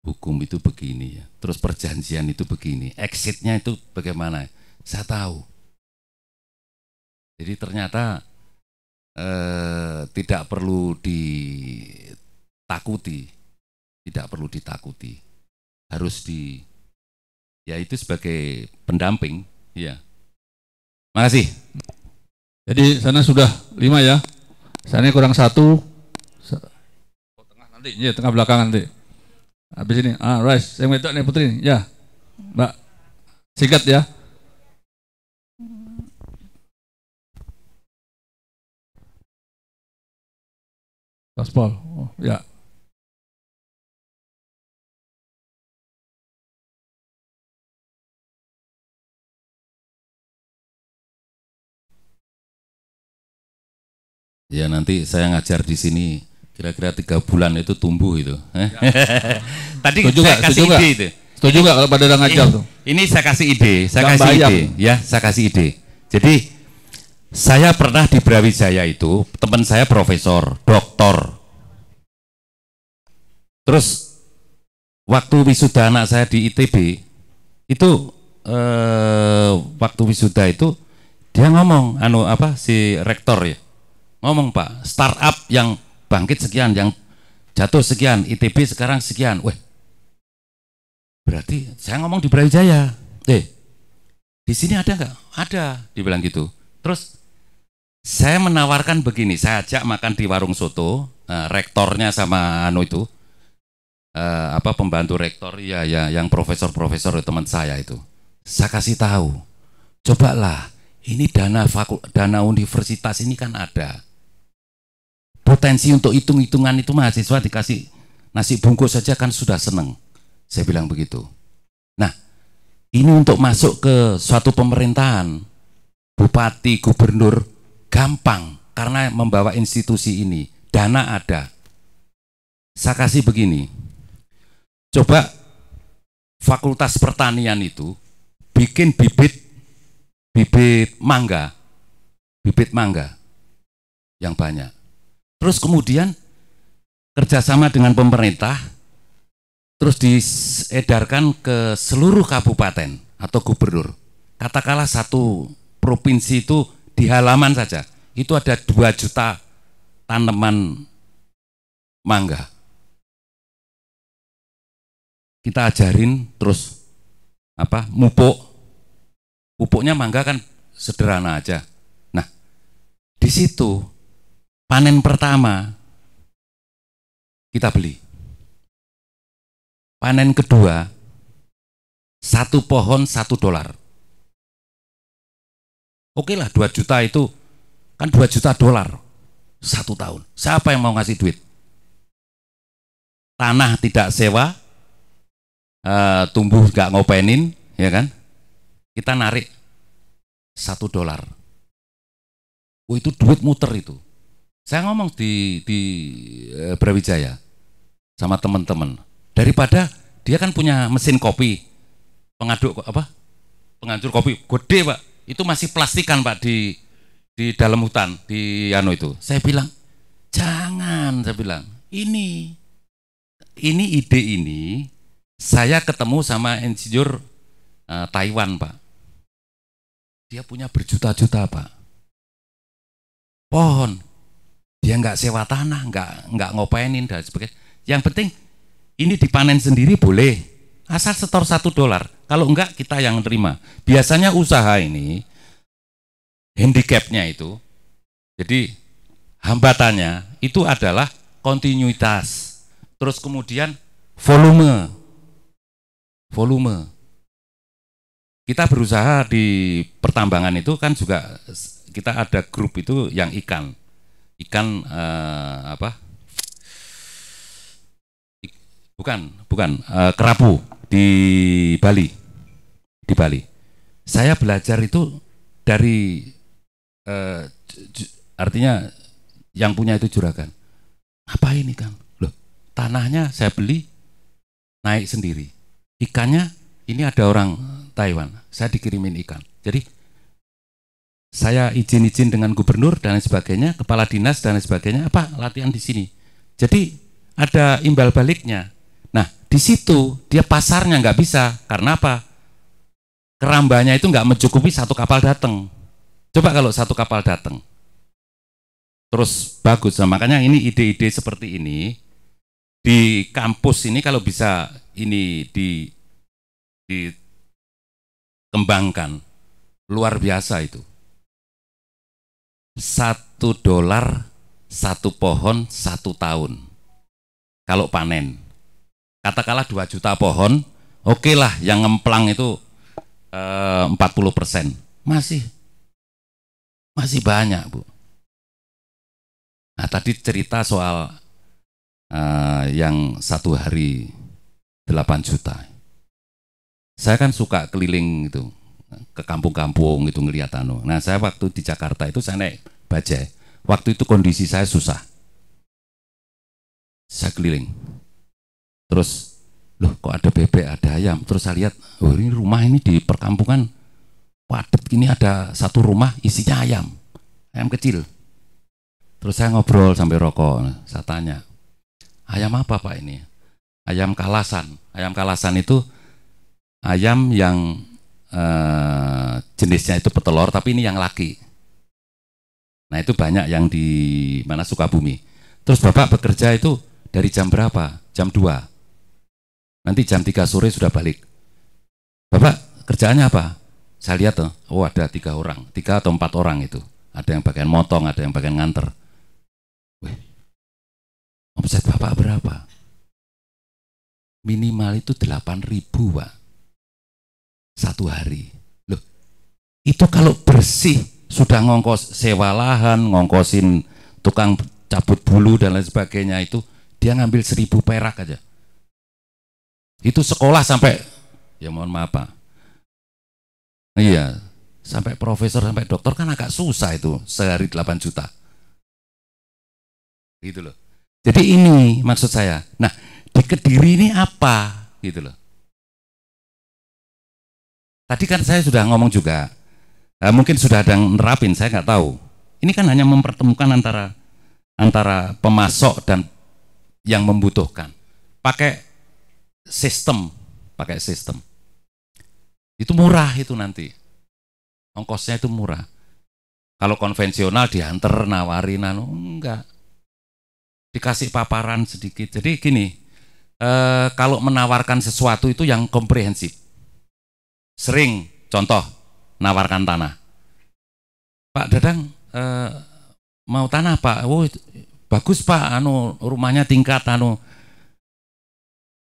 hukum itu begini ya. Terus perjanjian itu begini. Exitnya itu bagaimana? Saya tahu. Jadi ternyata eh, tidak perlu ditakuti, tidak perlu ditakuti, harus di ya itu sebagai pendamping, ya. Makasih. Jadi sana sudah lima ya. Misalnya kurang satu, oh, tengah nanti, ya tengah belakang nanti. Habis ini, ah rice, yang itu nih putri, ya, mbak, singkat ya. Gaspol, oh, ya. Ya nanti saya ngajar di sini kira-kira tiga bulan itu tumbuh itu. hehehe. Ya. Tadi setuju saya kasih setuju ide gak? itu. Setuju nggak kalau pada orang ngajar ini, tuh? Ini saya kasih ide, saya Gambar kasih ayam. ide, ya saya kasih ide. Jadi saya pernah di Brawijaya itu teman saya profesor, doktor. Terus waktu wisuda anak saya di ITB itu eh, waktu wisuda itu dia ngomong anu apa si rektor ya ngomong Pak, startup yang bangkit sekian, yang jatuh sekian, ITB sekarang sekian. Weh, berarti saya ngomong di Brawijaya. deh di sini ada nggak? Ada, dibilang gitu. Terus saya menawarkan begini, saya ajak makan di warung soto, uh, rektornya sama anu itu, uh, apa pembantu rektor, ya ya, yang profesor-profesor teman saya itu. Saya kasih tahu, cobalah ini dana faku, dana universitas ini kan ada potensi untuk hitung-hitungan itu mahasiswa dikasih nasi bungkus saja kan sudah seneng. Saya bilang begitu. Nah, ini untuk masuk ke suatu pemerintahan, bupati, gubernur, gampang karena membawa institusi ini, dana ada. Saya kasih begini, coba fakultas pertanian itu bikin bibit bibit mangga, bibit mangga yang banyak Terus kemudian kerjasama dengan pemerintah, terus diedarkan ke seluruh kabupaten atau gubernur. Katakanlah satu provinsi itu di halaman saja, itu ada dua juta tanaman mangga. Kita ajarin terus apa mupuk. Pupuknya mangga kan sederhana aja. Nah, di situ panen pertama kita beli. Panen kedua satu pohon satu dolar. Oke lah dua juta itu kan dua juta dolar satu tahun. Siapa yang mau ngasih duit? Tanah tidak sewa, e, tumbuh gak ngopenin, ya kan? Kita narik satu dolar. Oh itu duit muter itu. Saya ngomong di di e, Brawijaya sama teman-teman. Daripada dia kan punya mesin kopi pengaduk apa? Penghancur kopi gede, Pak. Itu masih plastikan, Pak, di di dalam hutan di anu itu. Saya bilang, "Jangan," saya bilang. "Ini ini ide ini saya ketemu sama insinyur uh, Taiwan, Pak. Dia punya berjuta-juta, Pak. Pohon dia nggak sewa tanah, nggak nggak ngopainin dan sebagainya. Yang penting ini dipanen sendiri boleh, asal setor satu dolar. Kalau enggak kita yang terima. Biasanya usaha ini handicapnya itu, jadi hambatannya itu adalah kontinuitas. Terus kemudian volume, volume. Kita berusaha di pertambangan itu kan juga kita ada grup itu yang ikan ikan uh, apa? Bukan, bukan uh, kerapu di Bali. Di Bali. Saya belajar itu dari uh, artinya yang punya itu juragan. Apa ini kan? Loh, tanahnya saya beli naik sendiri. Ikannya ini ada orang Taiwan. Saya dikirimin ikan. Jadi saya izin-izin dengan gubernur dan lain sebagainya, kepala dinas dan lain sebagainya, apa latihan di sini. Jadi ada imbal baliknya. Nah, di situ dia pasarnya nggak bisa. Karena apa? Kerambanya itu nggak mencukupi satu kapal datang. Coba kalau satu kapal datang. Terus bagus. Nah, makanya ini ide-ide seperti ini di kampus ini kalau bisa ini di dikembangkan luar biasa itu satu dolar satu pohon satu tahun kalau panen katakanlah dua juta pohon oke okay lah yang ngemplang itu eh, empat puluh persen masih masih banyak bu nah tadi cerita soal eh, yang satu hari delapan juta saya kan suka keliling itu ke kampung-kampung gitu ngelihat anu. Nah saya waktu di Jakarta itu saya naik bajai. Waktu itu kondisi saya susah. Saya keliling. Terus, loh kok ada bebek, ada ayam. Terus saya lihat, oh ini rumah ini di perkampungan padat. Ini ada satu rumah isinya ayam. Ayam kecil. Terus saya ngobrol sampai rokok. Nah, saya tanya, ayam apa pak ini? Ayam kalasan. Ayam kalasan itu ayam yang eh, jenisnya itu petelur tapi ini yang laki. Nah itu banyak yang di mana Sukabumi. Terus bapak bekerja itu dari jam berapa? Jam 2. Nanti jam 3 sore sudah balik. Bapak kerjaannya apa? Saya lihat tuh, eh, oh ada tiga orang, tiga atau empat orang itu. Ada yang bagian motong, ada yang bagian nganter. Wih, omset bapak berapa? Minimal itu 8 ribu, Pak satu hari. Loh, itu kalau bersih sudah ngongkos sewa lahan, ngongkosin tukang cabut bulu dan lain sebagainya itu dia ngambil seribu perak aja. Itu sekolah sampai ya mohon maaf pak. Iya, sampai profesor sampai dokter kan agak susah itu sehari 8 juta. Gitu loh. Jadi ini maksud saya. Nah, di Kediri ini apa? Gitu loh. Tadi kan saya sudah ngomong juga, eh, mungkin sudah ada yang nerapin, saya nggak tahu. Ini kan hanya mempertemukan antara antara pemasok dan yang membutuhkan. Pakai sistem, pakai sistem. Itu murah itu nanti. Ongkosnya itu murah. Kalau konvensional diantar nawarin anu, enggak. Dikasih paparan sedikit. Jadi gini, eh, kalau menawarkan sesuatu itu yang komprehensif sering contoh nawarkan tanah. Pak Dadang eh, mau tanah Pak, oh, bagus Pak, anu rumahnya tingkat anu.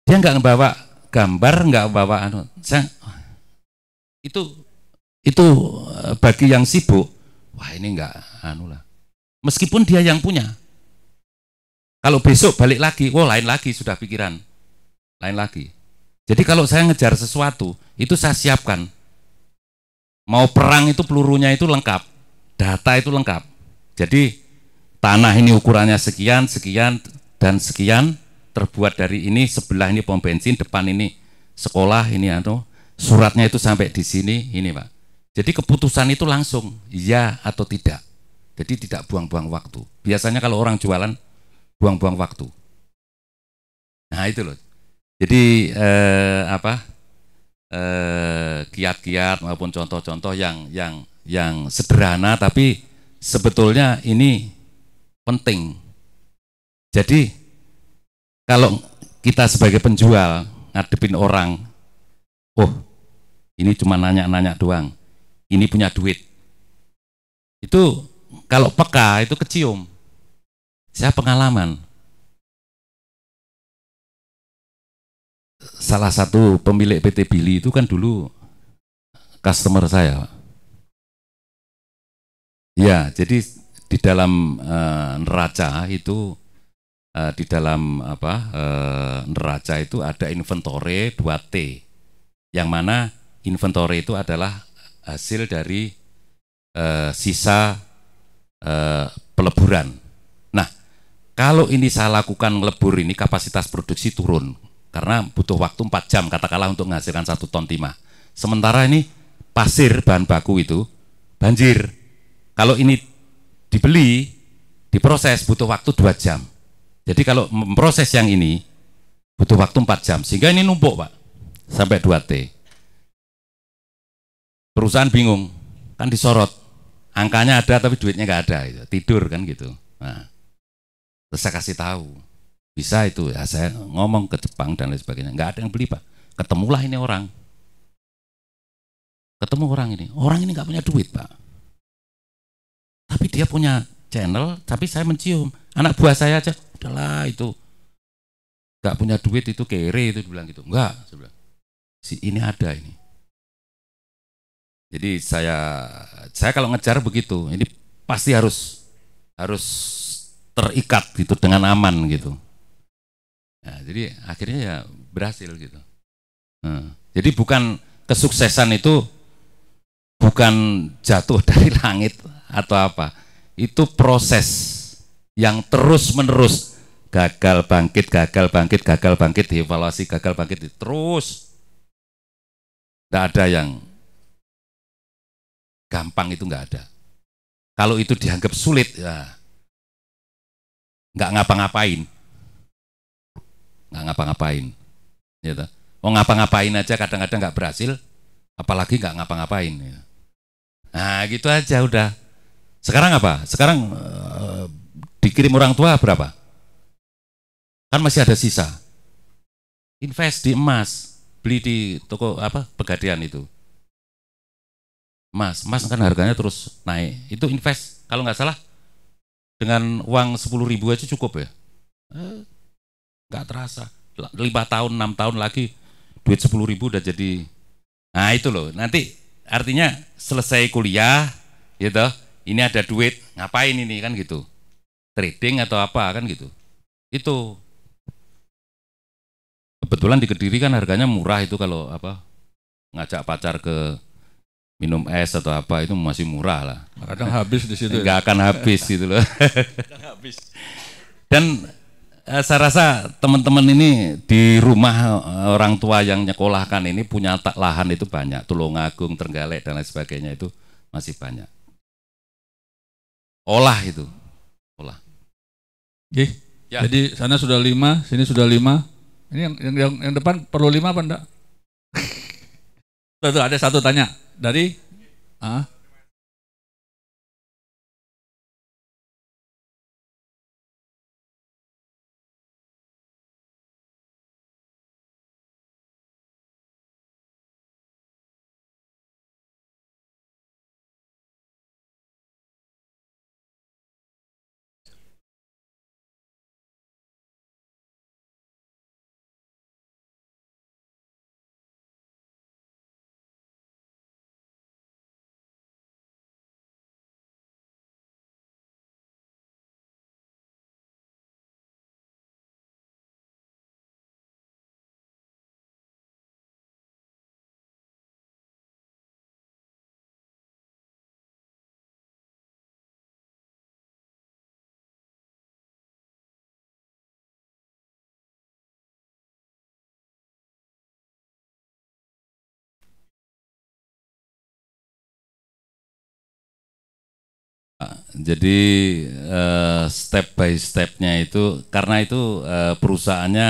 Dia nggak ngebawa gambar, nggak bawa anu. Saya, itu itu eh, bagi yang sibuk, wah ini nggak anu lah. Meskipun dia yang punya, kalau besok balik lagi, wah oh, lain lagi sudah pikiran, lain lagi. Jadi kalau saya ngejar sesuatu, itu saya siapkan. Mau perang itu pelurunya itu lengkap, data itu lengkap. Jadi tanah ini ukurannya sekian, sekian, dan sekian, terbuat dari ini, sebelah ini pom bensin, depan ini sekolah, ini atau suratnya itu sampai di sini, ini Pak. Jadi keputusan itu langsung, ya atau tidak. Jadi tidak buang-buang waktu. Biasanya kalau orang jualan, buang-buang waktu. Nah itu loh. Jadi eh, apa eh, kiat-kiat eh, kiat -kiat maupun contoh-contoh yang yang yang sederhana tapi sebetulnya ini penting. Jadi kalau kita sebagai penjual ngadepin orang, oh ini cuma nanya-nanya doang, ini punya duit. Itu kalau peka itu kecium. Saya pengalaman, salah satu pemilik PT Billy itu kan dulu customer saya. Ya, jadi di dalam uh, neraca itu uh, di dalam apa uh, neraca itu ada inventory 2T. Yang mana inventory itu adalah hasil dari uh, sisa uh, peleburan. Nah, kalau ini saya lakukan lebur ini kapasitas produksi turun karena butuh waktu 4 jam katakanlah untuk menghasilkan satu ton timah. Sementara ini pasir bahan baku itu banjir. Kalau ini dibeli, diproses butuh waktu 2 jam. Jadi kalau memproses yang ini butuh waktu 4 jam. Sehingga ini numpuk, Pak. Sampai 2 T. Perusahaan bingung, kan disorot. Angkanya ada tapi duitnya nggak ada, tidur kan gitu. Nah, terus saya kasih tahu, bisa itu ya saya ngomong ke Jepang dan lain sebagainya nggak ada yang beli pak ketemulah ini orang ketemu orang ini orang ini nggak punya duit pak tapi dia punya channel tapi saya mencium anak buah saya aja udahlah itu nggak punya duit itu kere itu bilang gitu nggak si ini ada ini jadi saya saya kalau ngejar begitu ini pasti harus harus terikat gitu dengan aman gitu Nah, jadi akhirnya ya berhasil gitu. Nah, jadi bukan kesuksesan itu bukan jatuh dari langit atau apa. Itu proses yang terus-menerus gagal bangkit, gagal bangkit, gagal bangkit, dievaluasi, gagal bangkit terus. Tidak ada yang gampang itu nggak ada. Kalau itu dianggap sulit, ya nggak ngapa-ngapain nggak ngapa-ngapain gitu oh ngapa-ngapain aja kadang-kadang nggak berhasil apalagi nggak ngapa-ngapain gitu. nah gitu aja udah sekarang apa sekarang uh, dikirim orang tua berapa kan masih ada sisa invest di emas beli di toko apa pegadaian itu emas emas kan harganya terus naik itu invest kalau nggak salah dengan uang sepuluh ribu aja cukup ya eh, Gak terasa. Lima tahun, enam tahun lagi duit sepuluh ribu udah jadi. Nah itu loh. Nanti artinya selesai kuliah, gitu. Ini ada duit, ngapain ini kan gitu? Trading atau apa kan gitu? Itu kebetulan di Kediri kan harganya murah itu kalau apa ngajak pacar ke minum es atau apa itu masih murah lah. Kadang habis di situ. Enggak ya. akan habis gitu loh. habis. Dan Eh, saya rasa teman-teman ini di rumah eh, orang tua yang nyekolahkan ini punya tak lahan itu banyak, Tulungagung, Trenggalek dan lain sebagainya itu masih banyak. Olah itu, olah. Oke. Ya. Jadi sana sudah lima, sini sudah lima. Ini yang yang yang, yang depan perlu lima apa enggak? Tuh, tuh, ada satu tanya dari ah, Jadi uh, step by stepnya itu karena itu uh, perusahaannya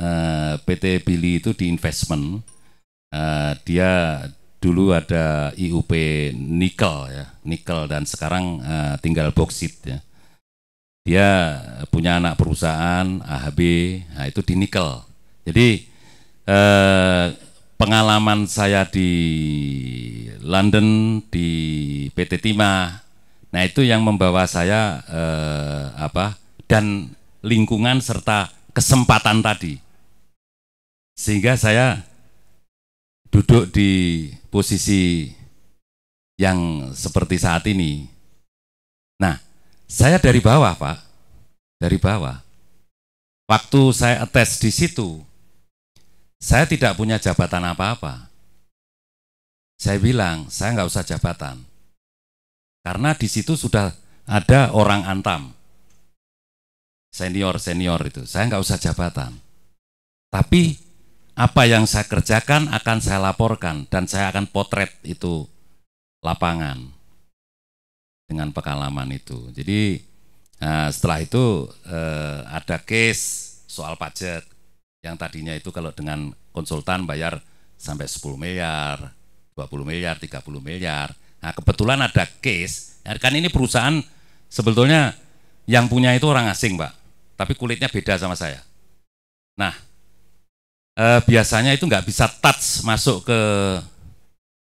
uh, eh, PT Billy itu di investment. Uh, dia dulu ada IUP nikel ya, nikel dan sekarang uh, tinggal boksit ya. Dia punya anak perusahaan AHB, nah itu di nikel. Jadi uh, pengalaman saya di London di PT Timah Nah itu yang membawa saya eh, apa dan lingkungan serta kesempatan tadi sehingga saya duduk di posisi yang seperti saat ini. Nah, saya dari bawah, Pak. Dari bawah. Waktu saya tes di situ, saya tidak punya jabatan apa-apa. Saya bilang, saya nggak usah jabatan. Karena di situ sudah ada orang antam. Senior-senior itu. Saya nggak usah jabatan. Tapi apa yang saya kerjakan akan saya laporkan dan saya akan potret itu lapangan dengan pengalaman itu. Jadi nah setelah itu eh, ada case soal pajak yang tadinya itu kalau dengan konsultan bayar sampai 10 miliar, 20 miliar, 30 miliar. Nah kebetulan ada case, ya, kan ini perusahaan sebetulnya yang punya itu orang asing Pak, tapi kulitnya beda sama saya. Nah eh, biasanya itu nggak bisa touch masuk ke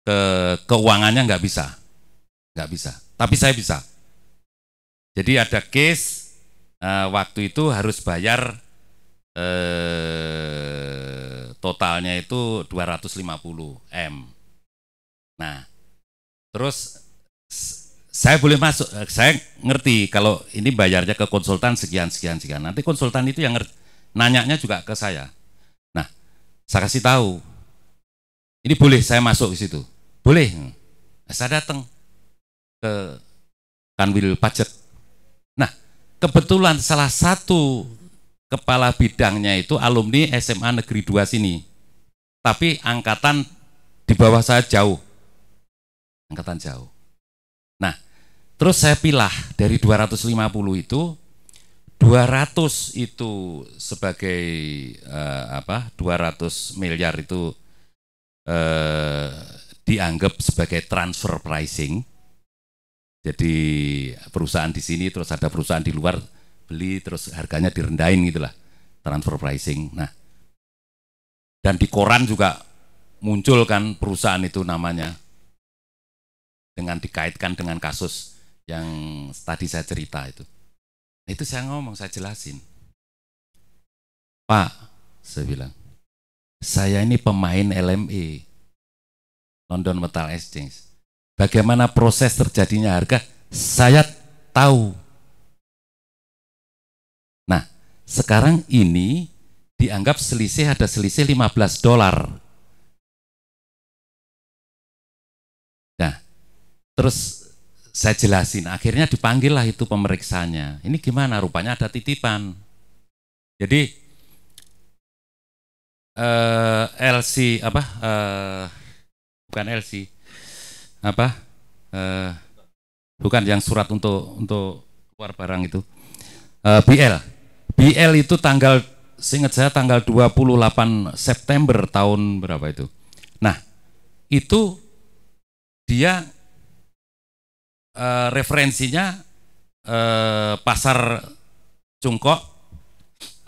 ke keuangannya nggak bisa, nggak bisa. Tapi saya bisa. Jadi ada case eh, waktu itu harus bayar eh, totalnya itu 250 m. Nah Terus saya boleh masuk, eh, saya ngerti kalau ini bayarnya ke konsultan sekian sekian sekian. Nanti konsultan itu yang nanyanya juga ke saya. Nah, saya kasih tahu. Ini boleh saya masuk ke situ. Boleh. Nah, saya datang ke Kanwil Pajak. Nah, kebetulan salah satu kepala bidangnya itu alumni SMA Negeri 2 sini. Tapi angkatan di bawah saya jauh angkatan jauh. Nah, terus saya pilah dari 250 itu 200 itu sebagai uh, apa? 200 miliar itu uh, dianggap sebagai transfer pricing. Jadi perusahaan di sini terus ada perusahaan di luar beli terus harganya direndahin gitulah transfer pricing. Nah, dan di koran juga muncul kan perusahaan itu namanya dengan dikaitkan dengan kasus yang tadi saya cerita itu. Nah, itu saya ngomong, saya jelasin. Pak, saya bilang, saya ini pemain LME, London Metal Exchange. Bagaimana proses terjadinya harga, saya tahu. Nah, sekarang ini dianggap selisih ada selisih 15 dolar Terus saya jelasin, akhirnya dipanggil lah itu pemeriksanya. Ini gimana? Rupanya ada titipan. Jadi eh, LC apa? Eh, bukan LC apa? Eh, bukan yang surat untuk untuk keluar barang itu. Eh, BL. BL itu tanggal seingat saya tanggal 28 September tahun berapa itu. Nah, itu dia uh, referensinya uh, pasar Cungkok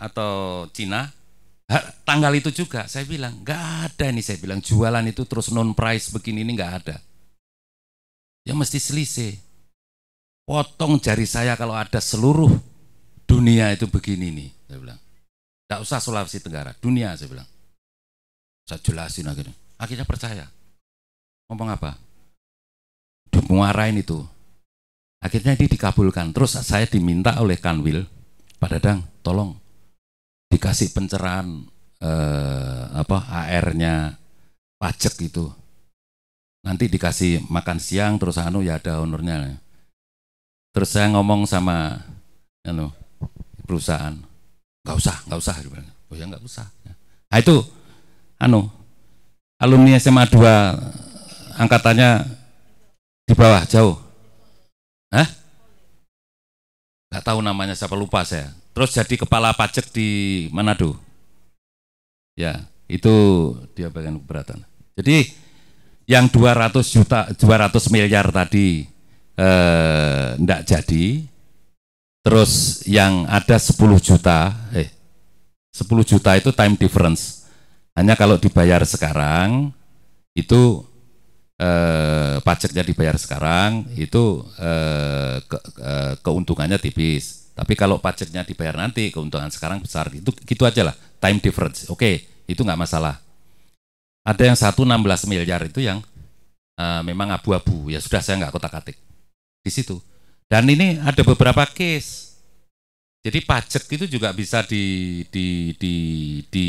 atau Cina tanggal itu juga saya bilang nggak ada ini saya bilang jualan itu terus non price begini ini nggak ada ya mesti selisih potong jari saya kalau ada seluruh dunia itu begini nih saya bilang nggak usah Sulawesi Tenggara dunia saya bilang saya jelasin akhirnya akhirnya percaya ngomong apa ini itu Akhirnya ini dikabulkan. Terus saya diminta oleh Kanwil, Pak Dadang, tolong dikasih pencerahan eh, apa AR-nya pajak itu Nanti dikasih makan siang terus anu ya ada honornya. Terus saya ngomong sama anu perusahaan, nggak usah, nggak usah. Oh ya nggak usah. Nah, itu anu alumni SMA 2 angkatannya di bawah jauh Hah? Gak tahu namanya siapa lupa saya. Terus jadi kepala pajak di Manado. Ya, itu dia bagian keberatan. Jadi yang 200 juta 200 miliar tadi eh ndak jadi. Terus yang ada 10 juta, eh 10 juta itu time difference. Hanya kalau dibayar sekarang itu eh, pajaknya dibayar sekarang iya. itu eh, ke, eh, keuntungannya tipis. Tapi kalau pajaknya dibayar nanti keuntungan sekarang besar. Itu gitu aja lah. Time difference. Oke, okay, itu nggak masalah. Ada yang satu 116 miliar itu yang eh, memang abu-abu. Ya sudah saya nggak kotak-atik di situ. Dan ini ada beberapa case. Jadi pajak itu juga bisa di di di di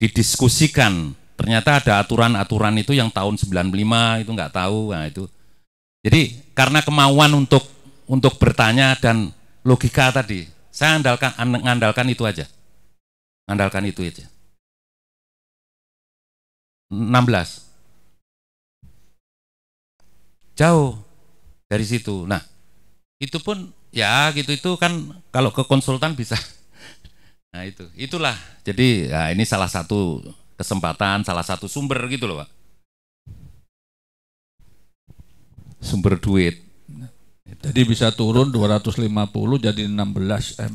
didiskusikan ternyata ada aturan-aturan itu yang tahun 95 itu nggak tahu nah itu jadi karena kemauan untuk untuk bertanya dan logika tadi saya andalkan mengandalkan itu aja andalkan itu aja 16 jauh dari situ nah itu pun ya gitu itu kan kalau ke konsultan bisa nah itu itulah jadi ya, ini salah satu kesempatan salah satu sumber gitu loh Pak. Sumber duit. Jadi bisa turun 250 jadi 16 M.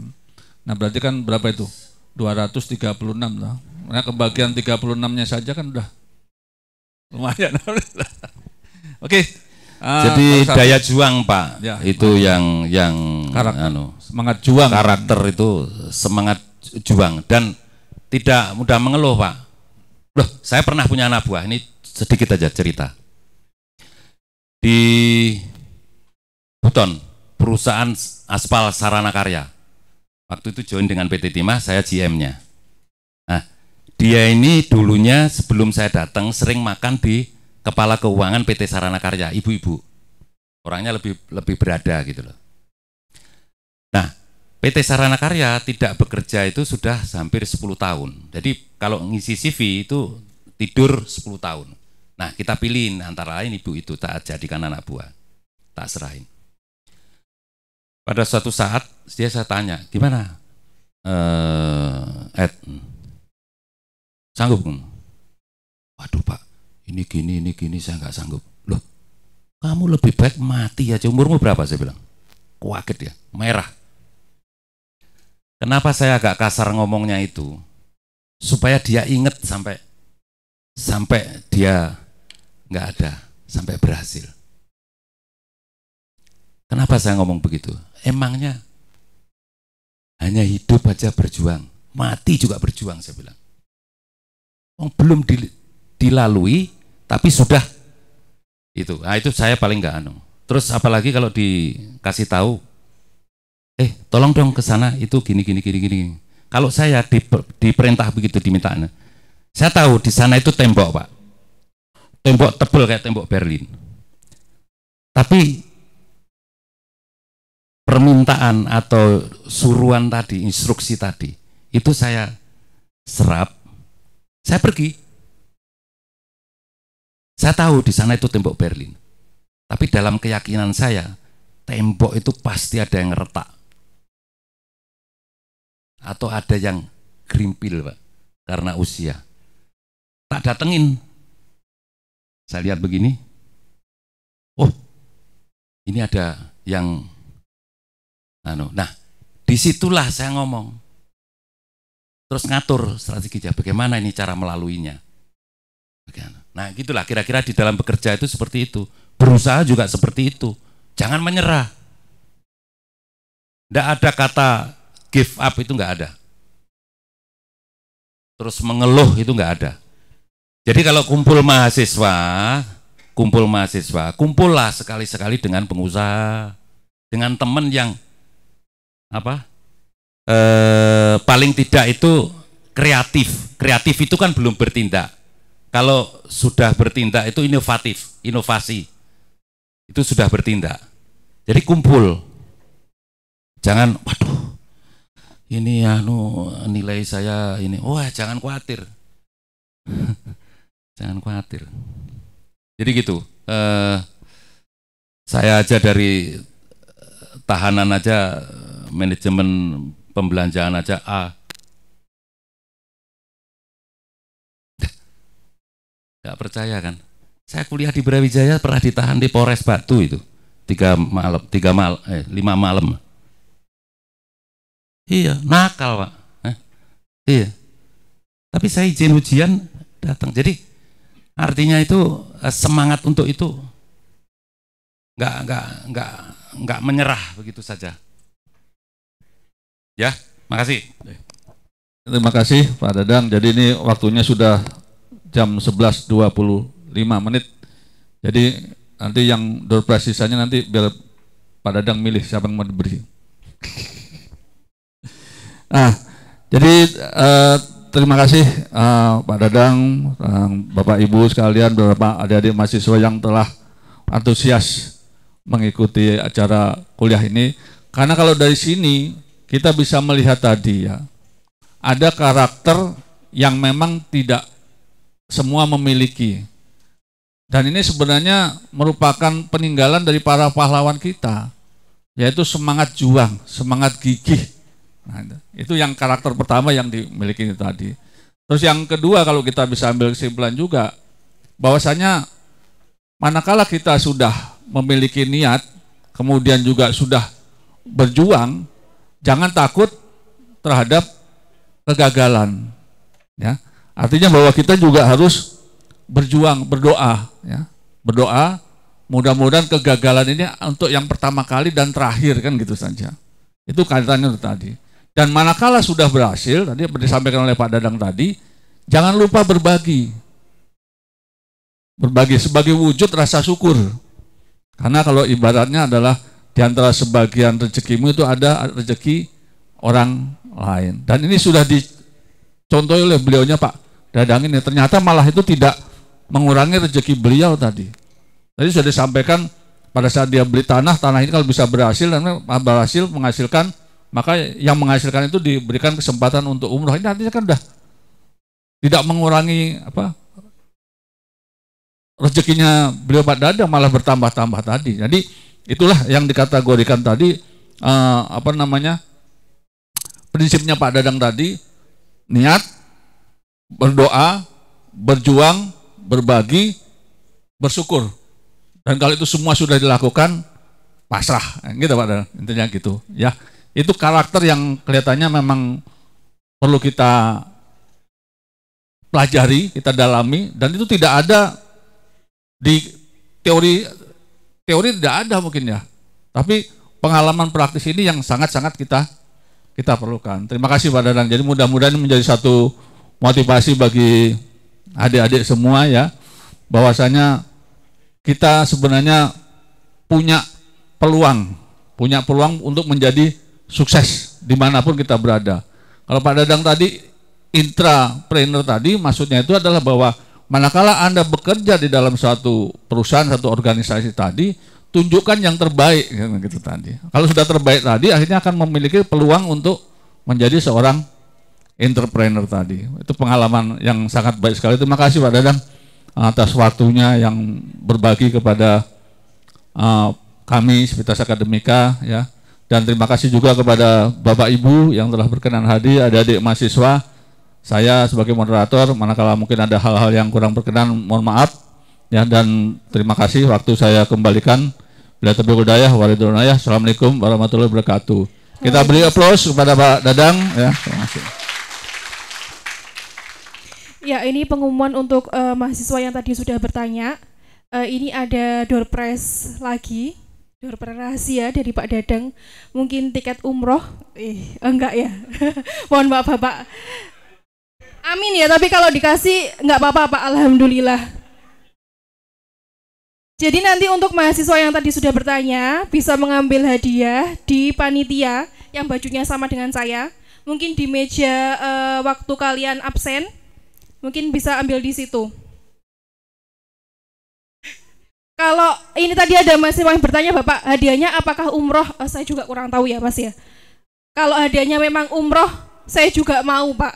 Nah berarti kan berapa itu? 236 lah. Karena kebagian 36-nya saja kan udah lumayan. Oke. Okay. Uh, jadi daya juang Pak ya, itu yang yang karakter, anu, semangat juang karakter itu semangat juang dan tidak mudah mengeluh Pak Loh, saya pernah punya anak buah. Ini sedikit aja cerita. Di Buton, perusahaan aspal sarana karya. Waktu itu join dengan PT Timah, saya GM-nya. Nah, dia ini dulunya sebelum saya datang sering makan di kepala keuangan PT Sarana Karya, ibu-ibu. Orangnya lebih lebih berada gitu loh. PT Sarana Karya tidak bekerja itu sudah hampir 10 tahun. Jadi kalau ngisi CV itu tidur 10 tahun. Nah kita pilih antara lain ibu itu tak jadikan anak buah, tak serahin. Pada suatu saat dia saya tanya, gimana eh, Ed? Sanggup? Waduh pak, ini gini, ini gini, saya nggak sanggup. Loh, kamu lebih baik mati aja, umurmu berapa? Saya bilang, Kuaget ya, merah Kenapa saya agak kasar ngomongnya itu? Supaya dia inget sampai sampai dia nggak ada, sampai berhasil. Kenapa saya ngomong begitu? Emangnya hanya hidup aja berjuang, mati juga berjuang saya bilang. Oh, belum dilalui tapi sudah itu. Nah, itu saya paling nggak anu. Terus apalagi kalau dikasih tahu eh tolong dong ke sana itu gini gini gini gini. Kalau saya diperintah begitu diminta, saya tahu di sana itu tembok pak, tembok tebal kayak tembok Berlin. Tapi permintaan atau suruhan tadi, instruksi tadi, itu saya serap, saya pergi. Saya tahu di sana itu tembok Berlin. Tapi dalam keyakinan saya, tembok itu pasti ada yang retak atau ada yang gerimpil pak karena usia tak datengin saya lihat begini oh ini ada yang anu nah disitulah saya ngomong terus ngatur strateginya bagaimana ini cara melaluinya bagaimana. nah gitulah kira-kira di dalam bekerja itu seperti itu berusaha juga seperti itu jangan menyerah tidak ada kata give up itu nggak ada. Terus mengeluh itu nggak ada. Jadi kalau kumpul mahasiswa, kumpul mahasiswa, kumpullah sekali-sekali dengan pengusaha, dengan teman yang apa? Eh, paling tidak itu kreatif. Kreatif itu kan belum bertindak. Kalau sudah bertindak itu inovatif, inovasi. Itu sudah bertindak. Jadi kumpul. Jangan waduh ini anu nilai saya ini wah oh, jangan khawatir jangan khawatir jadi gitu eh, saya aja dari eh, tahanan aja manajemen pembelanjaan aja A nggak percaya kan saya kuliah di Brawijaya pernah ditahan di Polres Batu itu tiga malam tiga mal eh lima malam Iya, nakal pak. Eh, Iya. Tapi saya izin ujian datang. Jadi artinya itu eh, semangat untuk itu nggak nggak nggak nggak menyerah begitu saja. Ya, makasih. Terima kasih Pak Dadang. Jadi ini waktunya sudah jam 11.25 menit. Jadi nanti yang door prize sisanya nanti biar Pak Dadang milih siapa yang mau diberi nah jadi eh, terima kasih eh, Pak Dadang, eh, Bapak Ibu sekalian, beberapa adik-adik mahasiswa yang telah antusias mengikuti acara kuliah ini. Karena kalau dari sini kita bisa melihat tadi ya, ada karakter yang memang tidak semua memiliki. Dan ini sebenarnya merupakan peninggalan dari para pahlawan kita, yaitu semangat juang, semangat gigih, Nah, itu. yang karakter pertama yang dimiliki tadi. Terus yang kedua kalau kita bisa ambil kesimpulan juga bahwasanya manakala kita sudah memiliki niat kemudian juga sudah berjuang jangan takut terhadap kegagalan ya artinya bahwa kita juga harus berjuang berdoa ya berdoa mudah-mudahan kegagalan ini untuk yang pertama kali dan terakhir kan gitu saja itu kaitannya tadi dan manakala sudah berhasil, tadi disampaikan oleh Pak Dadang tadi, jangan lupa berbagi. Berbagi sebagai wujud rasa syukur. Karena kalau ibaratnya adalah di antara sebagian rezekimu itu ada rezeki orang lain. Dan ini sudah dicontohi oleh beliaunya Pak Dadang ini. Ternyata malah itu tidak mengurangi rezeki beliau tadi. Tadi sudah disampaikan pada saat dia beli tanah, tanah ini kalau bisa berhasil dan berhasil menghasilkan maka yang menghasilkan itu diberikan kesempatan untuk umroh. Ini artinya kan udah tidak mengurangi apa rezekinya beliau Pak Dadang malah bertambah-tambah tadi. Jadi itulah yang dikategorikan tadi eh, apa namanya prinsipnya Pak Dadang tadi niat berdoa berjuang berbagi bersyukur dan kalau itu semua sudah dilakukan pasrah gitu Pak Dadang intinya gitu ya itu karakter yang kelihatannya memang perlu kita pelajari, kita dalami, dan itu tidak ada di teori teori tidak ada mungkin ya. Tapi pengalaman praktis ini yang sangat-sangat kita kita perlukan. Terima kasih Pak Dadang. Jadi mudah-mudahan menjadi satu motivasi bagi adik-adik semua ya bahwasanya kita sebenarnya punya peluang, punya peluang untuk menjadi sukses dimanapun kita berada. Kalau Pak Dadang tadi intrapreneur tadi maksudnya itu adalah bahwa manakala Anda bekerja di dalam suatu perusahaan, satu organisasi tadi, tunjukkan yang terbaik gitu tadi. Kalau sudah terbaik tadi akhirnya akan memiliki peluang untuk menjadi seorang entrepreneur tadi. Itu pengalaman yang sangat baik sekali. Terima kasih Pak Dadang atas waktunya yang berbagi kepada uh, kami Sivitas Akademika ya. Dan terima kasih juga kepada Bapak Ibu yang telah berkenan hadir, adik-adik mahasiswa. Saya sebagai moderator, manakala mungkin ada hal-hal yang kurang berkenan, mohon maaf. Ya, dan terima kasih waktu saya kembalikan. Bila terbuka daya, Assalamualaikum warahmatullahi wabarakatuh. Kita beri aplaus kepada Pak Dadang. Ya, terima kasih. Ya, ini pengumuman untuk uh, mahasiswa yang tadi sudah bertanya. Uh, ini ada door prize lagi. Berperan rahasia dari Pak Dadang mungkin tiket umroh eh enggak ya mohon maaf Bapak amin ya tapi kalau dikasih enggak apa-apa Pak Alhamdulillah jadi nanti untuk mahasiswa yang tadi sudah bertanya bisa mengambil hadiah di panitia yang bajunya sama dengan saya mungkin di meja uh, waktu kalian absen mungkin bisa ambil di situ kalau ini tadi ada masih yang bertanya Bapak, hadiahnya apakah umroh? Oh, saya juga kurang tahu ya Mas ya. Kalau hadiahnya memang umroh, saya juga mau Pak.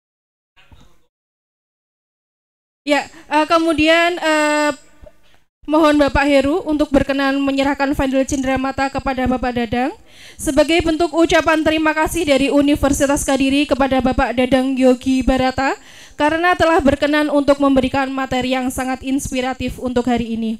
ya, eh, kemudian uh, Mohon Bapak Heru untuk berkenan menyerahkan Fadil Cindramata kepada Bapak Dadang sebagai bentuk ucapan terima kasih dari Universitas Kadiri kepada Bapak Dadang Yogi Barata karena telah berkenan untuk memberikan materi yang sangat inspiratif untuk hari ini.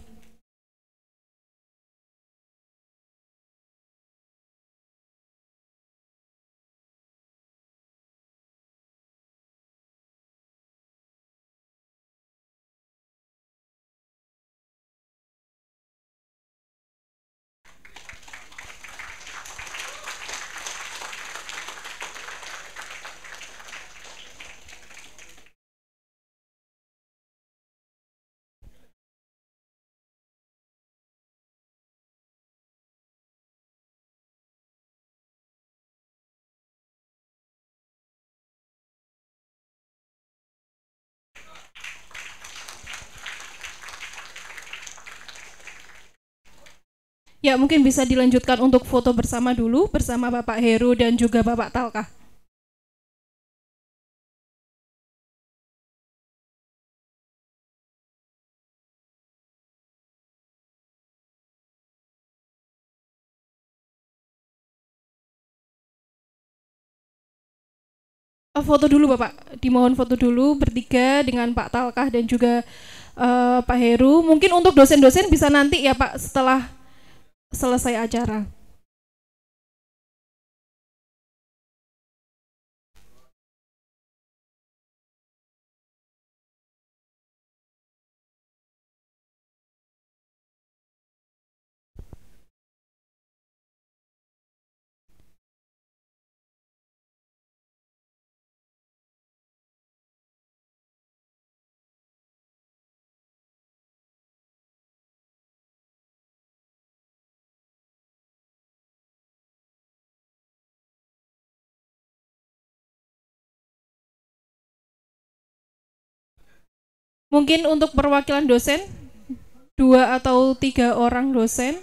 Ya, mungkin bisa dilanjutkan untuk foto bersama dulu bersama Bapak Heru dan juga Bapak Talkah. Oh, foto dulu Bapak, dimohon foto dulu bertiga dengan Pak Talkah dan juga uh, Pak Heru. Mungkin untuk dosen-dosen bisa nanti ya Pak setelah selesai acara. Mungkin untuk perwakilan dosen, dua atau tiga orang dosen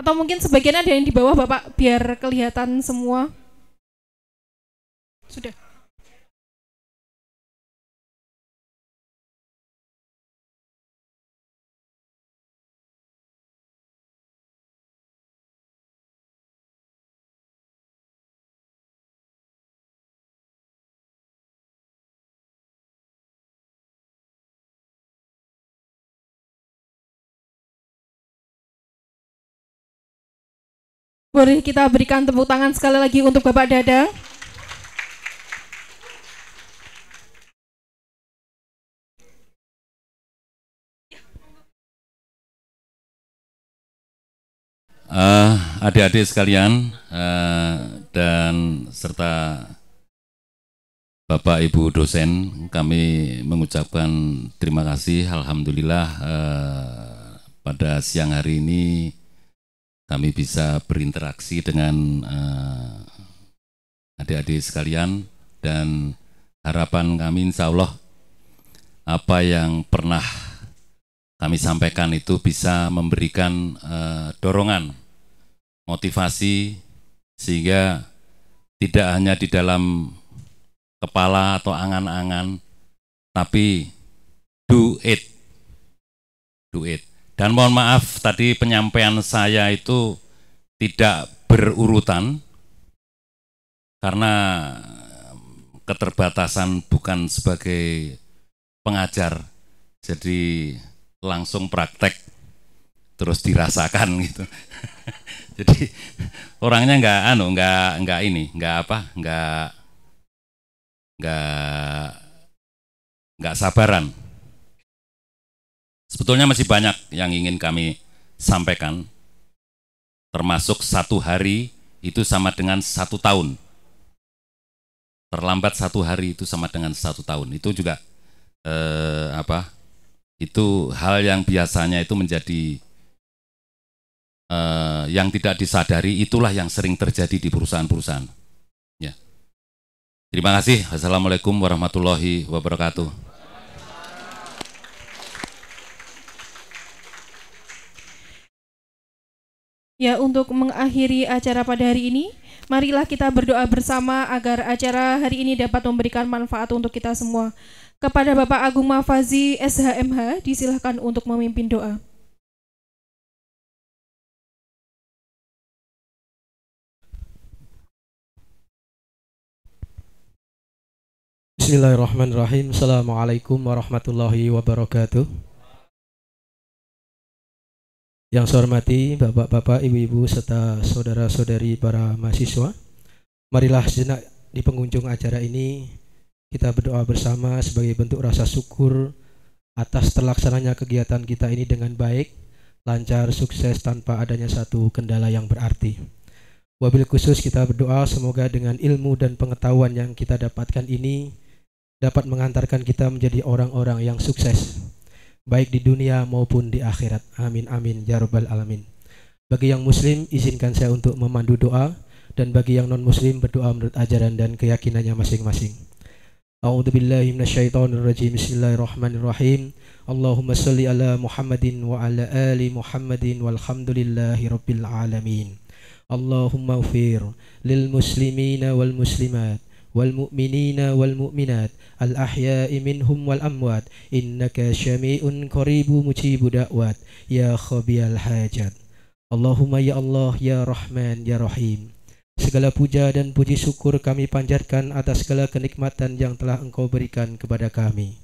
Atau mungkin sebagian ada yang di bawah Bapak biar kelihatan semua. Sudah. Boleh kita berikan tepuk tangan sekali lagi untuk Bapak Dadang. Uh, eh, adik-adik sekalian uh, dan serta Bapak Ibu dosen, kami mengucapkan terima kasih. Alhamdulillah uh, pada siang hari ini kami bisa berinteraksi dengan eh, adik-adik uh, sekalian dan harapan kami insya Allah apa yang pernah kami sampaikan itu bisa memberikan uh, dorongan, motivasi sehingga tidak hanya di dalam kepala atau angan-angan, tapi do it, do it dan mohon maaf tadi penyampaian saya itu tidak berurutan karena keterbatasan bukan sebagai pengajar jadi langsung praktek terus dirasakan gitu jadi orangnya nggak anu nggak nggak ini nggak apa nggak nggak nggak sabaran Sebetulnya masih banyak yang ingin kami sampaikan, termasuk satu hari itu sama dengan satu tahun. Terlambat satu hari itu sama dengan satu tahun. Itu juga eh, apa? Itu hal yang biasanya itu menjadi eh, yang tidak disadari. Itulah yang sering terjadi di perusahaan-perusahaan. Ya. Terima kasih. Assalamualaikum warahmatullahi wabarakatuh. Ya, untuk mengakhiri acara pada hari ini, marilah kita berdoa bersama agar acara hari ini dapat memberikan manfaat untuk kita semua. Kepada Bapak Agung Mafazi SHMH, disilahkan untuk memimpin doa. Bismillahirrahmanirrahim. Assalamualaikum warahmatullahi wabarakatuh. Yang saya hormati bapak-bapak, ibu-ibu, serta saudara-saudari para mahasiswa, marilah sejenak di pengunjung acara ini kita berdoa bersama sebagai bentuk rasa syukur atas terlaksananya kegiatan kita ini dengan baik, lancar, sukses tanpa adanya satu kendala yang berarti. Wabil khusus kita berdoa semoga dengan ilmu dan pengetahuan yang kita dapatkan ini dapat mengantarkan kita menjadi orang-orang yang sukses baik di dunia maupun di akhirat. Amin amin ya rabbal alamin. Bagi yang muslim izinkan saya untuk memandu doa dan bagi yang non muslim berdoa menurut ajaran dan keyakinannya masing-masing. A'udzu billahi minasyaitonir rajim. Bismillahirrahmanirrahim. Allahumma shalli ala Muhammadin wa ala ali Muhammadin walhamdulillahi rabbil alamin. Allahumma ufir lil muslimina wal muslimat Wal-mu wal-mu والمؤمنين والمؤمنات الأحياء منهم والأموات إنك شميع قريب مجيب دعوات Ya khabiyal hajat. Allahumma ya Allah ya Rahman ya رحيم Segala puja dan puji syukur kami panjatkan atas segala kenikmatan yang telah engkau berikan kepada kami.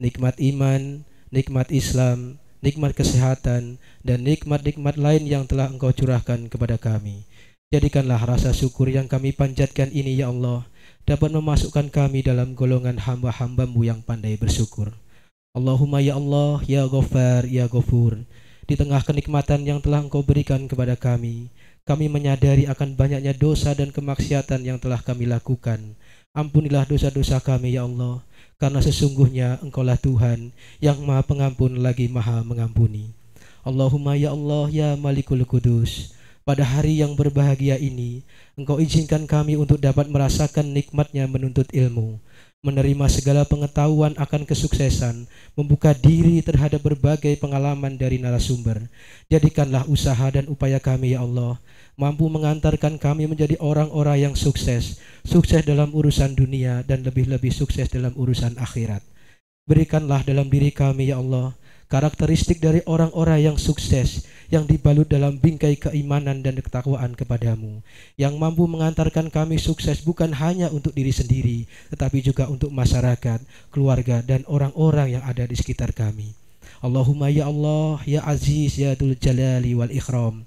Nikmat iman, nikmat Islam, nikmat kesehatan, dan nikmat-nikmat lain yang telah engkau curahkan kepada kami. Jadikanlah rasa syukur yang kami panjatkan ini, Ya Allah, dapat memasukkan kami dalam golongan hamba-hambamu yang pandai bersyukur. Allahumma ya Allah, ya Ghafar, ya Ghafur, di tengah kenikmatan yang telah engkau berikan kepada kami, kami menyadari akan banyaknya dosa dan kemaksiatan yang telah kami lakukan. Ampunilah dosa-dosa kami ya Allah, karena sesungguhnya engkaulah Tuhan yang maha pengampun lagi maha mengampuni. Allahumma ya Allah, ya Malikul Kudus, pada hari yang berbahagia ini, Engkau izinkan kami untuk dapat merasakan nikmatnya menuntut ilmu, menerima segala pengetahuan akan kesuksesan, membuka diri terhadap berbagai pengalaman dari narasumber. Jadikanlah usaha dan upaya kami, ya Allah, mampu mengantarkan kami menjadi orang-orang yang sukses, sukses dalam urusan dunia dan lebih-lebih sukses dalam urusan akhirat. Berikanlah dalam diri kami, ya Allah, karakteristik dari orang-orang yang sukses yang dibalut dalam bingkai keimanan dan ketakwaan kepadamu yang mampu mengantarkan kami sukses bukan hanya untuk diri sendiri tetapi juga untuk masyarakat, keluarga dan orang-orang yang ada di sekitar kami. Allahumma ya Allah, ya Aziz, ya Dul Jalali wal Ikram.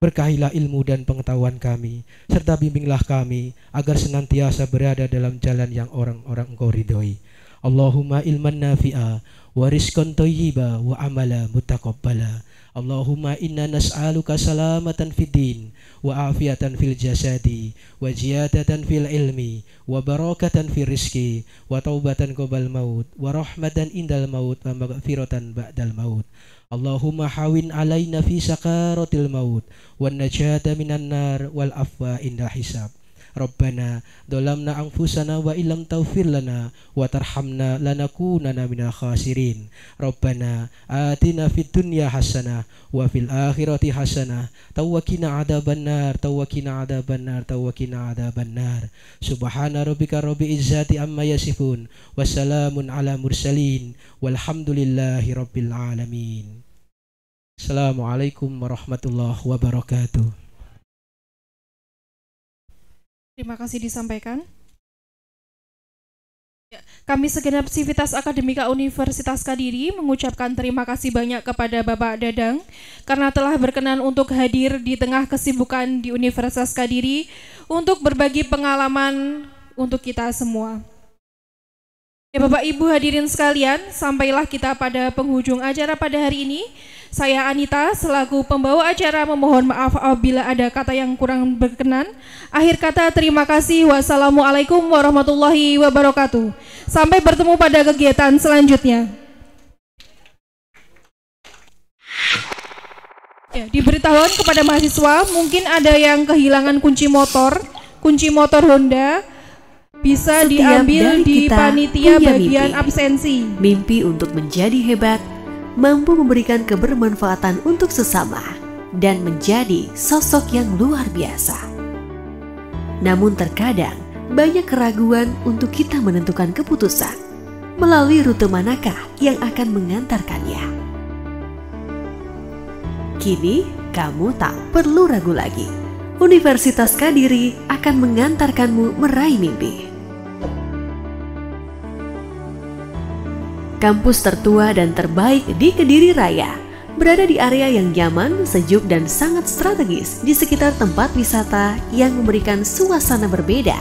Berkahilah ilmu dan pengetahuan kami, serta bimbinglah kami agar senantiasa berada dalam jalan yang orang-orang engkau ridhoi. Allahumma ilman nafi'a wa rizqan thayyiba wa amala mutaqabbala. Allahumma inna nas'aluka salamatan fid din wa afiatan fil jasadi wa ziyadatan fil ilmi wa barakatan fil rizki wa taubatan qabal maut wa rahmatan indal maut wa maghfiratan ba'dal maut. Allahumma hawin alaina fi sakaratil maut wa najata minan nar wal afwa inda hisab. Rabbana dolamna anfusana wa ilam taufir lana wa tarhamna lanakunana minal khasirin Rabbana atina fid dunya hasanah wa fil akhirati hasanah tawakina adaban nar tawakina adaban nar tawakina adaban nar subhana rabbika rabbi izzati amma yasifun wassalamun ala mursalin walhamdulillahi rabbil alamin Assalamualaikum warahmatullahi wabarakatuh Terima kasih disampaikan. Ya, kami segenap Sivitas Akademika Universitas Kadiri mengucapkan terima kasih banyak kepada Bapak Dadang karena telah berkenan untuk hadir di tengah kesibukan di Universitas Kadiri untuk berbagi pengalaman untuk kita semua. Ya Bapak Ibu hadirin sekalian, sampailah kita pada penghujung acara pada hari ini. Saya Anita selaku pembawa acara memohon maaf apabila ada kata yang kurang berkenan. Akhir kata terima kasih. Wassalamualaikum warahmatullahi wabarakatuh. Sampai bertemu pada kegiatan selanjutnya. Ya, diberitahuan kepada mahasiswa mungkin ada yang kehilangan kunci motor, kunci motor Honda bisa Setiap diambil di panitia bagian mimpi. absensi. Mimpi untuk menjadi hebat mampu memberikan kebermanfaatan untuk sesama dan menjadi sosok yang luar biasa. Namun, terkadang banyak keraguan untuk kita menentukan keputusan melalui rute manakah yang akan mengantarkannya. Kini, kamu tak perlu ragu lagi. Universitas Kadiri akan mengantarkanmu meraih mimpi. kampus tertua dan terbaik di Kediri Raya, berada di area yang nyaman, sejuk, dan sangat strategis di sekitar tempat wisata yang memberikan suasana berbeda.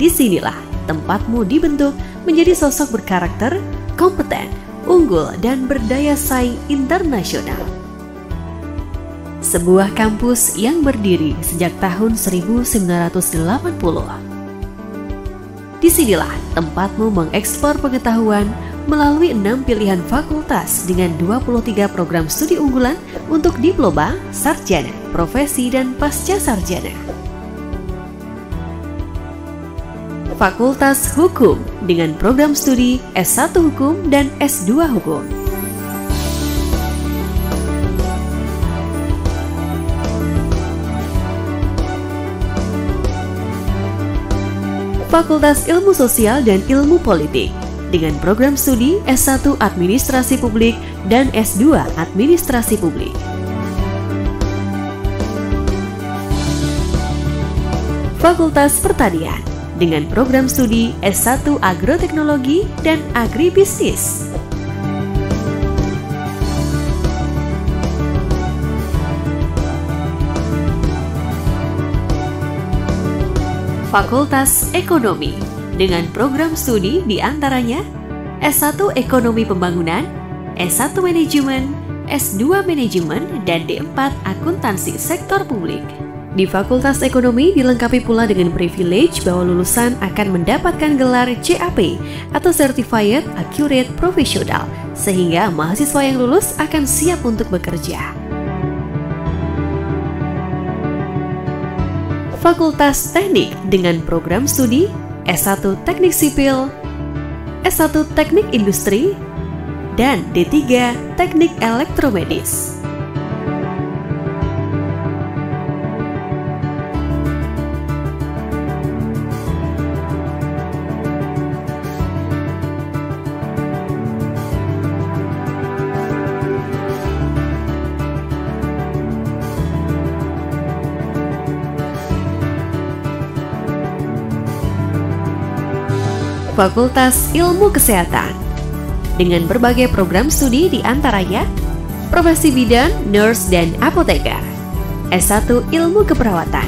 Disinilah tempatmu dibentuk menjadi sosok berkarakter, kompeten, unggul, dan berdaya saing internasional. Sebuah kampus yang berdiri sejak tahun 1980 Disinilah tempatmu mengeksplor pengetahuan melalui enam pilihan fakultas dengan 23 program studi unggulan untuk diploma, sarjana, profesi, dan pasca sarjana. Fakultas Hukum dengan program studi S1 Hukum dan S2 Hukum. Fakultas Ilmu Sosial dan Ilmu Politik dengan program studi S1 Administrasi Publik dan S2 Administrasi Publik. Fakultas Pertanian dengan program studi S1 Agroteknologi dan Agribisnis Fakultas Ekonomi dengan program studi di antaranya S1 Ekonomi Pembangunan, S1 Manajemen, S2 Manajemen, dan D4 Akuntansi Sektor Publik. Di Fakultas Ekonomi dilengkapi pula dengan privilege bahwa lulusan akan mendapatkan gelar CAP atau Certified Accurate Professional, sehingga mahasiswa yang lulus akan siap untuk bekerja. Fakultas Teknik dengan program studi S1 Teknik Sipil, S1 Teknik Industri, dan D3 Teknik Elektromedis. Fakultas Ilmu Kesehatan dengan berbagai program studi di antaranya Profesi Bidan, Nurse, dan Apoteker, S1 Ilmu Keperawatan,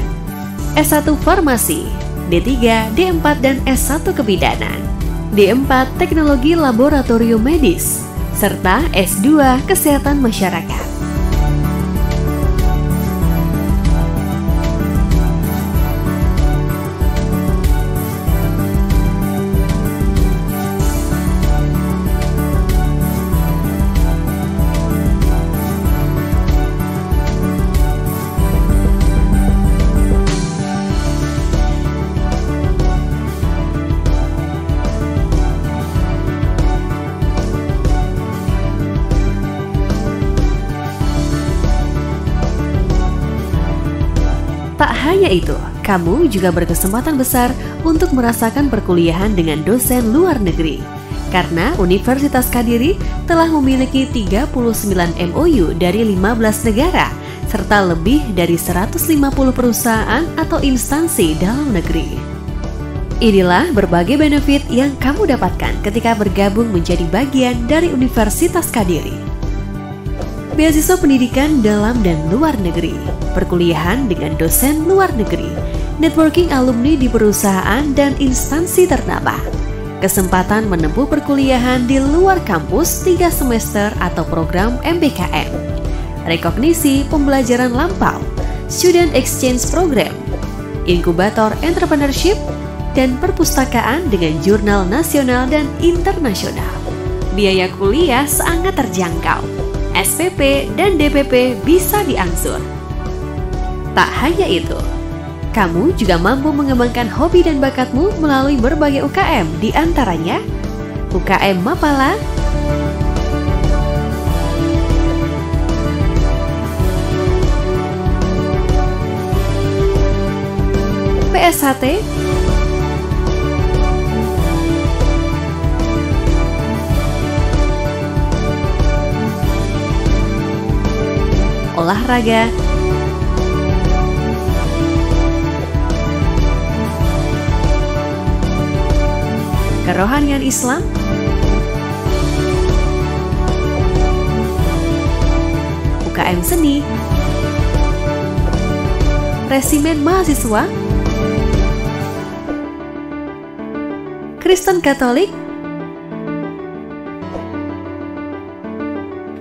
S1 Farmasi, D3, D4, dan S1 Kebidanan, D4 Teknologi Laboratorium Medis, serta S2 Kesehatan Masyarakat. hanya itu, kamu juga berkesempatan besar untuk merasakan perkuliahan dengan dosen luar negeri. Karena Universitas Kadiri telah memiliki 39 MOU dari 15 negara, serta lebih dari 150 perusahaan atau instansi dalam negeri. Inilah berbagai benefit yang kamu dapatkan ketika bergabung menjadi bagian dari Universitas Kadiri beasiswa pendidikan dalam dan luar negeri, perkuliahan dengan dosen luar negeri, networking alumni di perusahaan dan instansi ternama, kesempatan menempuh perkuliahan di luar kampus tiga semester atau program MBKM, rekognisi pembelajaran lampau, student exchange program, inkubator entrepreneurship, dan perpustakaan dengan jurnal nasional dan internasional. Biaya kuliah sangat terjangkau SPP dan DPP bisa diangsur. Tak hanya itu, kamu juga mampu mengembangkan hobi dan bakatmu melalui berbagai UKM, di antaranya UKM Mapala, PSHT, olahraga, kerohanian Islam, UKM seni, resimen mahasiswa, Kristen Katolik,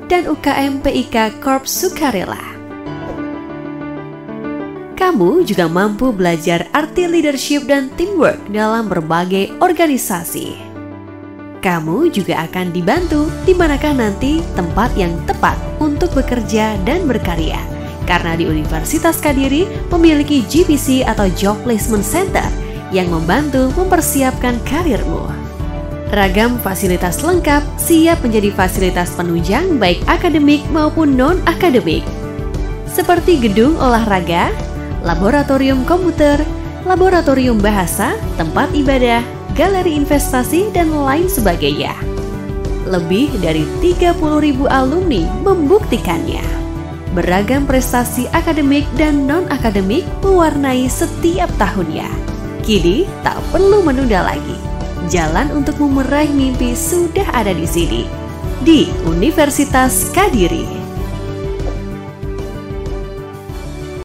dan UKM PIK Korp Sukarela. Kamu juga mampu belajar arti leadership dan teamwork dalam berbagai organisasi. Kamu juga akan dibantu di manakah nanti tempat yang tepat untuk bekerja dan berkarya. Karena di Universitas Kadiri memiliki GPC atau Job Placement Center yang membantu mempersiapkan karirmu. Ragam fasilitas lengkap siap menjadi fasilitas penunjang baik akademik maupun non-akademik. Seperti gedung olahraga, laboratorium komputer, laboratorium bahasa, tempat ibadah, galeri investasi, dan lain sebagainya. Lebih dari ribu alumni membuktikannya. Beragam prestasi akademik dan non-akademik mewarnai setiap tahunnya. Kini tak perlu menunda lagi jalan untuk memeraih mimpi sudah ada di sini, di Universitas Kadiri.